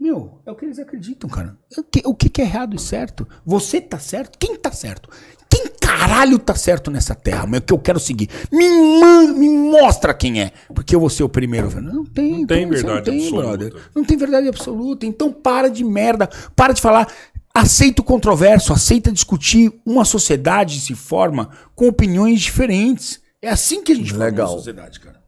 Meu, é o que eles acreditam, cara. É o que, o que é errado e certo? Você tá certo? Quem tá certo? Quem caralho tá certo nessa terra? Meu, que eu quero seguir. Me, man, me mostra quem é. Porque eu vou ser o primeiro. não tem, não tem, tem então, verdade não tem, absoluta. Brother. Não tem verdade absoluta. Então para de merda. Para de falar aceita o controverso, aceita discutir. Uma sociedade se forma com opiniões diferentes. É assim que a gente Legal. forma uma sociedade, cara.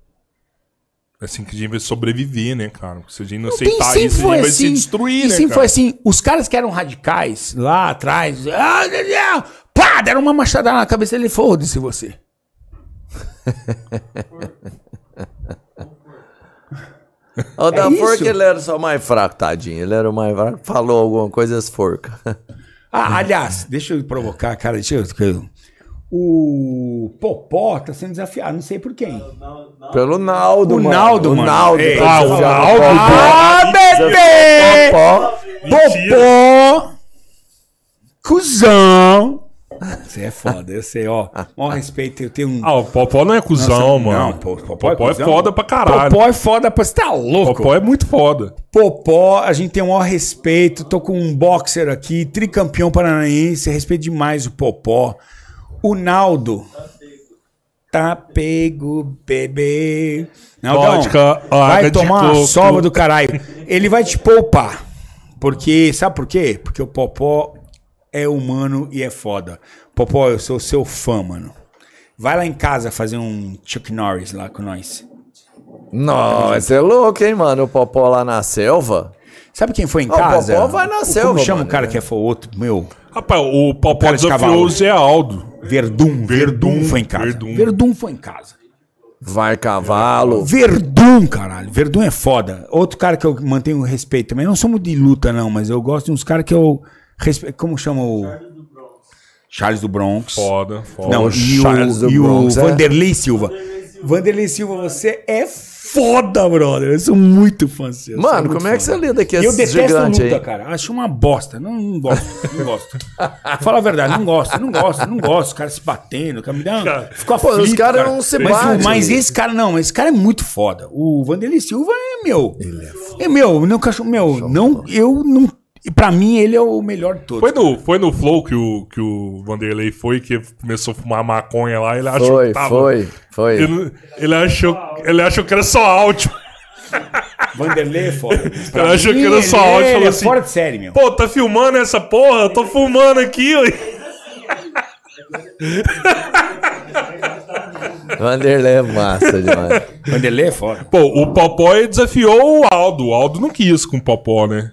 É assim que a gente vai sobreviver, né, cara? Porque se a gente não, não aceitar tem, isso, a gente assim, vai se assim. destruir, né, sempre cara? foi assim. Os caras que eram radicais lá atrás, ah, pá, deram uma machadada na cabeça dele, foda-se você. O da forca ele era só mais fraco, tadinho. Ele era o mais fraco. Falou alguma coisa, as forcas. Ah, aliás, deixa eu provocar, cara. Deixa eu... O Popó tá sendo desafiado, não sei por quem. Pelo Naldo, o mano. Naldo, o mano. Naldo. Ei, é. tá ah, o Naldo. Ah, bebê! Popó. Popó. Cusão. Você é foda, eu sei, ó. Mó respeito, eu tenho um. Ah, o Popó não é cuzão, Nossa, mano. Não, pô, Popó, é Popó é, é, foda pra caralho. Popó é foda pra. Você tá louco? Popó é muito foda. Popó, a gente tem o maior respeito. Tô com um boxer aqui, tricampeão paranaense. Respeito demais o Popó. O Naldo. Tá pego, bebê. Não Vodka, vai tomar uma sova do caralho. Ele vai te poupar. Porque, sabe por quê? Porque o Popó é humano e é foda. Popó, eu sou seu fã, mano. Vai lá em casa fazer um Chuck Norris lá com nós. Nossa, é louco, hein, mano? O Popó lá na selva. Sabe quem foi em ah, casa? O Popó vai na o, selva. Como chama mano, o cara né? que é foi outro, meu? Rapaz, o Popó o desafiou o Zé Aldo. Verdum Verdum foi em casa. Verdum foi em casa. Vai cavalo. Verdun, caralho. Verdun é foda. Outro cara que eu mantenho respeito também. Não somos de luta, não, mas eu gosto de uns caras que eu Respe... Como chama o. Charles do Bronx. Charles do Bronx. Foda, foda. Não, e Charles o, e Bronx, o é? Vanderlei Silva. Vanderlei Silva, você é foda, brother. Eu sou muito fã você. Mano, como fã. é que você lida aqui? Eu detesto luta, aí. cara. Acho uma bosta. Não, não gosto, não gosto. Fala a verdade, não gosto, não gosto, não gosto. Os caras se batendo, cara, me dá uma... Ficou aflito, Pô, os caras cara. não se mas, batem. Mas esse cara não, esse cara é muito foda. O Vanderlei Silva é meu. Ele é foda. É meu, não cachorro meu, não, eu não e para mim ele é o melhor de todos. Foi no, foi no Flow que o, que o Vanderlei foi, que começou a fumar maconha lá, ele achou foi, que tava. Foi, foi. Ele, ele, achou, ele achou que era só áudio. Vanderlei é foda. Ele achou que era só áudio. Ele falou é assim, fora de série, meu. Pô, tá filmando essa porra? tô fumando aqui, ué. Vanderlei é massa demais. Vanderlei é foda. Pô, o Popó desafiou o Aldo. O Aldo não quis com o Popó, né?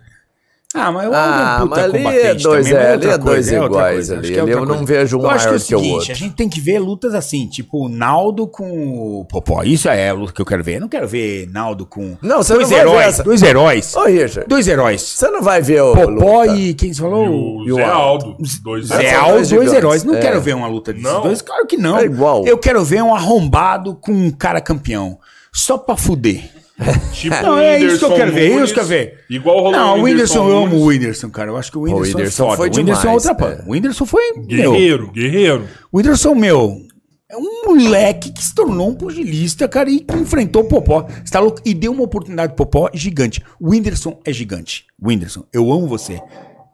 Ah, mas o é ah, é um puta mas é dois, também, é, ali é dois coisa, é iguais ali. É ali eu não vejo um eu maior que, é o, seguinte, que o outro. A gente tem que ver lutas assim, tipo o Naldo com o Popó. Isso é a luta que eu quero ver. Eu não quero ver Naldo com não, você dois não heróis, essa. dois heróis. Ô, Richard, dois heróis. Você não vai ver o Popó luta. e quem você falou? E o, Zé Aldo. Dois Zé Aldo, dois, dois heróis. Não quero ver uma luta desses não. dois. Claro que não. É igual. Eu quero ver um arrombado com um cara campeão. Só pra fuder. Tipo não, é isso que eu quero ver, é isso que eu quero ver. Igual Não, o Whindersson, eu amo o Whindersson, cara. Eu acho que o Whindersson, Whindersson foi o é Whindersson demais, outra é. O Whindersson foi Guerreiro, meu. guerreiro. O Whindersson, meu, é um moleque que se tornou um pugilista, cara, e que enfrentou o Popó. Está louco? E deu uma oportunidade pro Popó gigante. O Whindersson é gigante. Whindersson, eu amo você.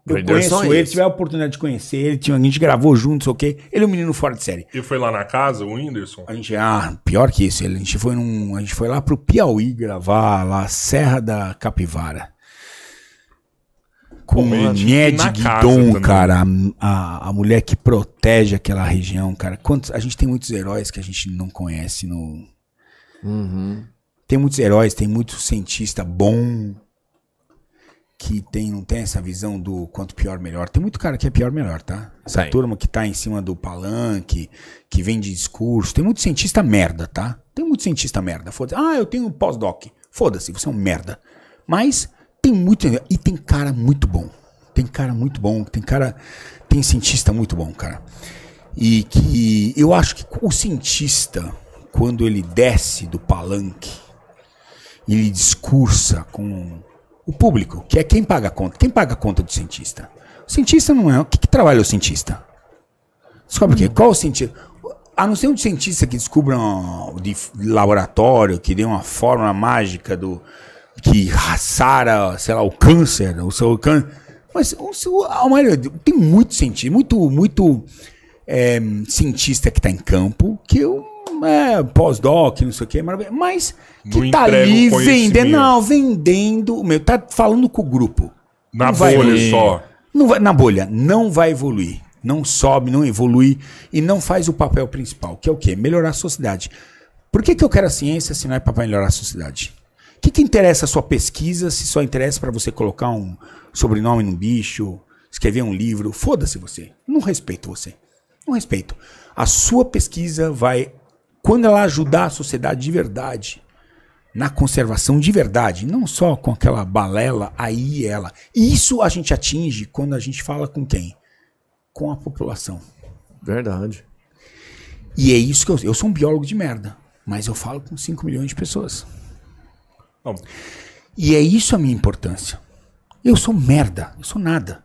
Eu conheço ele, tive tiver a oportunidade de conhecer ele, tinha, a gente gravou juntos, quê? Ele é um menino fora de série. E foi lá na casa, o Whindersson? A gente, ah, pior que isso, a gente foi num, a gente foi lá pro Piauí gravar lá, Serra da Capivara. Com o Ned Guidon, cara, a, a, mulher que protege aquela região, cara. Quantos, a gente tem muitos heróis que a gente não conhece no... Uhum. Tem muitos heróis, tem muito cientista bom, que tem, não tem essa visão do quanto pior, melhor. Tem muito cara que é pior, melhor, tá? Essa turma que tá em cima do palanque, que vende discurso. Tem muito cientista merda, tá? Tem muito cientista merda. Foda-se. Ah, eu tenho um pós-doc. Foda-se, você é um merda. Mas tem muito. E tem cara muito bom. Tem cara muito bom. Tem cara. Tem cientista muito bom, cara. E que eu acho que o cientista, quando ele desce do palanque, ele discursa com o público, que é quem paga a conta. Quem paga a conta do cientista? O cientista não é. O que, que trabalha o cientista? Descobre o quê? Qual o sentido? A não ser um cientista que descubra um, de laboratório, que dê uma fórmula mágica do que raçara, sei lá, o câncer, o seu câncer. Mas o, a maioria, tem muito cientista, muito, muito é, cientista que está em campo, que eu é, pós-doc, não sei o quê, Mas que não tá ali vendendo. Não, vendendo. Meu, tá falando com o grupo. Na não bolha só. Não vai, na bolha, não vai evoluir. Não sobe, não evolui e não faz o papel principal, que é o quê? Melhorar a sociedade. Por que, que eu quero a ciência se não é para melhorar a sociedade? O que, que interessa a sua pesquisa se só interessa para você colocar um sobrenome num bicho, escrever um livro? Foda-se você. Não respeito você. Não respeito. A sua pesquisa vai quando ela ajudar a sociedade de verdade, na conservação de verdade, não só com aquela balela aí ela. Isso a gente atinge quando a gente fala com quem? Com a população. Verdade. E é isso que eu, eu sou um biólogo de merda, mas eu falo com 5 milhões de pessoas. E é isso a minha importância. Eu sou merda, eu sou nada.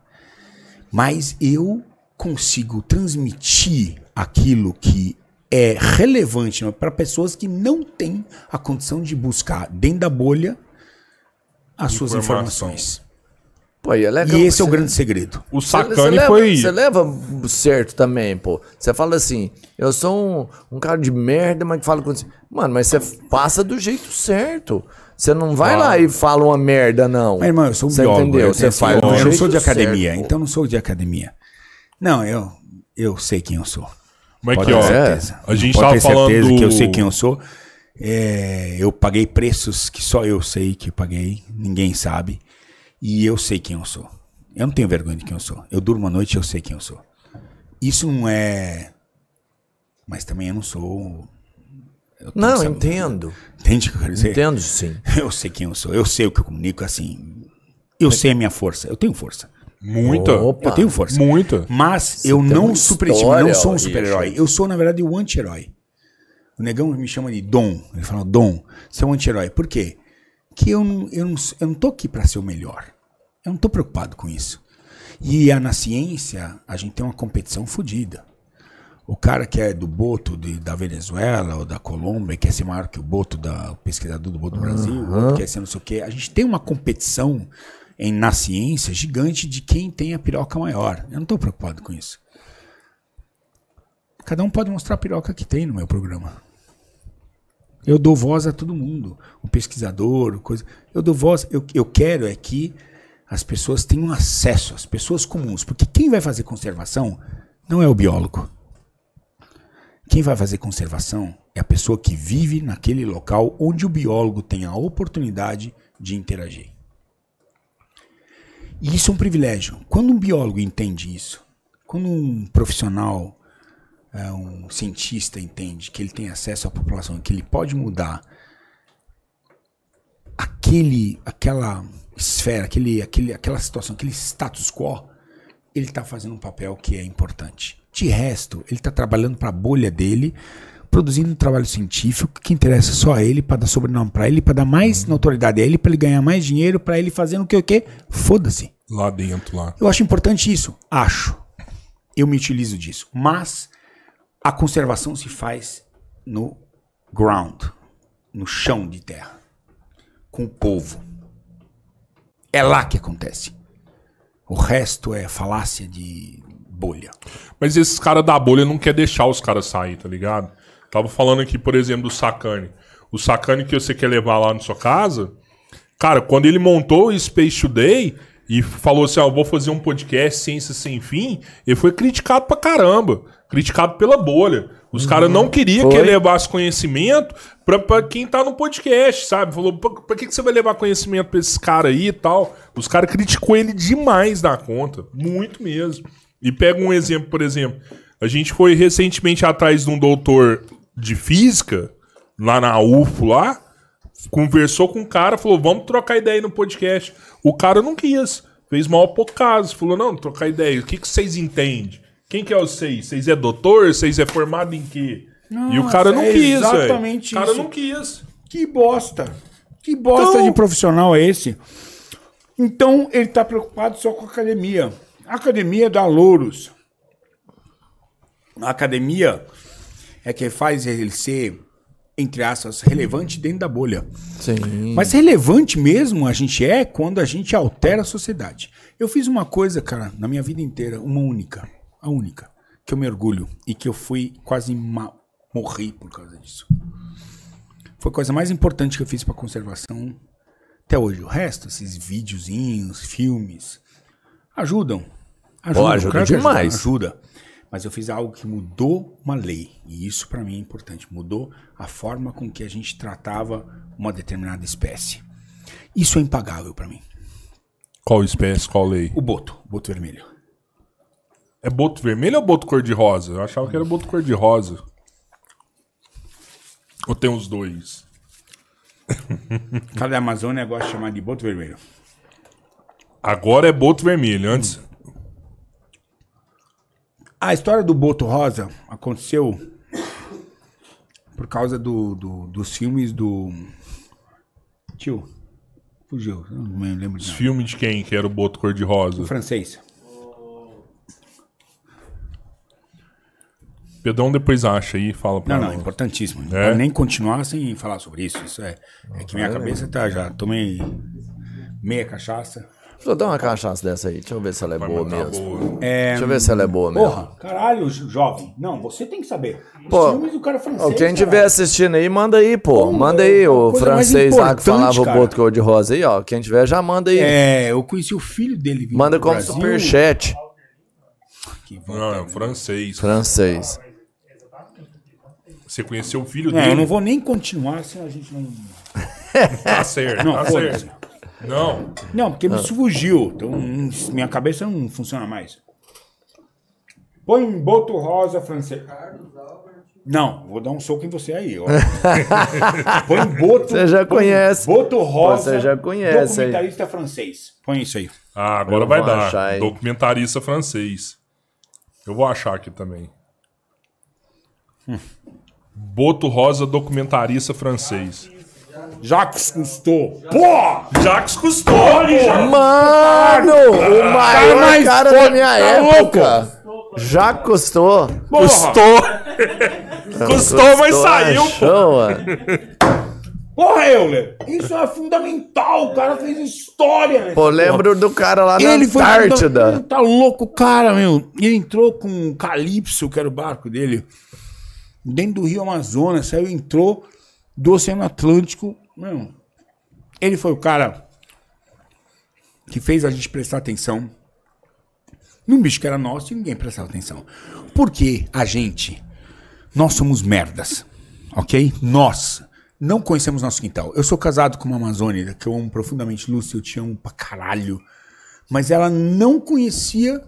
Mas eu consigo transmitir aquilo que é relevante né, para pessoas que não têm a condição de buscar dentro da bolha as suas informações. Pô, e, é legal, e esse você... é o grande segredo. O sacane foi. Você leva certo também, pô. Você fala assim, eu sou um, um cara de merda, mas que fala com. Mano, mas você passa do jeito certo. Você não vai lá e fala uma merda, não. Mas, irmão, eu sou um Você biólogo, entendeu? Você faz. Eu, eu não sou de academia, certo, então não sou de academia. Não, eu, eu sei quem eu sou. Mas é que, ó? É? Certeza. A gente Pode tava falando. certeza que eu sei quem eu sou. É, eu paguei preços que só eu sei que eu paguei, ninguém sabe. E eu sei quem eu sou. Eu não tenho vergonha de quem eu sou. Eu durmo à noite e eu sei quem eu sou. Isso não é. Mas também eu não sou. Eu não, sabe... entendo. Entende o que eu quero dizer? Entendo, sim. Eu sei quem eu sou. Eu sei o que eu comunico, assim. Eu sei a minha força. Eu tenho força. Muita. Opa, eu tenho força. muito Mas Você eu não superestimo, não sou um super-herói. Eu sou, na verdade, o anti-herói. O negão me chama de Dom. Ele fala, Dom, você é um anti-herói. Por quê? Que eu não, eu, não, eu não tô aqui para ser o melhor. Eu não tô preocupado com isso. E a, é na ciência, a gente tem uma competição fodida. O cara que é do Boto de, da Venezuela ou da Colômbia, quer é ser maior que o Boto, da, o pesquisador do Boto do Brasil, uhum. outro quer é ser não sei o quê. A gente tem uma competição em, na ciência gigante de quem tem a piroca maior. Eu não estou preocupado com isso. Cada um pode mostrar a piroca que tem no meu programa. Eu dou voz a todo mundo. O pesquisador, o coisa. Eu dou voz. Eu, eu quero é que as pessoas tenham acesso, as pessoas comuns. Porque quem vai fazer conservação não é o biólogo. Quem vai fazer conservação é a pessoa que vive naquele local onde o biólogo tem a oportunidade de interagir. E isso é um privilégio. Quando um biólogo entende isso, quando um profissional, é, um cientista entende que ele tem acesso à população, que ele pode mudar aquele, aquela esfera, aquele, aquele, aquela situação, aquele status quo, ele está fazendo um papel que é importante. De resto, ele está trabalhando para a bolha dele, produzindo um trabalho científico que interessa só a ele, para dar sobrenome para ele, para dar mais hum. notoriedade a ele, para ele ganhar mais dinheiro, para ele fazendo o que o que? Foda-se. Lá dentro, lá. Eu acho importante isso. Acho. Eu me utilizo disso. Mas a conservação se faz no ground, no chão de terra, com o povo. É lá que acontece. O resto é falácia de bolha. Mas esses caras da bolha não quer deixar os caras sair, tá ligado? Tava falando aqui, por exemplo, do Sacani. O Sacani que você quer levar lá na sua casa, cara, quando ele montou o Space Today e falou assim: ah, vou fazer um podcast Ciência Sem Fim, ele foi criticado pra caramba. Criticado pela bolha. Os uhum. caras não queriam que ele levasse conhecimento pra, pra quem tá no podcast, sabe? Falou, pra, pra que, que você vai levar conhecimento pra esses caras aí e tal? Os caras criticou ele demais na conta. Muito mesmo. E pega um exemplo, por exemplo. A gente foi recentemente atrás de um doutor de física, lá na UFO lá, conversou com o um cara, falou, vamos trocar ideia aí no podcast. O cara não quis, fez mal por caso, falou, não, trocar ideia, o que, que vocês entendem? Quem que é vocês? Vocês é doutor? Vocês é formado em quê? Não, e o cara não é quis, exatamente véio. isso. O cara não quis. Que bosta. Que bosta então... de profissional é esse? Então, ele tá preocupado só com a academia. A academia dá louros. A academia é que faz ele ser, entre aspas, relevante dentro da bolha. Sim. Mas relevante mesmo a gente é quando a gente altera a sociedade. Eu fiz uma coisa, cara, na minha vida inteira, uma única. A única. Que eu mergulho e que eu fui quase ma morri por causa disso. Foi a coisa mais importante que eu fiz para conservação até hoje. O resto, esses videozinhos, filmes, ajudam. Ajuda, ajuda demais. Ajuda. ajuda mas eu fiz algo que mudou uma lei. E isso para mim é importante. Mudou a forma com que a gente tratava uma determinada espécie. Isso é impagável para mim. Qual espécie, qual lei? O boto, o boto vermelho. É boto vermelho ou boto cor-de-rosa? Eu achava que era boto cor-de-rosa. Ou tem os dois? cada Amazônia gosta de chamar de boto vermelho. Agora é boto vermelho. Antes, a história do Boto Rosa aconteceu por causa do, do dos filmes do. Tio, fugiu, não me lembro de Filme filmes de quem que era o Boto Cor-de-Rosa? O francês. Pedão depois acha aí e fala pra Não, nós. não, importantíssimo. É? nem continuar sem falar sobre isso. Isso é, é que minha é. cabeça tá já. Tomei meia cachaça. Deixa eu dar uma cachaça dessa aí. Deixa eu ver se ela é boa mesmo. É, Deixa eu ver se ela é boa mesmo. Porra, caralho, jovem. Não, você tem que saber. Os Pô, filmes do cara francês. Quem estiver assistindo aí, manda aí, pô. manda aí é o francês lá que falava o boto cor de rosa aí, ó. Quem tiver, já manda aí. É, eu conheci o filho dele. vindo manda como Brasil. superchat. Não, é né? francês. Francês. Você conheceu o filho Não, é, dele? eu não vou nem continuar se a gente não. Tá certo, Não, tá certo. Não. Não, porque me fugiu. Ah. Então hum, minha cabeça não funciona mais. Põe um boto rosa francês. Não, vou dar um soco em você aí. Ó. põe boto. Você já conhece. Boto rosa. Você já conhece. Documentarista aí. francês. Põe isso aí. Ah, agora vai dar. Achar, documentarista francês. Eu vou achar aqui também. Hum. Boto Rosa, documentarista francês. Jacques custou. Pô! Jacques custou. Olha, Mano! O tá maior mais cara da minha tá época. Louco. Já custou. Porra. Custou. custou, custou, mas saiu, pô. Porra, Euler, isso é fundamental. O cara fez história. Pô, lembro do cara lá na ele Antártida. ele tá louco, cara, meu. Ele entrou com um Calypso, que era o barco dele, dentro do rio Amazonas. Saiu, entrou do Oceano Atlântico não. Ele foi o cara que fez a gente prestar atenção num bicho que era nosso e ninguém prestava atenção. Porque a gente, nós somos merdas, ok? Nós não conhecemos nosso quintal. Eu sou casado com uma amazônia que eu amo profundamente, Lúcia, eu te amo pra caralho. Mas ela não conhecia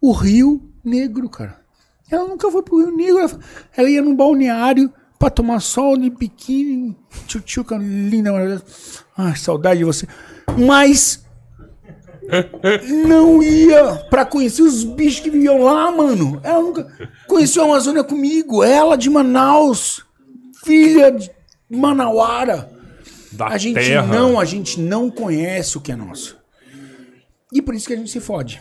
o Rio Negro, cara. Ela nunca foi pro Rio Negro. Ela, ela ia num balneário pra tomar sol de biquíni, tchutchuca linda, maravilhosa. Ai, saudade de você. Mas não ia pra conhecer os bichos que viviam lá, mano. Ela nunca conheceu a Amazônia comigo. Ela de Manaus, filha de Manauara. Da a gente terra. não, a gente não conhece o que é nosso. E por isso que a gente se fode.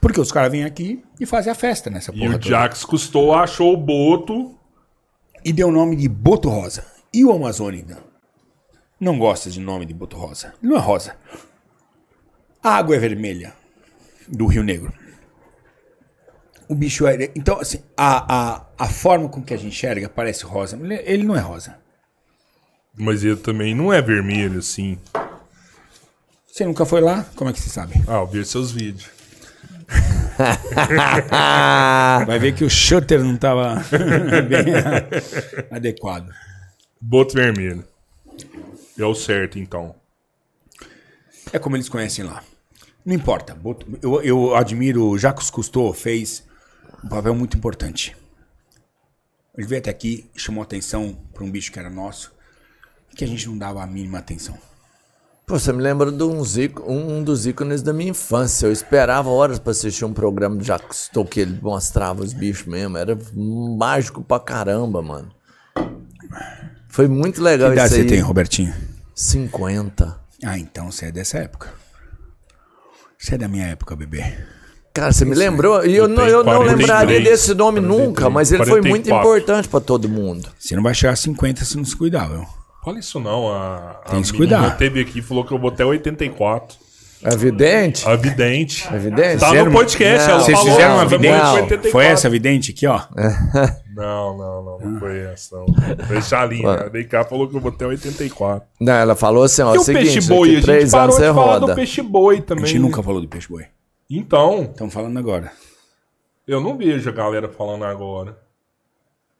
Porque os caras vêm aqui e fazem a festa nessa porra. E o Jax custou, achou o boto e deu o nome de Boto Rosa. E o Amazônica não gosta de nome de Boto Rosa. não é rosa. A água é vermelha do Rio Negro. O bicho é. Então, assim, a, a, a forma com que a gente enxerga parece rosa. Ele não é rosa. Mas ele também não é vermelho, assim. Você nunca foi lá? Como é que você sabe? Ah, eu vi seus vídeos. Vai ver que o shutter não estava bem adequado. Boto vermelho. É o certo, então. É como eles conhecem lá. Não importa. Boto... Eu, eu admiro. O Jacques Cousteau fez um papel muito importante. Ele veio até aqui, chamou atenção para um bicho que era nosso, que a gente não dava a mínima atenção. Pô, você me lembra de um, zico, um, dos ícones da minha infância. Eu esperava horas para assistir um programa do Jacques Cousteau que ele mostrava os bichos mesmo. Era mágico pra caramba, mano. Foi muito legal que idade isso você tem, Robertinho? 50. Ah, então você é dessa época. Você é da minha época, bebê. Cara, você me lembrou? Né? E eu, eu, não, eu não lembraria desse nome 43, nunca, mas ele 44. foi muito importante para todo mundo. Você não vai chegar a 50 se não se cuidar, viu? Fala isso não. A, Tem que cuidar. teve aqui falou que eu botei 84. A vidente? A vidente. A vidente? Tá no podcast, não. ela Vocês falou. fizeram uma vidente? Foi essa a vidente aqui, ó? Não, não, não. Não foi essa, não. Foi Chalinha. Vem cá, falou que eu botei 84. Não, ela falou assim, ó, e o é seguinte, peixe boi? A gente parou de falar roda. do peixe boi também. A gente nunca falou do peixe boi. Então. Estão falando agora. Eu não vejo a galera falando agora.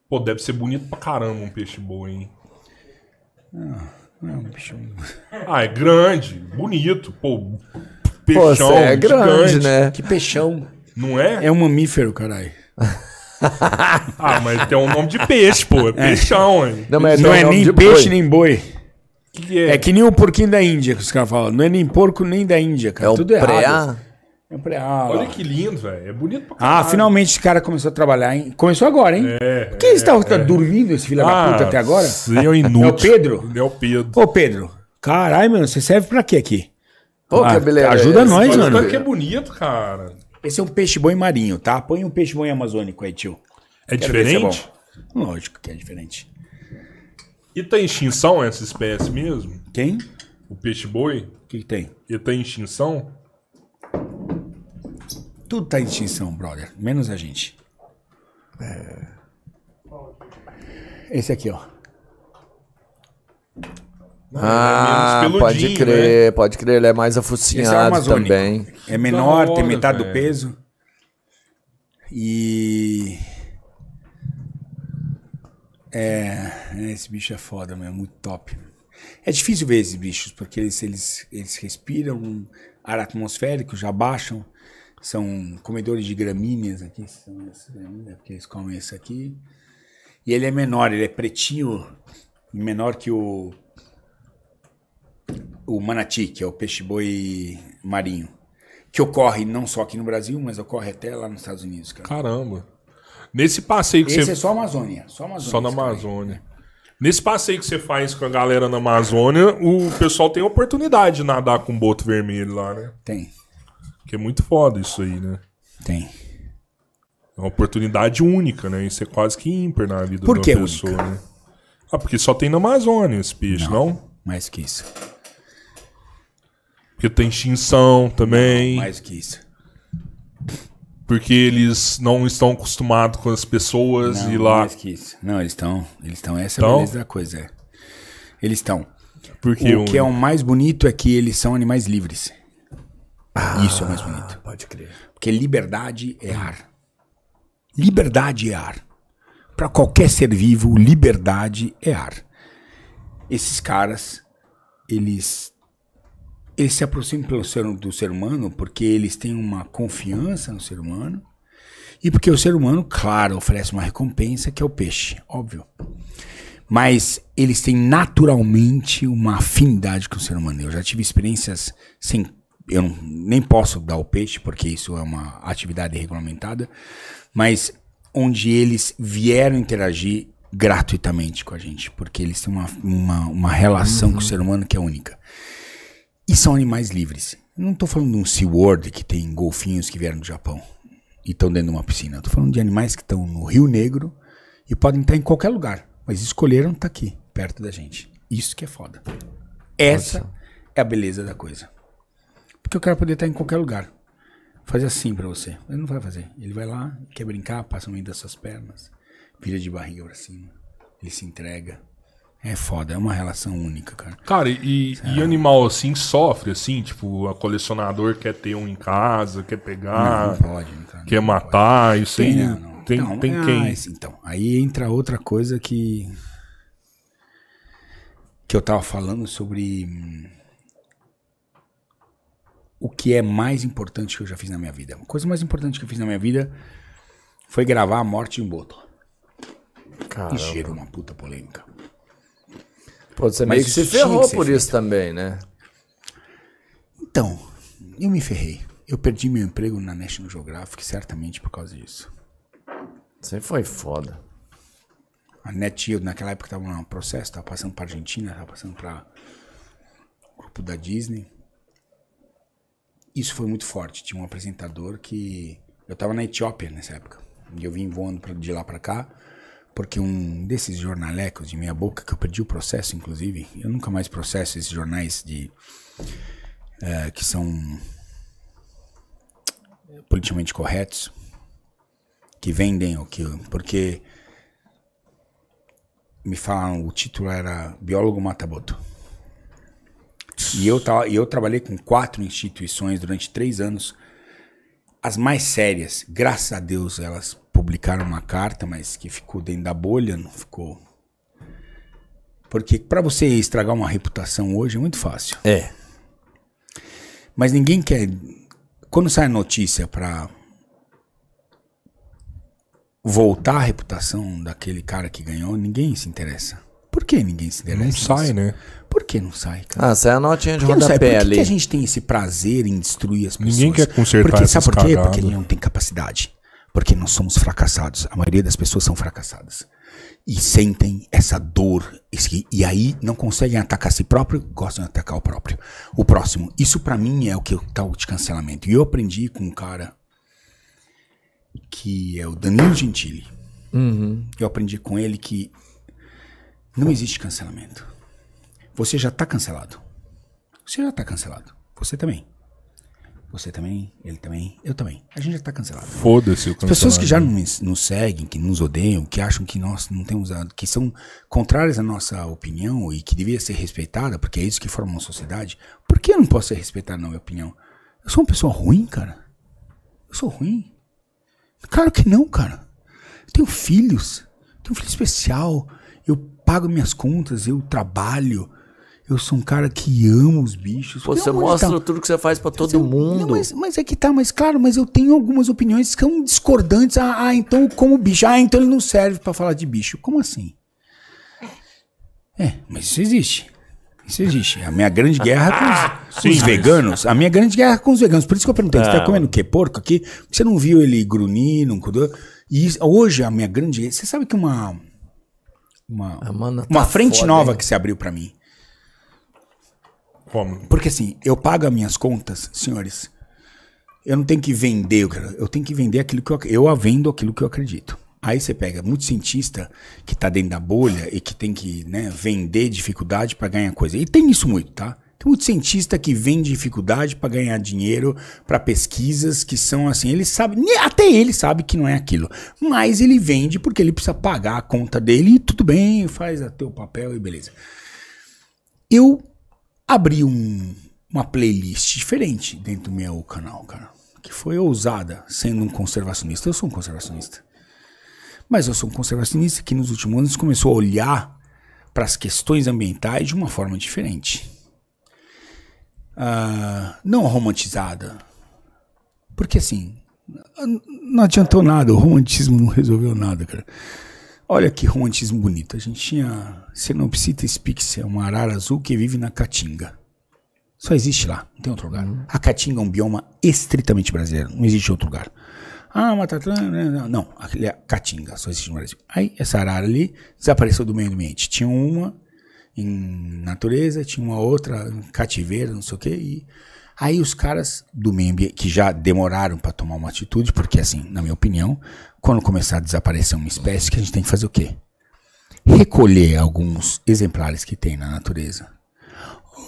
Pô, deve ser bonito pra caramba um peixe boi, hein? Não, é, é Ah, é grande, bonito, pô. Peixão, pô, é grande, gigante. né? Que peixão. Não é? É um mamífero, caralho. ah, mas tem um nome de peixe, pô. É, é. peixão, é. Não, mas não é, nem peixe boi. nem boi. Que que é? é? que nem o porquinho da Índia que os caras falam. Não é nem porco nem da Índia, cara. É Tudo o errado ah, Olha que lindo, velho. É bonito pra ah, caralho. Ah, finalmente esse cara começou a trabalhar, hein? Começou agora, hein? É. Por que é, ele estava tá é. dormindo, esse filho ah, da puta, até agora? Seu inútil. É o Pedro? É o Pedro. Ô, Pedro. Caralho, mano, você serve pra quê aqui? Pô, ah, que Ajuda esse nós, mano. Olha que é bonito, cara. Esse é um peixe boi marinho, tá? Põe um peixe boi amazônico aí, tio. É Quero é diferente? É Lógico que é diferente. E tem tá em extinção essa espécie mesmo? Quem? O peixe boi? O que, que tem? E tem tá em extinção? Tudo tá em extinção, brother. Menos a gente. É... Esse aqui, ó. É ah, é pode né? crer, né? pode crer. Ele é mais afocinhado é também. É menor, hora, tem metade véio. do peso. E... É, esse bicho é foda, meu, muito top. É difícil ver esses bichos, porque eles, eles, eles respiram, ar atmosférico, já baixam são comedores de gramíneas aqui, são essas gramíneas, porque eles comem isso aqui. E ele é menor, ele é pretinho, menor que o o manati, que é o peixe-boi marinho, que ocorre não só aqui no Brasil, mas ocorre até lá nos Estados Unidos, cara. Caramba. Nesse passeio que Esse você... é só Amazônia, só Amazônia. Só na Amazônia. Né? Nesse passeio que você faz com a galera na Amazônia, o pessoal tem oportunidade de nadar com boto vermelho lá, né? Tem. Que é muito foda isso aí, né? Tem. É uma oportunidade única, né? Isso é quase que ímpar na vida Por que pessoa, única? né? Ah, porque só tem na Amazônia esse peixe, não? não? Mais que isso. Porque tem extinção também. Não, mais que isso. Porque eles não estão acostumados com as pessoas não, e lá. Mais que isso. Não, eles estão. Eles estão. Essa então, é a beleza da coisa. É. Eles estão. Porque o que é o mais bonito é que eles são animais livres. Ah, Isso é mais bonito. Pode crer. Porque liberdade é ar. Liberdade é ar. Para qualquer ser vivo, liberdade é ar. Esses caras, eles eles se aproximam pelo ser, do ser humano porque eles têm uma confiança no ser humano e porque o ser humano, claro, oferece uma recompensa que é o peixe, óbvio. Mas eles têm naturalmente uma afinidade com o ser humano. Eu já tive experiências sem eu nem posso dar o peixe, porque isso é uma atividade regulamentada, mas onde eles vieram interagir gratuitamente com a gente, porque eles têm uma, uma, uma relação uhum. com o uhum. ser humano que é única. E são animais livres. Não estou falando de um SeaWorld que tem golfinhos que vieram do Japão e estão dentro de uma piscina. Estou falando de animais que estão no Rio Negro e podem estar em qualquer lugar, mas escolheram estar tá aqui, perto da gente. Isso que é foda. Essa Nossa. é a beleza da coisa. Porque eu quero poder estar em qualquer lugar. Fazer assim para você. Ele não vai fazer. Ele vai lá, quer brincar, passa no meio das suas pernas, vira de barriga para cima. Ele se entrega. É foda, é uma relação única, cara. Cara, e, e, animal assim sofre, assim, tipo, o colecionador quer ter um em casa, quer pegar, não, não pode, então, quer matar, pode. isso tem, aí. Não, não. Tem, então, tem ah, quem. então, aí entra outra coisa que. que eu tava falando sobre hum, o que é mais importante que eu já fiz na minha vida. A coisa mais importante que eu fiz na minha vida foi gravar a morte em Boto. Caramba. E cheira uma puta polêmica. Pô, você Mas meio que se ferrou que por feito. isso também, né? Então, eu me ferrei. Eu perdi meu emprego na National Geographic certamente por causa disso. Você foi foda. A eu naquela época, tava num processo, tava passando pra Argentina, tava passando pra grupo da Disney. Isso foi muito forte. Tinha um apresentador que. Eu estava na Etiópia nessa época. E eu vim voando pra, de lá para cá, porque um desses jornalecos de meia boca, que eu perdi o processo, inclusive, eu nunca mais processo esses jornais de. É, que são politicamente corretos, que vendem o que. Porque me falaram, o título era Biólogo Mataboto. E eu, e eu trabalhei com quatro instituições durante três anos. As mais sérias, graças a Deus, elas publicaram uma carta, mas que ficou dentro da bolha, não ficou. Porque para você estragar uma reputação hoje é muito fácil. É. Mas ninguém quer. Quando sai a notícia para voltar a reputação daquele cara que ganhou, ninguém se interessa. Por que ninguém se interessa? Não nisso? sai, né? Por que não sai, cara? Ah, sai a notinha de rodapé ali. Por que a gente tem esse prazer em destruir as pessoas? Ninguém quer consertar Porque Sabe por quê? Porque ele não tem capacidade. Porque nós somos fracassados. A maioria das pessoas são fracassadas. E sentem essa dor. Esse, e aí não conseguem atacar a si próprio, gostam de atacar o próprio. O próximo. Isso para mim é o que é o tal de cancelamento. E eu aprendi com um cara que é o Danilo Gentili. Uhum. Eu aprendi com ele que não existe cancelamento. Você já está cancelado. Você já está cancelado. Você também. Você também, ele também, eu também. A gente já está cancelado. Foda-se o cancelamento. As pessoas que já nos, nos, seguem, que nos odeiam, que acham que nós não temos a, que são contrárias à nossa opinião e que deveria ser respeitada, porque é isso que forma uma sociedade. Por que eu não posso ser respeitado na minha opinião? Eu sou uma pessoa ruim, cara. Eu sou ruim. Claro que não, cara. Eu tenho filhos. Tenho um filho especial pago minhas contas, eu trabalho. Eu sou um cara que amo os bichos. Pô, você mostra tá... tudo que você faz para todo mundo. Não, mas, mas, é que tá, mas claro, mas eu tenho algumas opiniões que são discordantes. Ah, ah então como bicho. Ah, então ele não serve para falar de bicho. Como assim? É, mas isso existe. Isso existe. A minha grande guerra com os, com os, veganos. A minha grande guerra com os veganos. Por isso que eu perguntei: você tá é. comendo o quê? Porco aqui? Você não viu ele grunir, não cuidou? E hoje a minha grande. Você sabe que uma, uma, ah, uma tá frente foda, nova hein? que se abriu para mim. Como? Porque assim, eu pago as minhas contas, senhores. Eu não tenho que vender, eu tenho que vender aquilo que eu, eu vendo aquilo que eu acredito. Aí você pega muito cientista que tá dentro da bolha e que tem que né, vender dificuldade para ganhar coisa. E tem isso muito, tá? Tem muito cientista que vem de dificuldade para ganhar dinheiro, para pesquisas que são assim, ele sabe, até ele sabe que não é aquilo, mas ele vende porque ele precisa pagar a conta dele e tudo bem, faz até o papel e beleza. Eu abri um, uma playlist diferente dentro do meu canal, cara, que foi ousada, sendo um conservacionista. Eu sou um conservacionista. Mas eu sou um conservacionista que nos últimos anos começou a olhar para as questões ambientais de uma forma diferente uh, não romantizada. Porque assim, não adiantou nada, o romantismo não resolveu nada, cara. Olha que romantismo bonito. A gente tinha Cenopsita é uma arara azul que vive na Caatinga. Só existe lá, não tem outro lugar. Né? A Caatinga é um bioma estritamente brasileiro, não existe outro lugar. Ah, Mata Atlântica. Né, né, não, aquele é Caatinga, só existe no Brasil. Aí essa arara ali desapareceu do meio ambiente. Tinha uma em natureza, tinha uma outra em cativeiro, não sei o quê. E aí os caras do meio que já demoraram para tomar uma atitude, porque assim, na minha opinião, quando começar a desaparecer uma espécie, que a gente tem que fazer o quê? Recolher alguns exemplares que tem na natureza.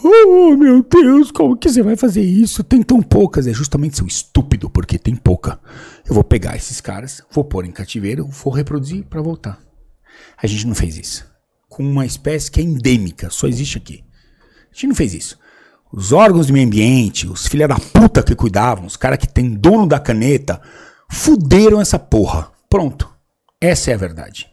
Oh, meu Deus, como que você vai fazer isso? Tem tão poucas. É justamente seu estúpido, porque tem pouca. Eu vou pegar esses caras, vou pôr em cativeiro, vou reproduzir para voltar. A gente não fez isso com uma espécie que é endêmica, só existe aqui. A gente não fez isso. Os órgãos do meio ambiente, os filha da puta que cuidavam, os caras que tem dono da caneta, fuderam essa porra. Pronto. Essa é a verdade.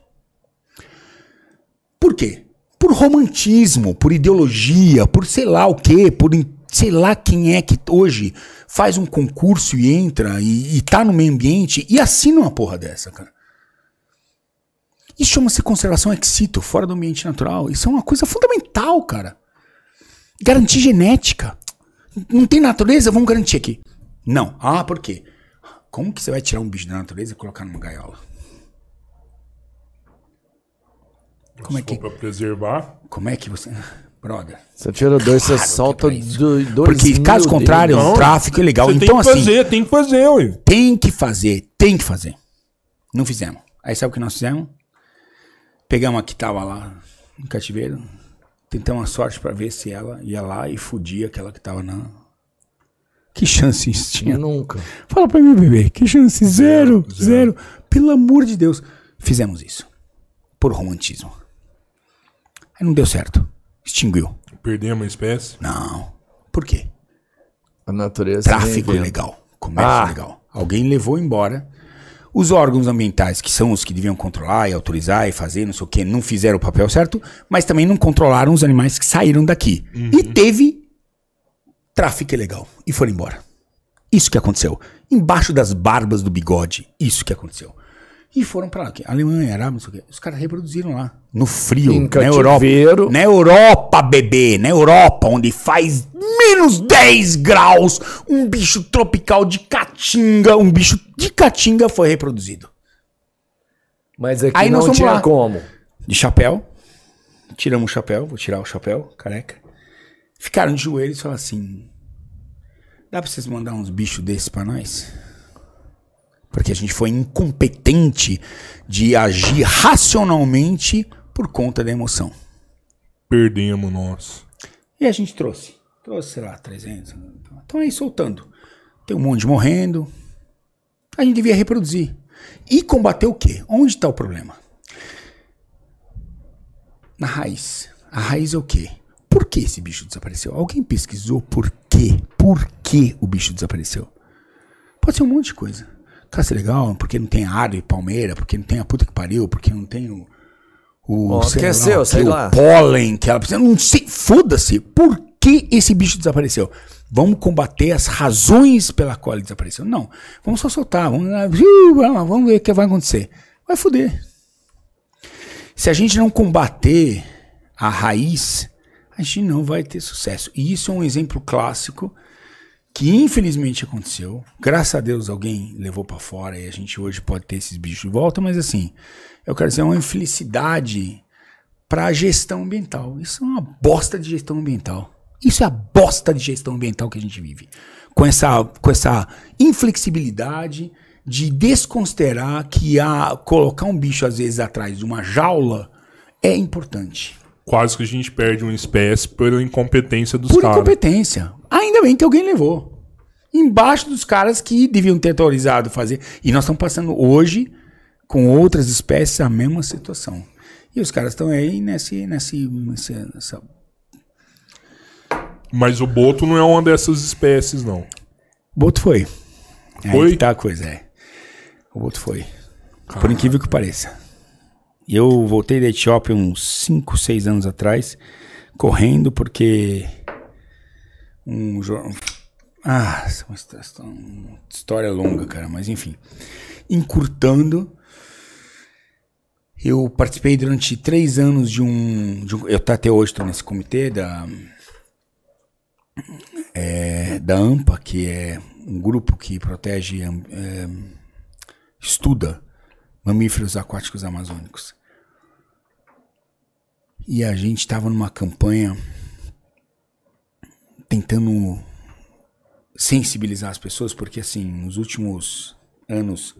Por quê? Por romantismo, por ideologia, por sei lá o quê, por sei lá quem é que hoje faz um concurso e entra e, e tá no meio ambiente e assina uma porra dessa, cara. Isso chama-se é conservação exito fora do ambiente natural. Isso é uma coisa fundamental, cara. Garantir genética. Não tem natureza? Vamos garantir aqui. Não. Ah, por quê? Como que você vai tirar um bicho da natureza e colocar numa gaiola? Como é que. Pra preservar. Como é que você. Brother. Você tira dois, claro você é solta é dois. Porque, caso contrário, o tráfico é legal. então, tem que assim, fazer, tem que fazer, ué. Tem que fazer, tem que fazer. Não fizemos. Aí sabe o que nós fizemos? Pegamos a que tava lá no cativeiro. Tentamos uma sorte para ver se ela ia lá e fudia aquela que tava na. Que isso tinha? Nunca. Fala para mim, bebê. Que chance? Zero, zero, zero. Pelo amor de Deus. Fizemos isso. Por romantismo. Aí não deu certo. Extinguiu. Perdemos a espécie? Não. Por quê? A natureza. Tráfico ilegal. Comércio ah. Alguém levou embora os órgãos ambientais, que são os que deviam controlar e autorizar e fazer, não sei o que, não fizeram o papel certo, mas também não controlaram os animais que saíram daqui. Uhum. E teve tráfico ilegal e foram embora. Isso que aconteceu. Embaixo das barbas do bigode, isso que aconteceu. E foram para lá. Que Alemanha, Arábia, não sei o quê. Os caras reproduziram lá. No frio, em na Europa. Na Europa, bebê. Na Europa, onde faz menos 10 graus, um bicho tropical de caatinga, um bicho de caatinga foi reproduzido. Mas aqui Aí não tinha lá. como. De chapéu. Tiramos o chapéu, vou tirar o chapéu, careca. Ficaram de joelhos e falaram assim: dá pra vocês mandar uns bichos desses pra nós? Porque a gente foi incompetente de agir racionalmente por conta da emoção. Perdemos nós. E a gente trouxe. Trouxe, sei lá, 300. Então aí soltando. Tem um monte morrendo. A gente devia reproduzir. E combater o quê? Onde está o problema? Na raiz. A raiz é o quê? Por que esse bicho desapareceu? Alguém pesquisou por quê? Por que o bicho desapareceu? Pode ser um monte de coisa é Legal, porque não tem árvore e Palmeira, porque não tem a puta que pariu, porque não tem o. O, oh, sei que é seu, sei lá. O pólen que ela precisa. Não sei, foda-se. Por que esse bicho desapareceu? Vamos combater as razões pela qual ele desapareceu. Não. Vamos só soltar. Vamos, ah, vamos ver o que vai acontecer. Vai foder. Se a gente não combater a raiz, a gente não vai ter sucesso. E isso é um exemplo clássico que infelizmente aconteceu. Graças a Deus alguém levou para fora e a gente hoje pode ter esses bichos de volta, mas assim, eu quero dizer, é uma infelicidade para a gestão ambiental. Isso é uma bosta de gestão ambiental. Isso é a bosta de gestão ambiental que a gente vive. Com essa, com essa inflexibilidade de desconsiderar que a, colocar um bicho, às vezes, atrás de uma jaula é importante. Quase que a gente perde uma espécie pela incompetência dos caras. Por incompetência. Ainda bem que alguém levou. Embaixo dos caras que deviam ter autorizado fazer. E nós estamos passando hoje, com outras espécies, a mesma situação. E os caras estão aí nesse, nesse, nessa. Mas o boto não é uma dessas espécies, não. Boto foi. É foi? Aí tá a coisa, é. O boto foi. Por incrível que pareça. Eu voltei da Etiópia uns 5, 6 anos atrás, correndo, porque um jornal. Ah, é é uma história longa, cara, mas enfim. Encurtando, eu participei durante três anos de um. De um eu até hoje estou nesse comitê da. É, da AMPA, que é um grupo que protege. É, estuda mamíferos aquáticos amazônicos. E a gente estava numa campanha tentando sensibilizar as pessoas, porque assim, nos últimos anos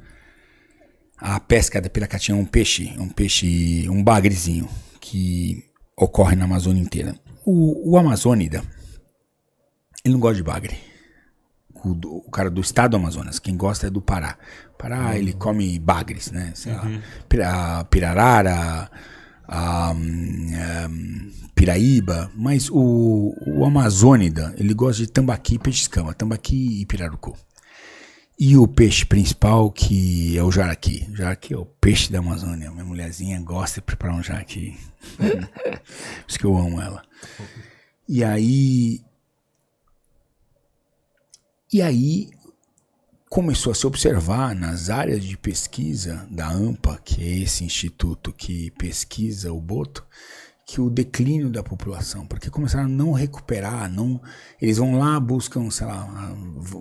a pesca da piracatinha é um peixe, é um peixe, um bagrezinho que ocorre na Amazônia inteira. O, o Amazônida, ele não gosta de bagre. O, do, o, cara do estado do Amazonas, quem gosta é do Pará. Pará, uhum. ele come bagres, né? Sei uhum. lá, pirarara, a, hum, hum, Piraíba, mas o, o Amazônida, ele gosta de tambaqui e peixe-escama, tambaqui e pirarucu. E o peixe principal, que é o jaraqui. O jaraqui é o peixe da Amazônia. Minha mulherzinha gosta de preparar um jaraqui. Por isso que eu amo ela. E aí. E aí, começou a se observar nas áreas de pesquisa da AMPA, que é esse instituto que pesquisa o boto, que o declínio da população, porque começaram a não recuperar, não, eles vão lá, buscam, sei lá,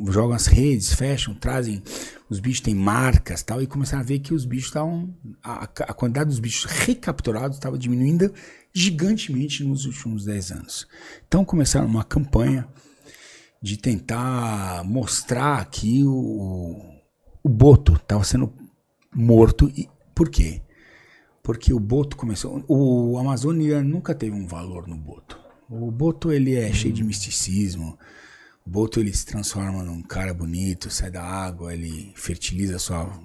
jogam as redes, fecham, trazem, os bichos têm marcas tal, e começaram a ver que os bichos estavam, a, a quantidade dos bichos recapturados estava diminuindo gigantemente nos últimos 10 anos. Então começaram uma campanha de tentar mostrar que o, o Boto estava sendo morto. E, por quê? Porque o Boto começou. O Amazônia nunca teve um valor no Boto. O Boto ele é hum. cheio de misticismo. O Boto ele se transforma num cara bonito, sai da água, ele fertiliza a sua,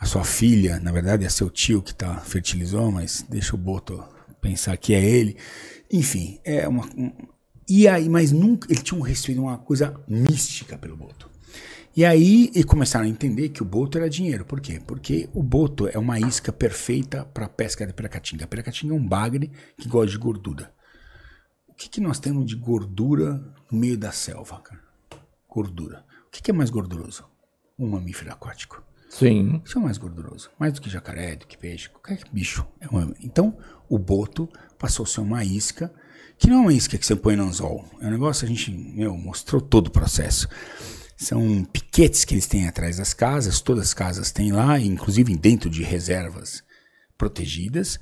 a sua filha. Na verdade é seu tio que tá, fertilizou, mas deixa o Boto pensar que é ele. Enfim, é uma, e aí, mas nunca. Ele tinha um respeito, uma coisa mística pelo Boto. E aí e começaram a entender que o boto era dinheiro. Por quê? Porque o boto é uma isca perfeita para pesca de piracatinga. A piracatinga é um bagre que gosta de gordura. O que, que nós temos de gordura no meio da selva, cara? Gordura. O que, que é mais gorduroso? Um mamífero aquático. Sim. Isso é mais gorduroso. Mais do que jacaré, do que peixe, qualquer bicho. É um... Então, o boto passou a ser uma isca que não é que é que você põe no anzol. É um negócio, a gente meu, mostrou todo o processo. São piquetes que eles têm atrás das casas, todas as casas têm lá, inclusive dentro de reservas protegidas,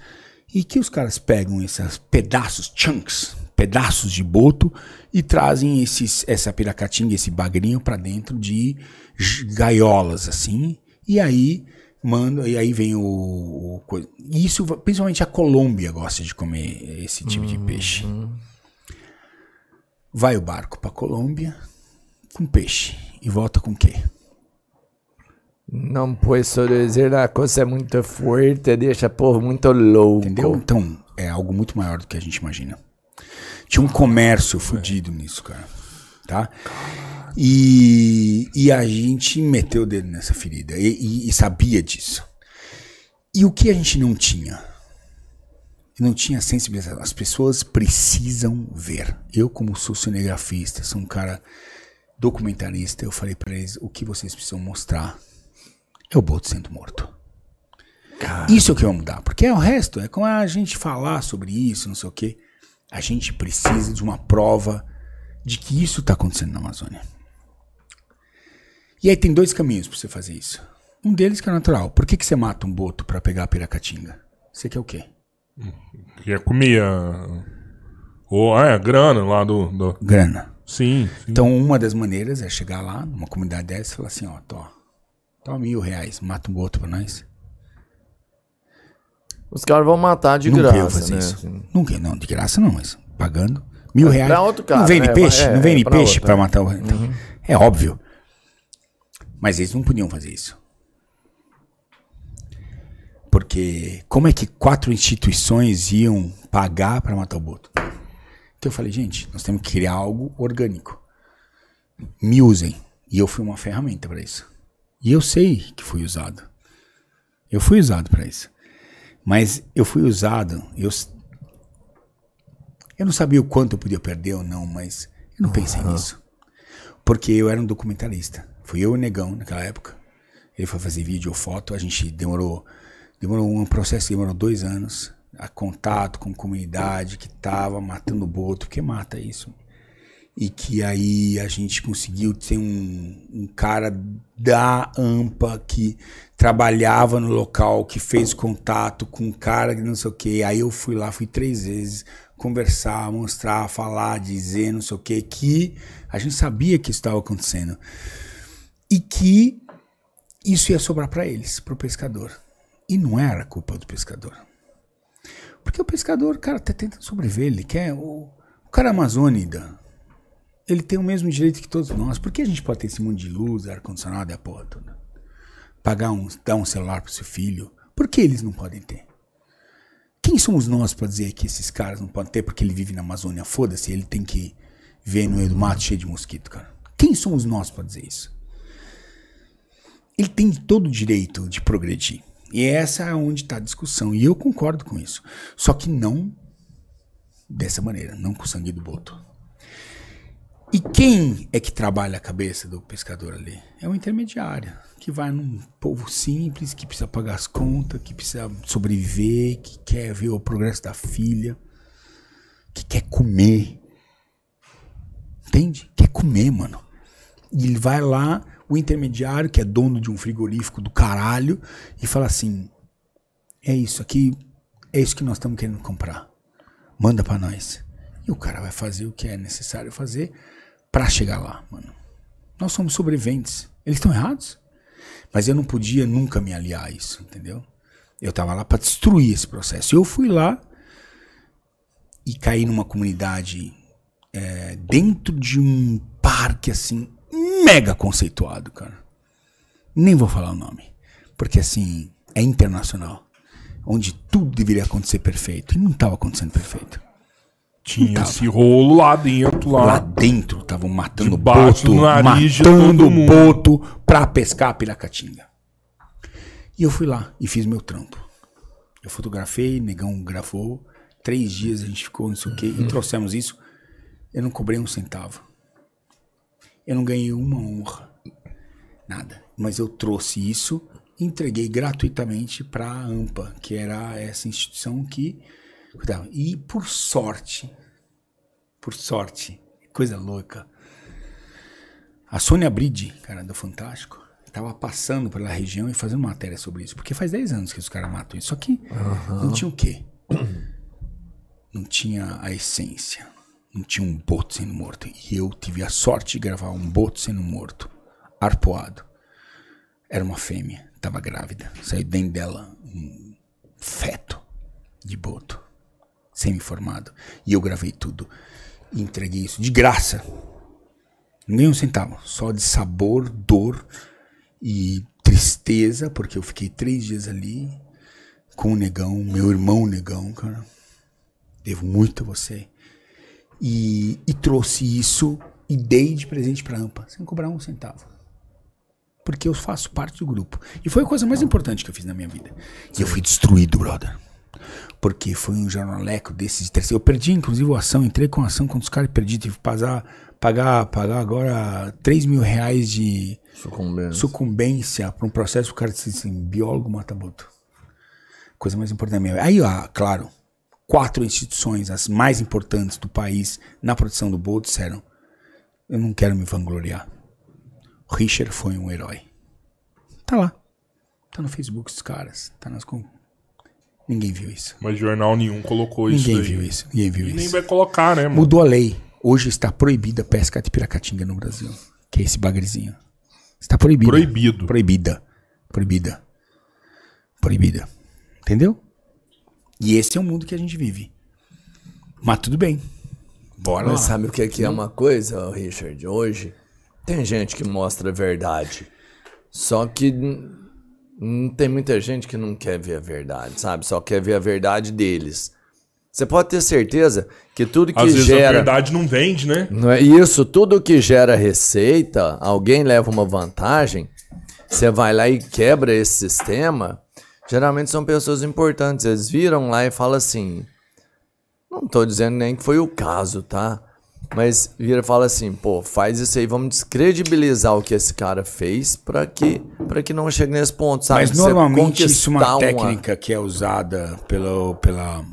e que os caras pegam esses pedaços, chunks, pedaços de boto e trazem esses, essa piracatinga, esse bagrinho para dentro de gaiolas assim, e aí manda e aí vem o, o coisa. isso principalmente a Colômbia gosta de comer esse tipo uhum. de peixe. Uhum. Vai o barco para Colômbia com peixe e volta com quê? Não posso dizer a coisa é muito forte, deixa povo muito louco. Entendeu? Então é algo muito maior do que a gente imagina. Tinha um comércio fudido nisso, cara. Tá? Caramba. E, e a gente meteu o dedo nessa ferida e, e, e sabia disso. E o que a gente não tinha? não tinha sensibilização. As pessoas precisam ver. Eu, como sou cinegrafista, sou um cara documentarista, eu falei para eles: o que vocês precisam mostrar é o Boto sendo morto. Caramba. Isso é o que vai mudar, porque é o resto, é como a gente falar sobre isso, não sei o quê. A gente precisa de uma prova de que isso está acontecendo na Amazônia. E aí tem dois caminhos para você fazer isso. Um deles que é natural. Por que, que você mata um boto para pegar a piracatinga? Você quer o quê? Quer comer a... Ou, ah, é, a grana lá do... do... Grana. Sim, sim, Então uma das maneiras é chegar lá, numa comunidade dessa, e falar assim, ó, tô, tô mil reais, mata um boto para nós. Os caras vão matar de Nunca graça, eu fazer né? Isso. Assim. Nunca, não, de graça não, mas pagando mil é, reais. Pra outro cara, não vem né? de peixe, é, não vem é de é, pra peixe para matar o... Então, uhum. É óbvio. Mas eles não podiam fazer isso. Porque como é que quatro instituições iam pagar para matar o Boto? Então eu falei, gente, nós temos que criar algo orgânico. Me usem. E eu fui uma ferramenta para isso. E eu sei que fui usado. Eu fui usado para isso. Mas eu fui usado, eu eu não sabia o quanto eu podia perder ou não, mas eu não pensei uhum. nisso. Porque eu era um documentarista. Fui eu e o Negão naquela época. Ele foi fazer vídeo ou foto, a gente demorou, demorou um processo, demorou dois anos, a contato com comunidade que tava matando o boto, que mata isso. E que aí a gente conseguiu ter um, um cara da AMPA que trabalhava no local, que fez contato com um cara que não sei o que. Aí eu fui lá, fui três vezes, conversar, mostrar, falar, dizer, não sei o que, que a gente sabia que estava acontecendo e que isso ia sobrar para eles, para o pescador. E não era culpa do pescador. Porque o pescador, cara, tá tentando sobreviver, ele quer. O, o cara é amazônida, ele tem o mesmo direito que todos nós. Por que a gente pode ter esse mundo de luz, ar-condicionado e a porra toda? Pagar um, dar um celular pro seu filho. Por que eles não podem ter? Quem somos nós para dizer que esses caras não podem ter porque ele vive na Amazônia? Foda-se, ele tem que ver no meio do mato cheio de mosquito, cara. Quem somos nós para dizer isso? ele tem todo o direito de progredir. E essa é onde está a discussão. E eu concordo com isso. Só que não dessa maneira, não com o sangue do boto. E quem é que trabalha a cabeça do pescador ali? É o intermediário, que vai num povo simples, que precisa pagar as contas, que precisa sobreviver, que quer ver o progresso da filha, que quer comer. Entende? Quer comer, mano. E ele vai lá o intermediário, que é dono de um frigorífico do caralho, e fala assim: é isso aqui, é isso que nós estamos querendo comprar. Manda para nós. E o cara vai fazer o que é necessário fazer para chegar lá, mano. Nós somos sobreviventes. Eles estão errados. Mas eu não podia nunca me aliar a isso, entendeu? Eu estava lá para destruir esse processo. Eu fui lá e caí numa comunidade é, dentro de um parque assim mega conceituado, cara. Nem vou falar o nome. Porque assim, é internacional. Onde tudo deveria acontecer perfeito. E não estava acontecendo perfeito. Tinha esse rolo lá dentro. Lá, lá dentro estavam matando boto, matando boto pra pescar a piracatinga. E eu fui lá e fiz meu trampo. Eu fotografei, negão gravou. Três dias a gente ficou, não sei o quê, e trouxemos isso. Eu não cobrei um centavo. Eu não ganhei uma honra, nada. Mas eu trouxe isso, entreguei gratuitamente para a AMPA, que era essa instituição que cuidava. E por sorte, por sorte, coisa louca, a Sônia Bride, cara do Fantástico, estava passando pela região e fazendo matéria sobre isso. Porque faz 10 anos que os caras matam isso. Só que uhum. não tinha o quê? Não tinha a essência não tinha um boto sendo morto. E eu tive a sorte de gravar um boto sendo morto, arpoado. Era uma fêmea, estava grávida. Saiu dentro dela um feto de boto, semi-formado. E eu gravei tudo. E entreguei isso de graça. Nem um centavo, só de sabor, dor e tristeza, porque eu fiquei três dias ali com o negão, meu irmão negão, cara. Devo muito a você e, e trouxe isso e dei de presente para a AMPA, sem cobrar um centavo. Porque eu faço parte do grupo. E foi a coisa mais importante que eu fiz na minha vida. E eu fui destruído, brother. Porque foi um jornaleco desses de terceiro. Eu perdi, inclusive, a ação. Entrei com a ação contra os caras e perdi. Tive que pagar, pagar, pagar agora 3 mil reais de sucumbência, sucumbência para um processo. O cara disse assim: biólogo mata boto. Coisa mais importante. Minha. vida Aí, ó, claro, quatro instituições, as mais importantes do país, na produção do bolo, disseram: Eu não quero me vangloriar. Richard foi um herói. Tá lá. Tá no Facebook dos caras. Tá nas. Ninguém viu isso. Mas jornal nenhum colocou isso. Ninguém viu isso. Ninguém viu e isso. Nem vai colocar, né, mano? Mudou a lei. Hoje está proibida a pesca de piracatinga no Brasil. Que é esse bagrezinho. Está proibido. Proibido. Proibida. Proibida. Proibida. Entendeu? E esse é o mundo que a gente vive. Mas tudo bem. Bora Mas lá. sabe o que é, é uma coisa, Richard? Hoje tem gente que mostra a verdade. Só que tem muita gente que não quer ver a verdade, sabe? Só quer ver a verdade deles. Você pode ter certeza que tudo que Às vezes gera. a verdade não vende, né? Não é isso. Tudo que gera receita, alguém leva uma vantagem, você vai lá e quebra esse sistema geralmente são pessoas importantes. Eles viram lá e falam assim. Não estou dizendo nem que foi o caso, tá? Mas vira e fala assim, pô, faz isso aí, vamos descredibilizar o que esse cara fez para que para que não chegue nesse ponto, sabe? Mas normalmente isso é uma técnica uma... que é usada pelo pela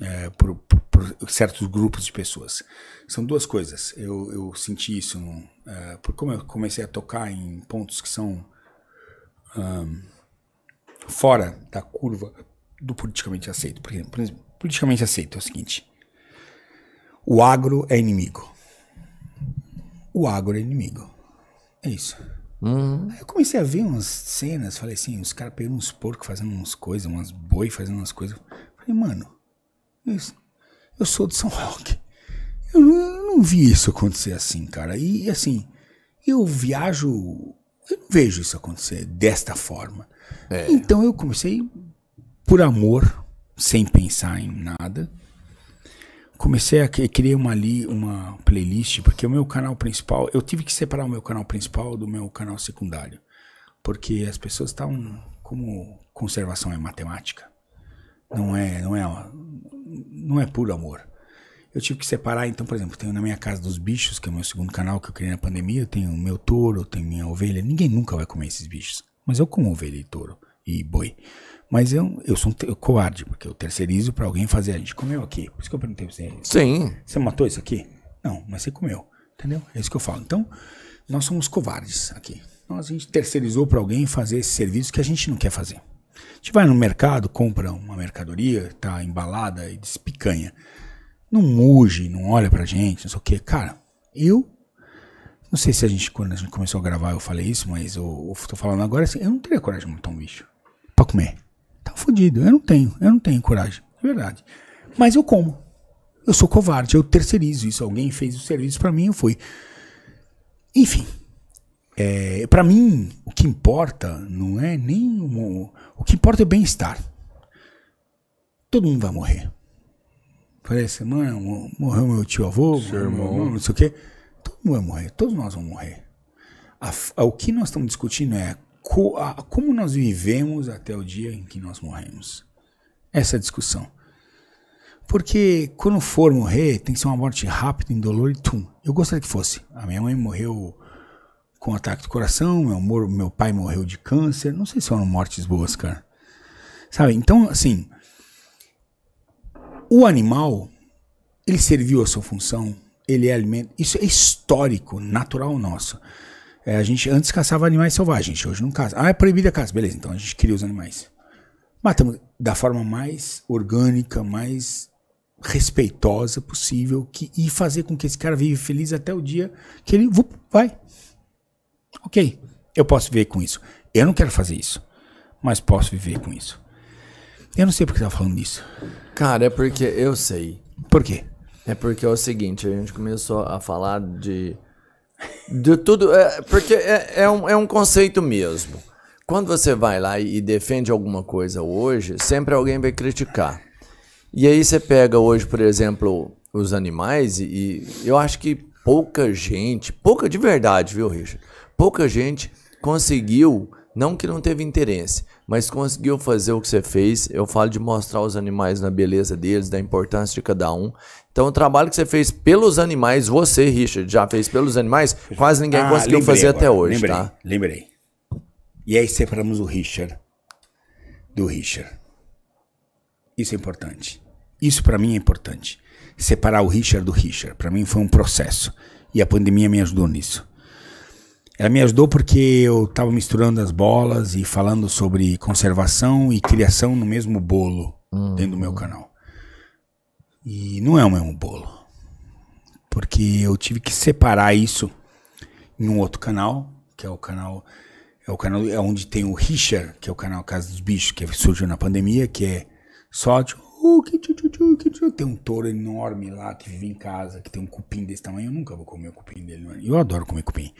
é, por, por, por, certos grupos de pessoas. São duas coisas. Eu, eu senti isso, no, é, como eu comecei a tocar em pontos que são um, fora da curva do politicamente aceito. Por exemplo, politicamente aceito é o seguinte: o agro é inimigo. O agro é inimigo. É isso. Uhum. eu comecei a ver umas cenas, falei assim, os caras pegando uns porcos fazendo umas coisas, umas boi fazendo umas coisas. Falei, mano, isso, eu sou de São Roque. Eu, eu não vi isso acontecer assim, cara. E assim, eu viajo, eu não vejo isso acontecer desta forma. É. Então eu comecei por amor, sem pensar em nada. Comecei a criar uma ali uma playlist, porque o meu canal principal, eu tive que separar o meu canal principal do meu canal secundário, porque as pessoas estavam como conservação é matemática, não é, não é, não é puro amor. Eu tive que separar, então, por exemplo, tenho na minha casa dos bichos, que é o meu segundo canal que eu criei na pandemia, eu tenho o meu touro, eu tenho minha ovelha, ninguém nunca vai comer esses bichos. Mas eu como ovelha e touro e boi. Mas eu, eu sou um covarde, porque eu terceirizo para alguém fazer. A gente comeu aqui. Por isso que eu perguntei você. Sim. Você matou isso aqui? Não, mas você comeu. Entendeu? É isso que eu falo. Então, nós somos covardes aqui. Nós, a gente terceirizou para alguém fazer esse serviço que a gente não quer fazer. A gente vai no mercado, compra uma mercadoria, tá embalada e despicanha. Não muge, não olha pra gente, não sei o quê. Cara, eu não sei se a gente, quando a gente começou a gravar, eu falei isso, mas eu, eu tô falando agora assim, eu não teria coragem de montar um bicho pra comer. Tá fodido, eu não tenho, eu não tenho coragem, é verdade. Mas eu como. Eu sou covarde, eu terceirizo isso. Alguém fez o serviço para mim, eu fui. Enfim, é, para mim, o que importa não é nem o, o que importa é bem-estar. Todo mundo vai morrer. Falei, semana morreu meu tio avô, meu irmão, não sei o quê todo mundo vai morrer, todos nós vamos morrer. A, a, o que nós estamos discutindo é co, a, como nós vivemos até o dia em que nós morremos. Essa é a discussão. Porque quando for morrer, tem que ser uma morte rápida, indolor e tum. Eu gostaria que fosse. A minha mãe morreu com ataque do coração, meu, meu pai morreu de câncer. Não sei se foram mortes boas, cara. Sabe? Então, assim, o animal, ele serviu a sua função ele é alimento. Isso é histórico, natural nosso. É, a gente antes caçava animais selvagens, hoje não caça. Ah, é proibida a caça. Beleza, então a gente cria os animais. Matamos da forma mais orgânica, mais respeitosa possível que, e fazer com que esse cara viva feliz até o dia que ele vai. Ok, eu posso viver com isso. Eu não quero fazer isso, mas posso viver com isso. Eu não sei porque você tá falando isso. Cara, é porque eu sei. Por quê? É porque é o seguinte, a gente começou a falar de. De tudo. É, porque é, é, um, é um conceito mesmo. Quando você vai lá e defende alguma coisa hoje, sempre alguém vai criticar. E aí você pega hoje, por exemplo, os animais, e, e eu acho que pouca gente, pouca de verdade, viu, Richard? Pouca gente conseguiu, não que não teve interesse, mas conseguiu fazer o que você fez. Eu falo de mostrar os animais na beleza deles, da importância de cada um, então, o trabalho que você fez pelos animais, você, Richard, já fez pelos animais, quase ninguém ah, conseguiu fazer agora, até hoje, lembrei, tá? Lembrei. E aí separamos o Richard do Richard. Isso é importante. Isso para mim é importante. Separar o Richard do Richard, para mim foi um processo. E a pandemia me ajudou nisso. Ela me ajudou porque eu estava misturando as bolas e falando sobre conservação e criação no mesmo bolo hum. dentro do meu hum. canal. E não é o mesmo bolo. Porque eu tive que separar isso em um outro canal, que é o canal é o canal é onde tem o Richard, que é o canal Casa dos Bichos, que surgiu na pandemia, que é só uh, tipo, tem um touro enorme lá que vive em casa, que tem um cupim desse tamanho. Eu nunca vou comer o cupim dele. É? Eu adoro comer cupim.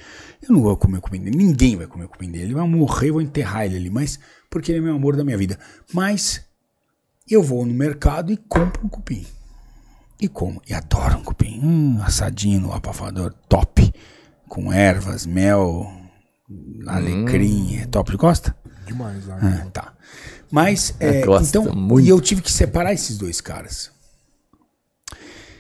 Eu não vou comer o cupim dele. Ninguém vai comer o cupim dele. Ele vai morrer, eu vou enterrar ele ali, mas porque ele é meu amor da minha vida. Mas eu vou no mercado e compro um cupim e como. E adoro um cupim. Hum, assadinho no abafador, top. Com ervas, mel, alecrim, hum. É top. Gosta? Demais, lá. Ah, tá. Mas, é, é então, muito. e eu tive que separar esses dois caras.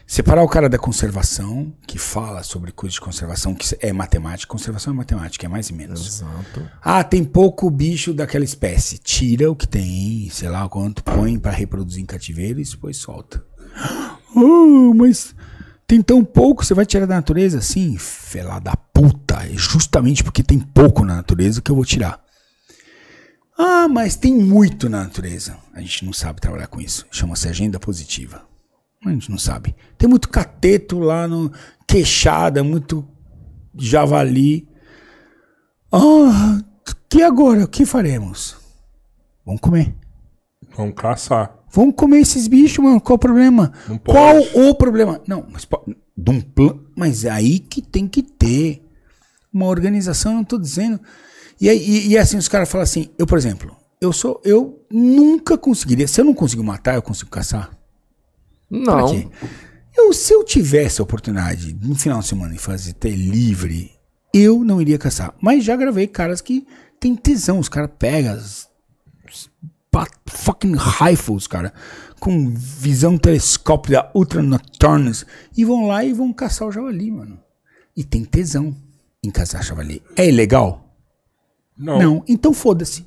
Separar o cara da conservação, que fala sobre coisas de conservação, que é matemática. Conservação é matemática, é mais e menos. Exato. Ah, tem pouco bicho daquela espécie. Tira o que tem, sei lá quanto, põe para reproduzir em cativeiro e depois solta. Oh, mas tem tão pouco, você vai tirar da natureza? Sim, fela da puta. É justamente porque tem pouco na natureza que eu vou tirar. Ah, mas tem muito na natureza. A gente não sabe trabalhar com isso. Chama-se agenda positiva. A gente não sabe. Tem muito cateto lá no queixada, muito javali. Ah, que agora? O que faremos? Vamos comer. Vamos caçar. Vamos comer esses bichos, mano. Qual o problema? Qual o problema? Não, mas, de um plano. Mas é aí que tem que ter uma organização, eu não tô dizendo. E, aí, e, e assim, os caras falam assim, eu, por exemplo, eu sou. Eu nunca conseguiria. Se eu não consigo matar, eu consigo caçar? Não. Eu, se eu tivesse a oportunidade no final de semana e fazer ter livre, eu não iria caçar. Mas já gravei caras que tem tesão, os caras pegam fucking rifles, cara, com visão telescópica ultra noturnas, e vão lá e vão caçar o javali, mano. E tem tesão em caçar javali. É ilegal? Não. Não. Então foda-se.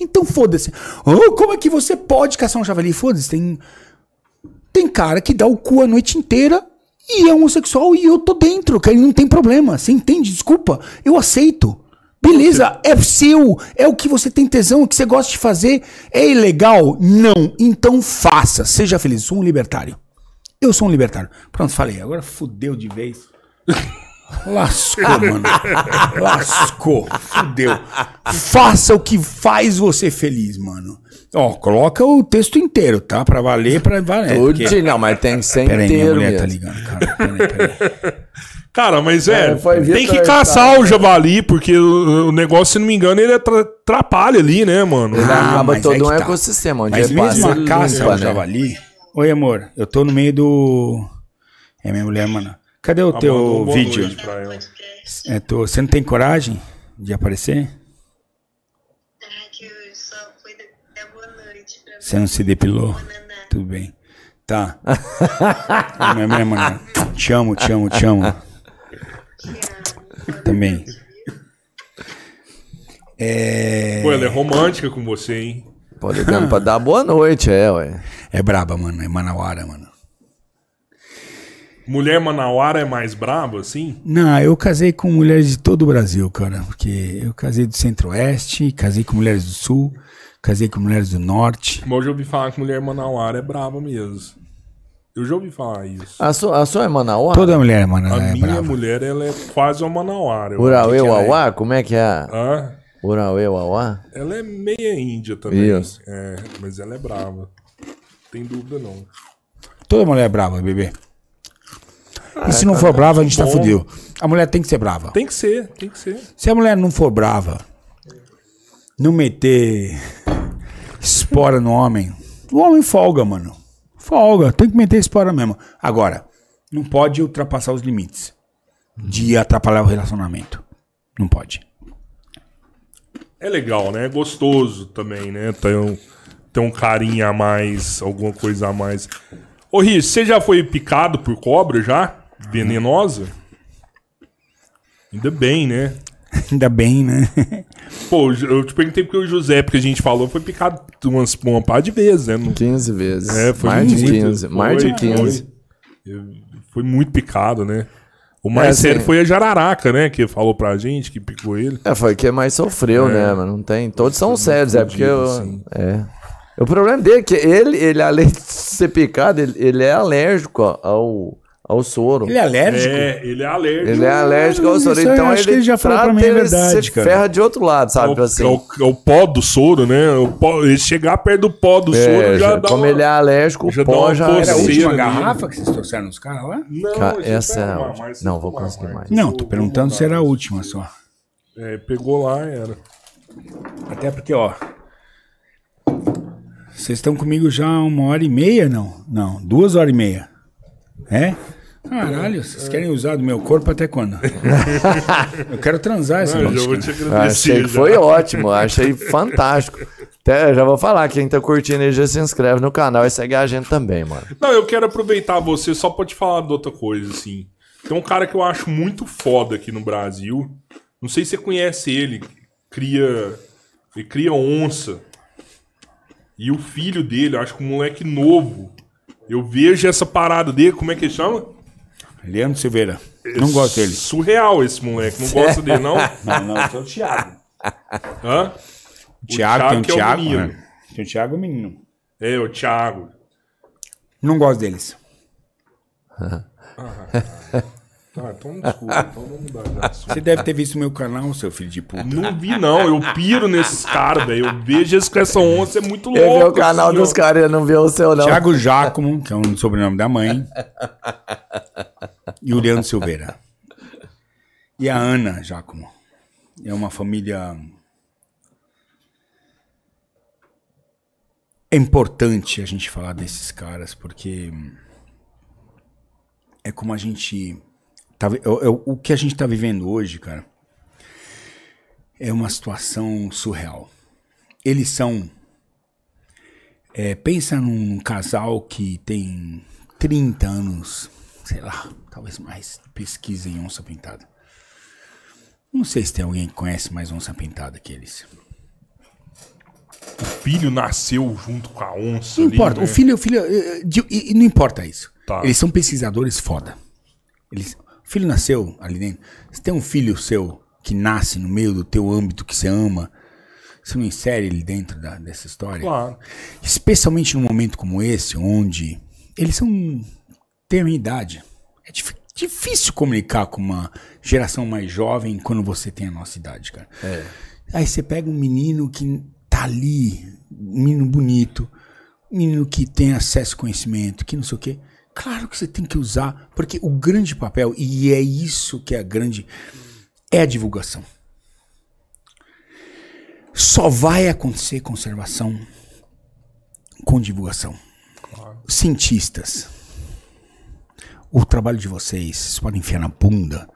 Então foda-se. Oh, como é que você pode caçar um javali? Foda-se. Tem, tem cara que dá o cu a noite inteira e é homossexual e eu tô dentro, cara. Ele não tem problema. Você entende? Desculpa. Eu aceito. Beleza, é seu, é o que você tem tesão, o que você gosta de fazer. É ilegal? Não. Então faça, seja feliz. Sou um libertário. Eu sou um libertário. Pronto, falei. Agora fudeu de vez. Lascou, mano. Lascou. Fudeu. Faça o que faz você feliz, mano. Ó, coloca o texto inteiro, tá? Pra valer, pra valer. Tudo, porque... não, mas tem que ser pera inteiro. Peraí, minha mulher tá mesmo. tá ligando, cara. Peraí, peraí. Cara, mas é, é tem que caçar o javali, porque o, negócio, se não me engano, ele atrapalha ali, né, mano? Ah, ele ah, acaba é todo é um tá. ecossistema. Onde mas é mesmo a caça ao né? javali... Oi, amor, eu tô no meio do... É minha mulher, mano. Cadê o tá teu vídeo? É, tô... Você não tem coragem de aparecer? Ah, você não se depilou? Tudo bem. Tá. É minha mulher, mano. Te amo, te amo, te amo. Também. É... Pô, ela é romântica com você, hein? Pode dar, pra dar boa noite, é, ué. É braba, mano. É manauara, mano. Mulher manauara é mais braba, assim? Não, eu casei com mulheres de todo o Brasil, cara. Porque eu casei do Centro-Oeste, casei com mulheres do Sul, casei com mulheres do Norte. Mas hoje eu ouvi falar que mulher manauara é braba mesmo. Eu já ouvi falar isso. A sua, a sua é manauara? Toda mulher é manauara. A é minha brava. mulher ela é quase uma manauara. Urauê-uauá? É... Como é que é? Hã? Urauê-uauá? Ela é meia índia também. Isso. Assim, é, mas ela é brava. Tem dúvida não. Toda mulher é brava, bebê. Ah, e se não for brava, tá a gente tá bom. tá fudido. A mulher tem que ser brava. Tem que ser, tem que ser. Se a mulher não for brava, não meter espora no homem, o homem folga, mano folga, tem que meter esse fora mesmo. Agora, não pode ultrapassar os limites de atrapalhar o relacionamento. Não pode. É legal, né? É gostoso também, né? Ter um, tem um carinho a mais, alguma coisa a mais. Ô, Rich, você já foi picado por cobra já? Ah. Venenosa? Ainda bem, né? Ainda bem, né? Pô, eu te perguntei porque o José, porque a gente falou, foi picado umas, uma par de vezes, né? 15 vezes. É, foi mais de 15. mais de 15. Foi, foi muito picado, né? O mais é, assim, sério foi a Jararaca, né? Que falou pra gente, que picou ele. É, foi que é mais sofreu, é. né, mas Não tem. Todos são sérios, é porque eu. Assim. É. O problema dele é que ele, ele, além de ser picado, ele, ele é alérgico ao ao soro. Ele é alérgico? É, ele é alérgico. Ele é alérgico ao soro. então acho ele, que ele já falou pra mim a é verdade, cara. ferra de outro lado, sabe? É o, assim. é o, é o pó do soro, né? O pó, ele chegar perto do pó do é, soro já, já dá Como uma, ele é alérgico, o pó já... Era a última garrafa que vocês trouxeram nos caras lá? Não, Ca essa é a última. Não, vou conseguir mais. mais. Não, tô perguntando se era a última só. É, pegou lá era. Até porque, ó... Vocês estão comigo já uma hora e meia, não? Não, duas horas e meia. É? Caralho, vocês querem usar do meu corpo até quando? eu quero transar esse noite. Eu vou te ah, agradecer. Achei que foi ótimo, achei fantástico. Até já vou falar, quem tá curtindo já se inscreve no canal e segue a gente também, mano. Não, eu quero aproveitar você só pra te falar de outra coisa, assim. Tem um cara que eu acho muito foda aqui no Brasil. Não sei se você conhece ele. Cria. Ele cria onça. E o filho dele, acho que um moleque novo. Eu vejo essa parada dele, como é que ele chama? Leandro Silveira. Não é gosto dele. Surreal esse moleque. Não gosto dele, não? não, não, é o Thiago. Hã? O Thiago, é né? tem o Thiago, é o né? Tem o Thiago, o menino. É, o Thiago. Não gosto deles. Ah. Ah, toma então desculpa, toma um bagaço. Você deve ter visto meu canal, seu filho de puta. Não vi, não. Eu piro nesses caras, velho. Eu vejo esses com essa onça, é muito louco. Eu vi o canal assim, dos caras, eu não vi o seu, não. Tiago Jacomo, que é o um sobrenome da mãe. E o Leandro Silveira. E a Ana Jacomo. É uma família. É importante a gente falar desses caras, porque. É como a gente Tá, eu, eu, o que a gente está vivendo hoje, cara, é uma situação surreal. Eles são. É, pensa num casal que tem 30 anos, sei lá, talvez mais, pesquisa em onça pintada. Não sei se tem alguém que conhece mais onça pintada que eles. O filho nasceu junto com a onça. Não ali, importa, né? o filho, o filho, eh, eh, e não importa isso. Tá. Eles são pesquisadores foda. Eles, filho nasceu ali dentro. Você tem um filho seu que nasce no meio do teu âmbito que você ama, você não insere ele dentro da, dessa história? Claro. Especialmente num momento como esse, onde eles são têm a minha idade. É dif difícil comunicar com uma geração mais jovem quando você tem a nossa idade, cara. É. Aí você pega um menino que tá ali, um menino bonito, um menino que tem acesso ao conhecimento, que não sei o quê. Claro que você tem que usar, porque o grande papel, e é isso que é a grande, é a divulgação. Só vai acontecer conservação com divulgação. Claro. Cientistas, o trabalho de vocês, vocês podem enfiar na bunda,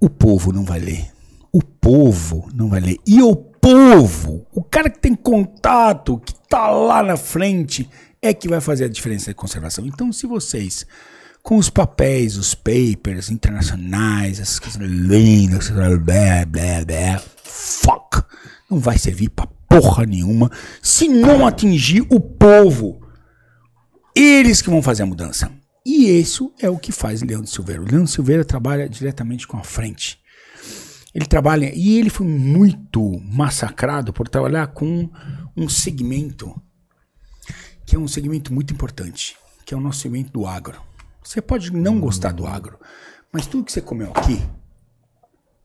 o povo não vai ler. O povo não vai ler. E o povo, o cara que tem contato, que tá lá na frente, é que vai fazer a diferença de conservação. Então, se vocês, com os papéis, os papers internacionais, essas coisas lindas, blá, blá, blá, fuck, não vai servir pra porra nenhuma se não atingir o povo. Eles que vão fazer a mudança. E isso é o que faz Leandro Silveira. O Leandro Silveira trabalha diretamente com a frente. Ele trabalha e ele foi muito massacrado por trabalhar com um segmento que é um segmento muito importante, que é o nosso segmento do agro. Você pode não hum. gostar do agro, mas tudo que você comeu aqui,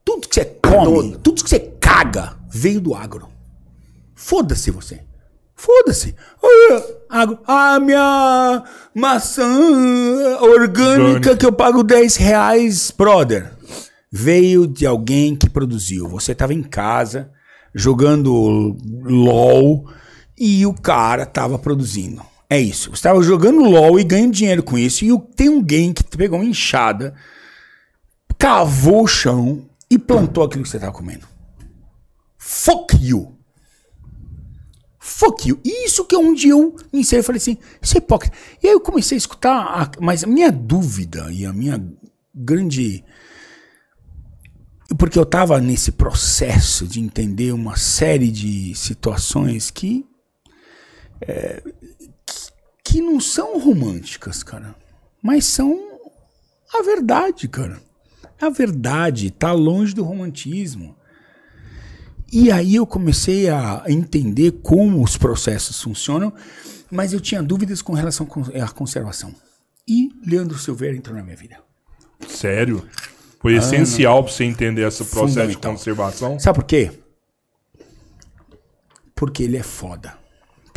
tudo que você come, Todo. tudo que você caga, veio do agro. Foda-se você. Foda-se. Agro. A minha maçã orgânica que eu pago 10 reais, brother. Veio de alguém que produziu. Você estava em casa jogando LOL e o cara tava produzindo. É isso. Você tava jogando LOL e ganhando dinheiro com isso. E tem um game que pegou uma enxada, cavou o chão e plantou aquilo que você tava comendo. Fuck you. Fuck you. Isso que um é dia eu iniciei e falei assim, isso é hipócrita. E aí eu comecei a escutar, a, mas a minha dúvida e a minha grande. Porque eu estava nesse processo de entender uma série de situações que é, que, que não são românticas, cara, mas são a verdade, cara. A verdade tá longe do romantismo. E aí eu comecei a entender como os processos funcionam, mas eu tinha dúvidas com relação é, à conservação. E Leandro Silveira entrou na minha vida. Sério? Foi ah, essencial para você entender esse processo de conservação? Sabe por quê? Porque ele é foda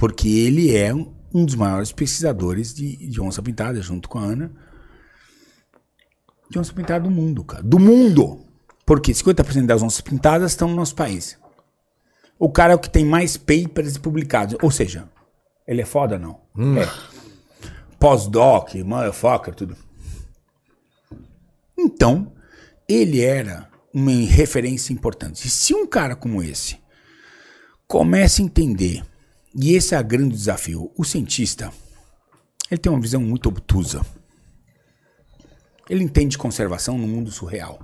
porque ele é um dos maiores pesquisadores de, de onça pintada, junto com a Ana, de onça pintada do mundo, cara. Do mundo! Porque 50% das onças pintadas estão no nosso país. O cara é o que tem mais papers publicados. Ou seja, ele é foda, não? Hum. É. Pós-doc, motherfucker, tudo. Então, ele era uma referência importante. E se um cara como esse começa a entender e esse é o grande desafio. O cientista, ele tem uma visão muito obtusa. Ele entende conservação no mundo surreal.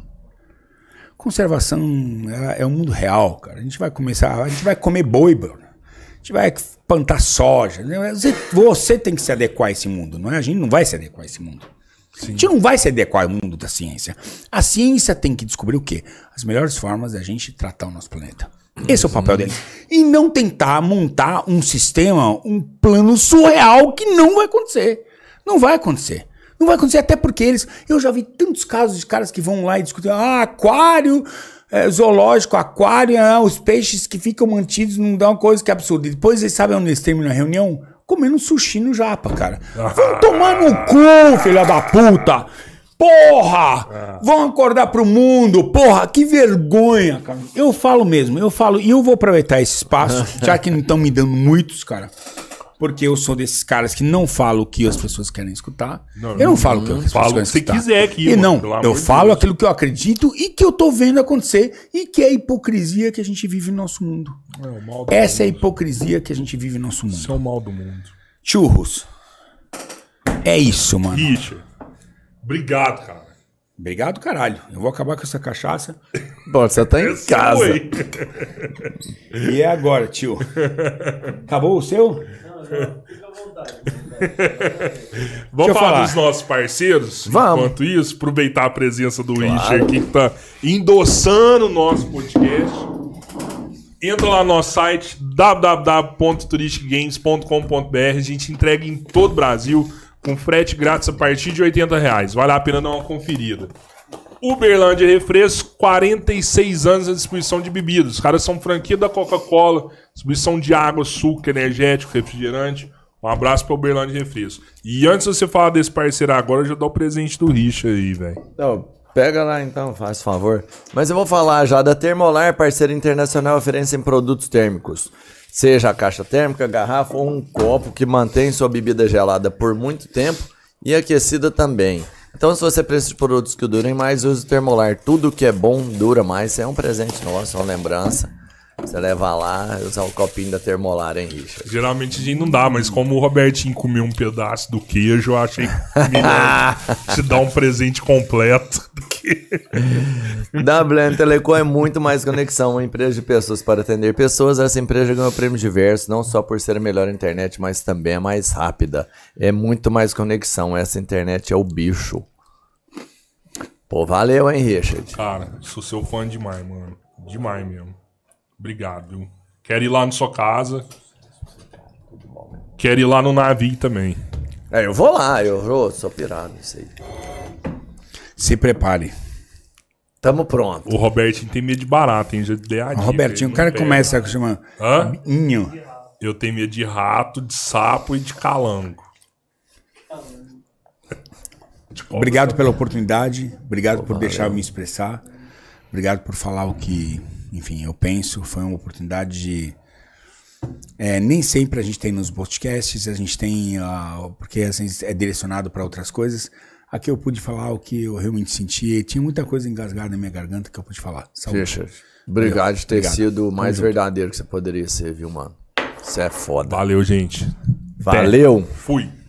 Conservação é, é um mundo real, cara. A gente vai começar, a gente vai comer boi, bro. A gente vai plantar soja. Né? Você tem que se adequar a esse mundo, não é? A gente não vai se adequar a esse mundo. Sim. A gente não vai se adequar ao mundo da ciência. A ciência tem que descobrir o quê? As melhores formas da gente tratar o nosso planeta. Esse é o papel deles. Uhum. E não tentar montar um sistema, um plano surreal que não vai acontecer. Não vai acontecer. Não vai acontecer, até porque eles. Eu já vi tantos casos de caras que vão lá e discutem. Ah, aquário, é, zoológico, aquário, ah, os peixes que ficam mantidos não dá uma coisa que é absurda. E depois eles sabem onde eles terminam a reunião? Comendo sushi no japa, cara. Ah. Vão tomar no cu, filha da puta! Porra! É. Vão acordar pro mundo, porra, que vergonha, cara. Eu falo mesmo, eu falo, e eu vou aproveitar esse espaço, já que não estão me dando muitos, cara. Porque eu sou desses caras que não falo o que as pessoas querem escutar. Não, eu não, falo o que as pessoas falo querem escutar. Se quiser aqui, e não, eu falo Deus. aquilo que eu acredito e que eu tô vendo acontecer e que é a hipocrisia que a gente vive no nosso mundo. É, Essa mundo. é a hipocrisia que a gente vive no nosso mundo. Isso é o mal do mundo. Churros. É isso, mano. Richard. Obrigado, cara. Obrigado, caralho. Eu vou acabar com essa cachaça. Bom, você tá em casa. E é agora, tio? Acabou o seu? Não, não. Fica à vontade. Né? Vamos falar, dos nossos parceiros? Vamos. Enquanto isso, aproveitar a presença do claro. aqui que tá endossando o nosso podcast. Entra lá no nosso site www.turisticgames.com.br. A gente entrega em todo o Brasil com frete grátis a partir de 80 reais. Vale a pena dar uma conferida. Uberlândia Refresco, 46 anos na distribuição de bebidas. Os caras são franquia da Coca-Cola, distribuição de água, suco, energético, refrigerante. Um abraço para Uberlândia Refresco. E antes de você falar desse parceiro agora, eu já dou o presente do Richard aí, velho. Então, pega lá então, faz favor. Mas eu vou falar já da Termolar, parceira internacional, oferecem produtos térmicos seja a caixa térmica, garrafa ou um copo que mantém sua bebida gelada por muito tempo e aquecida também. Então, se você precisa de produtos que durem mais, use o Termolar. Tudo que é bom dura mais. É um presente nosso, é uma lembrança. Você leva lá usar o copinho da termolar, hein, Richard? Geralmente a gente não dá, mas como o Robertinho comeu um pedaço do queijo, eu achei que te dar um presente completo. WM Telecom é muito mais conexão, uma empresa de pessoas para atender pessoas. Essa empresa ganhou prêmios diversos, não só por ser a melhor internet, mas também é mais rápida. É muito mais conexão. Essa internet é o bicho. Pô, valeu, hein, Richard? Cara, sou seu fã demais, mano. Demais mesmo. Obrigado. Quero ir lá na sua casa. Quero ir lá no navio também. É, eu vou lá, eu vou, sou pirado, isso aí. Se prepare. Tamo pronto. O Robertinho tem medo de barato, hein? Já dei a dica, Robertinho, o cara começa a chamar Hã? Inho. Eu tenho medo de rato, de sapo e de calango. Obrigado pela oportunidade, obrigado Pô, por valeu. deixar eu me expressar, obrigado por falar o que enfim, eu penso, foi uma oportunidade de. É, nem sempre a gente tem nos podcasts, a gente tem. Uh, porque assim, é direcionado para outras coisas. Aqui eu pude falar o que eu realmente senti. Tinha muita coisa engasgada na minha garganta que eu pude falar. Saúde. Richard, obrigado Valeu. de ter obrigado. sido o mais verdadeiro que você poderia ser, viu, mano? Você é foda. Valeu, gente. Valeu. Até. Fui.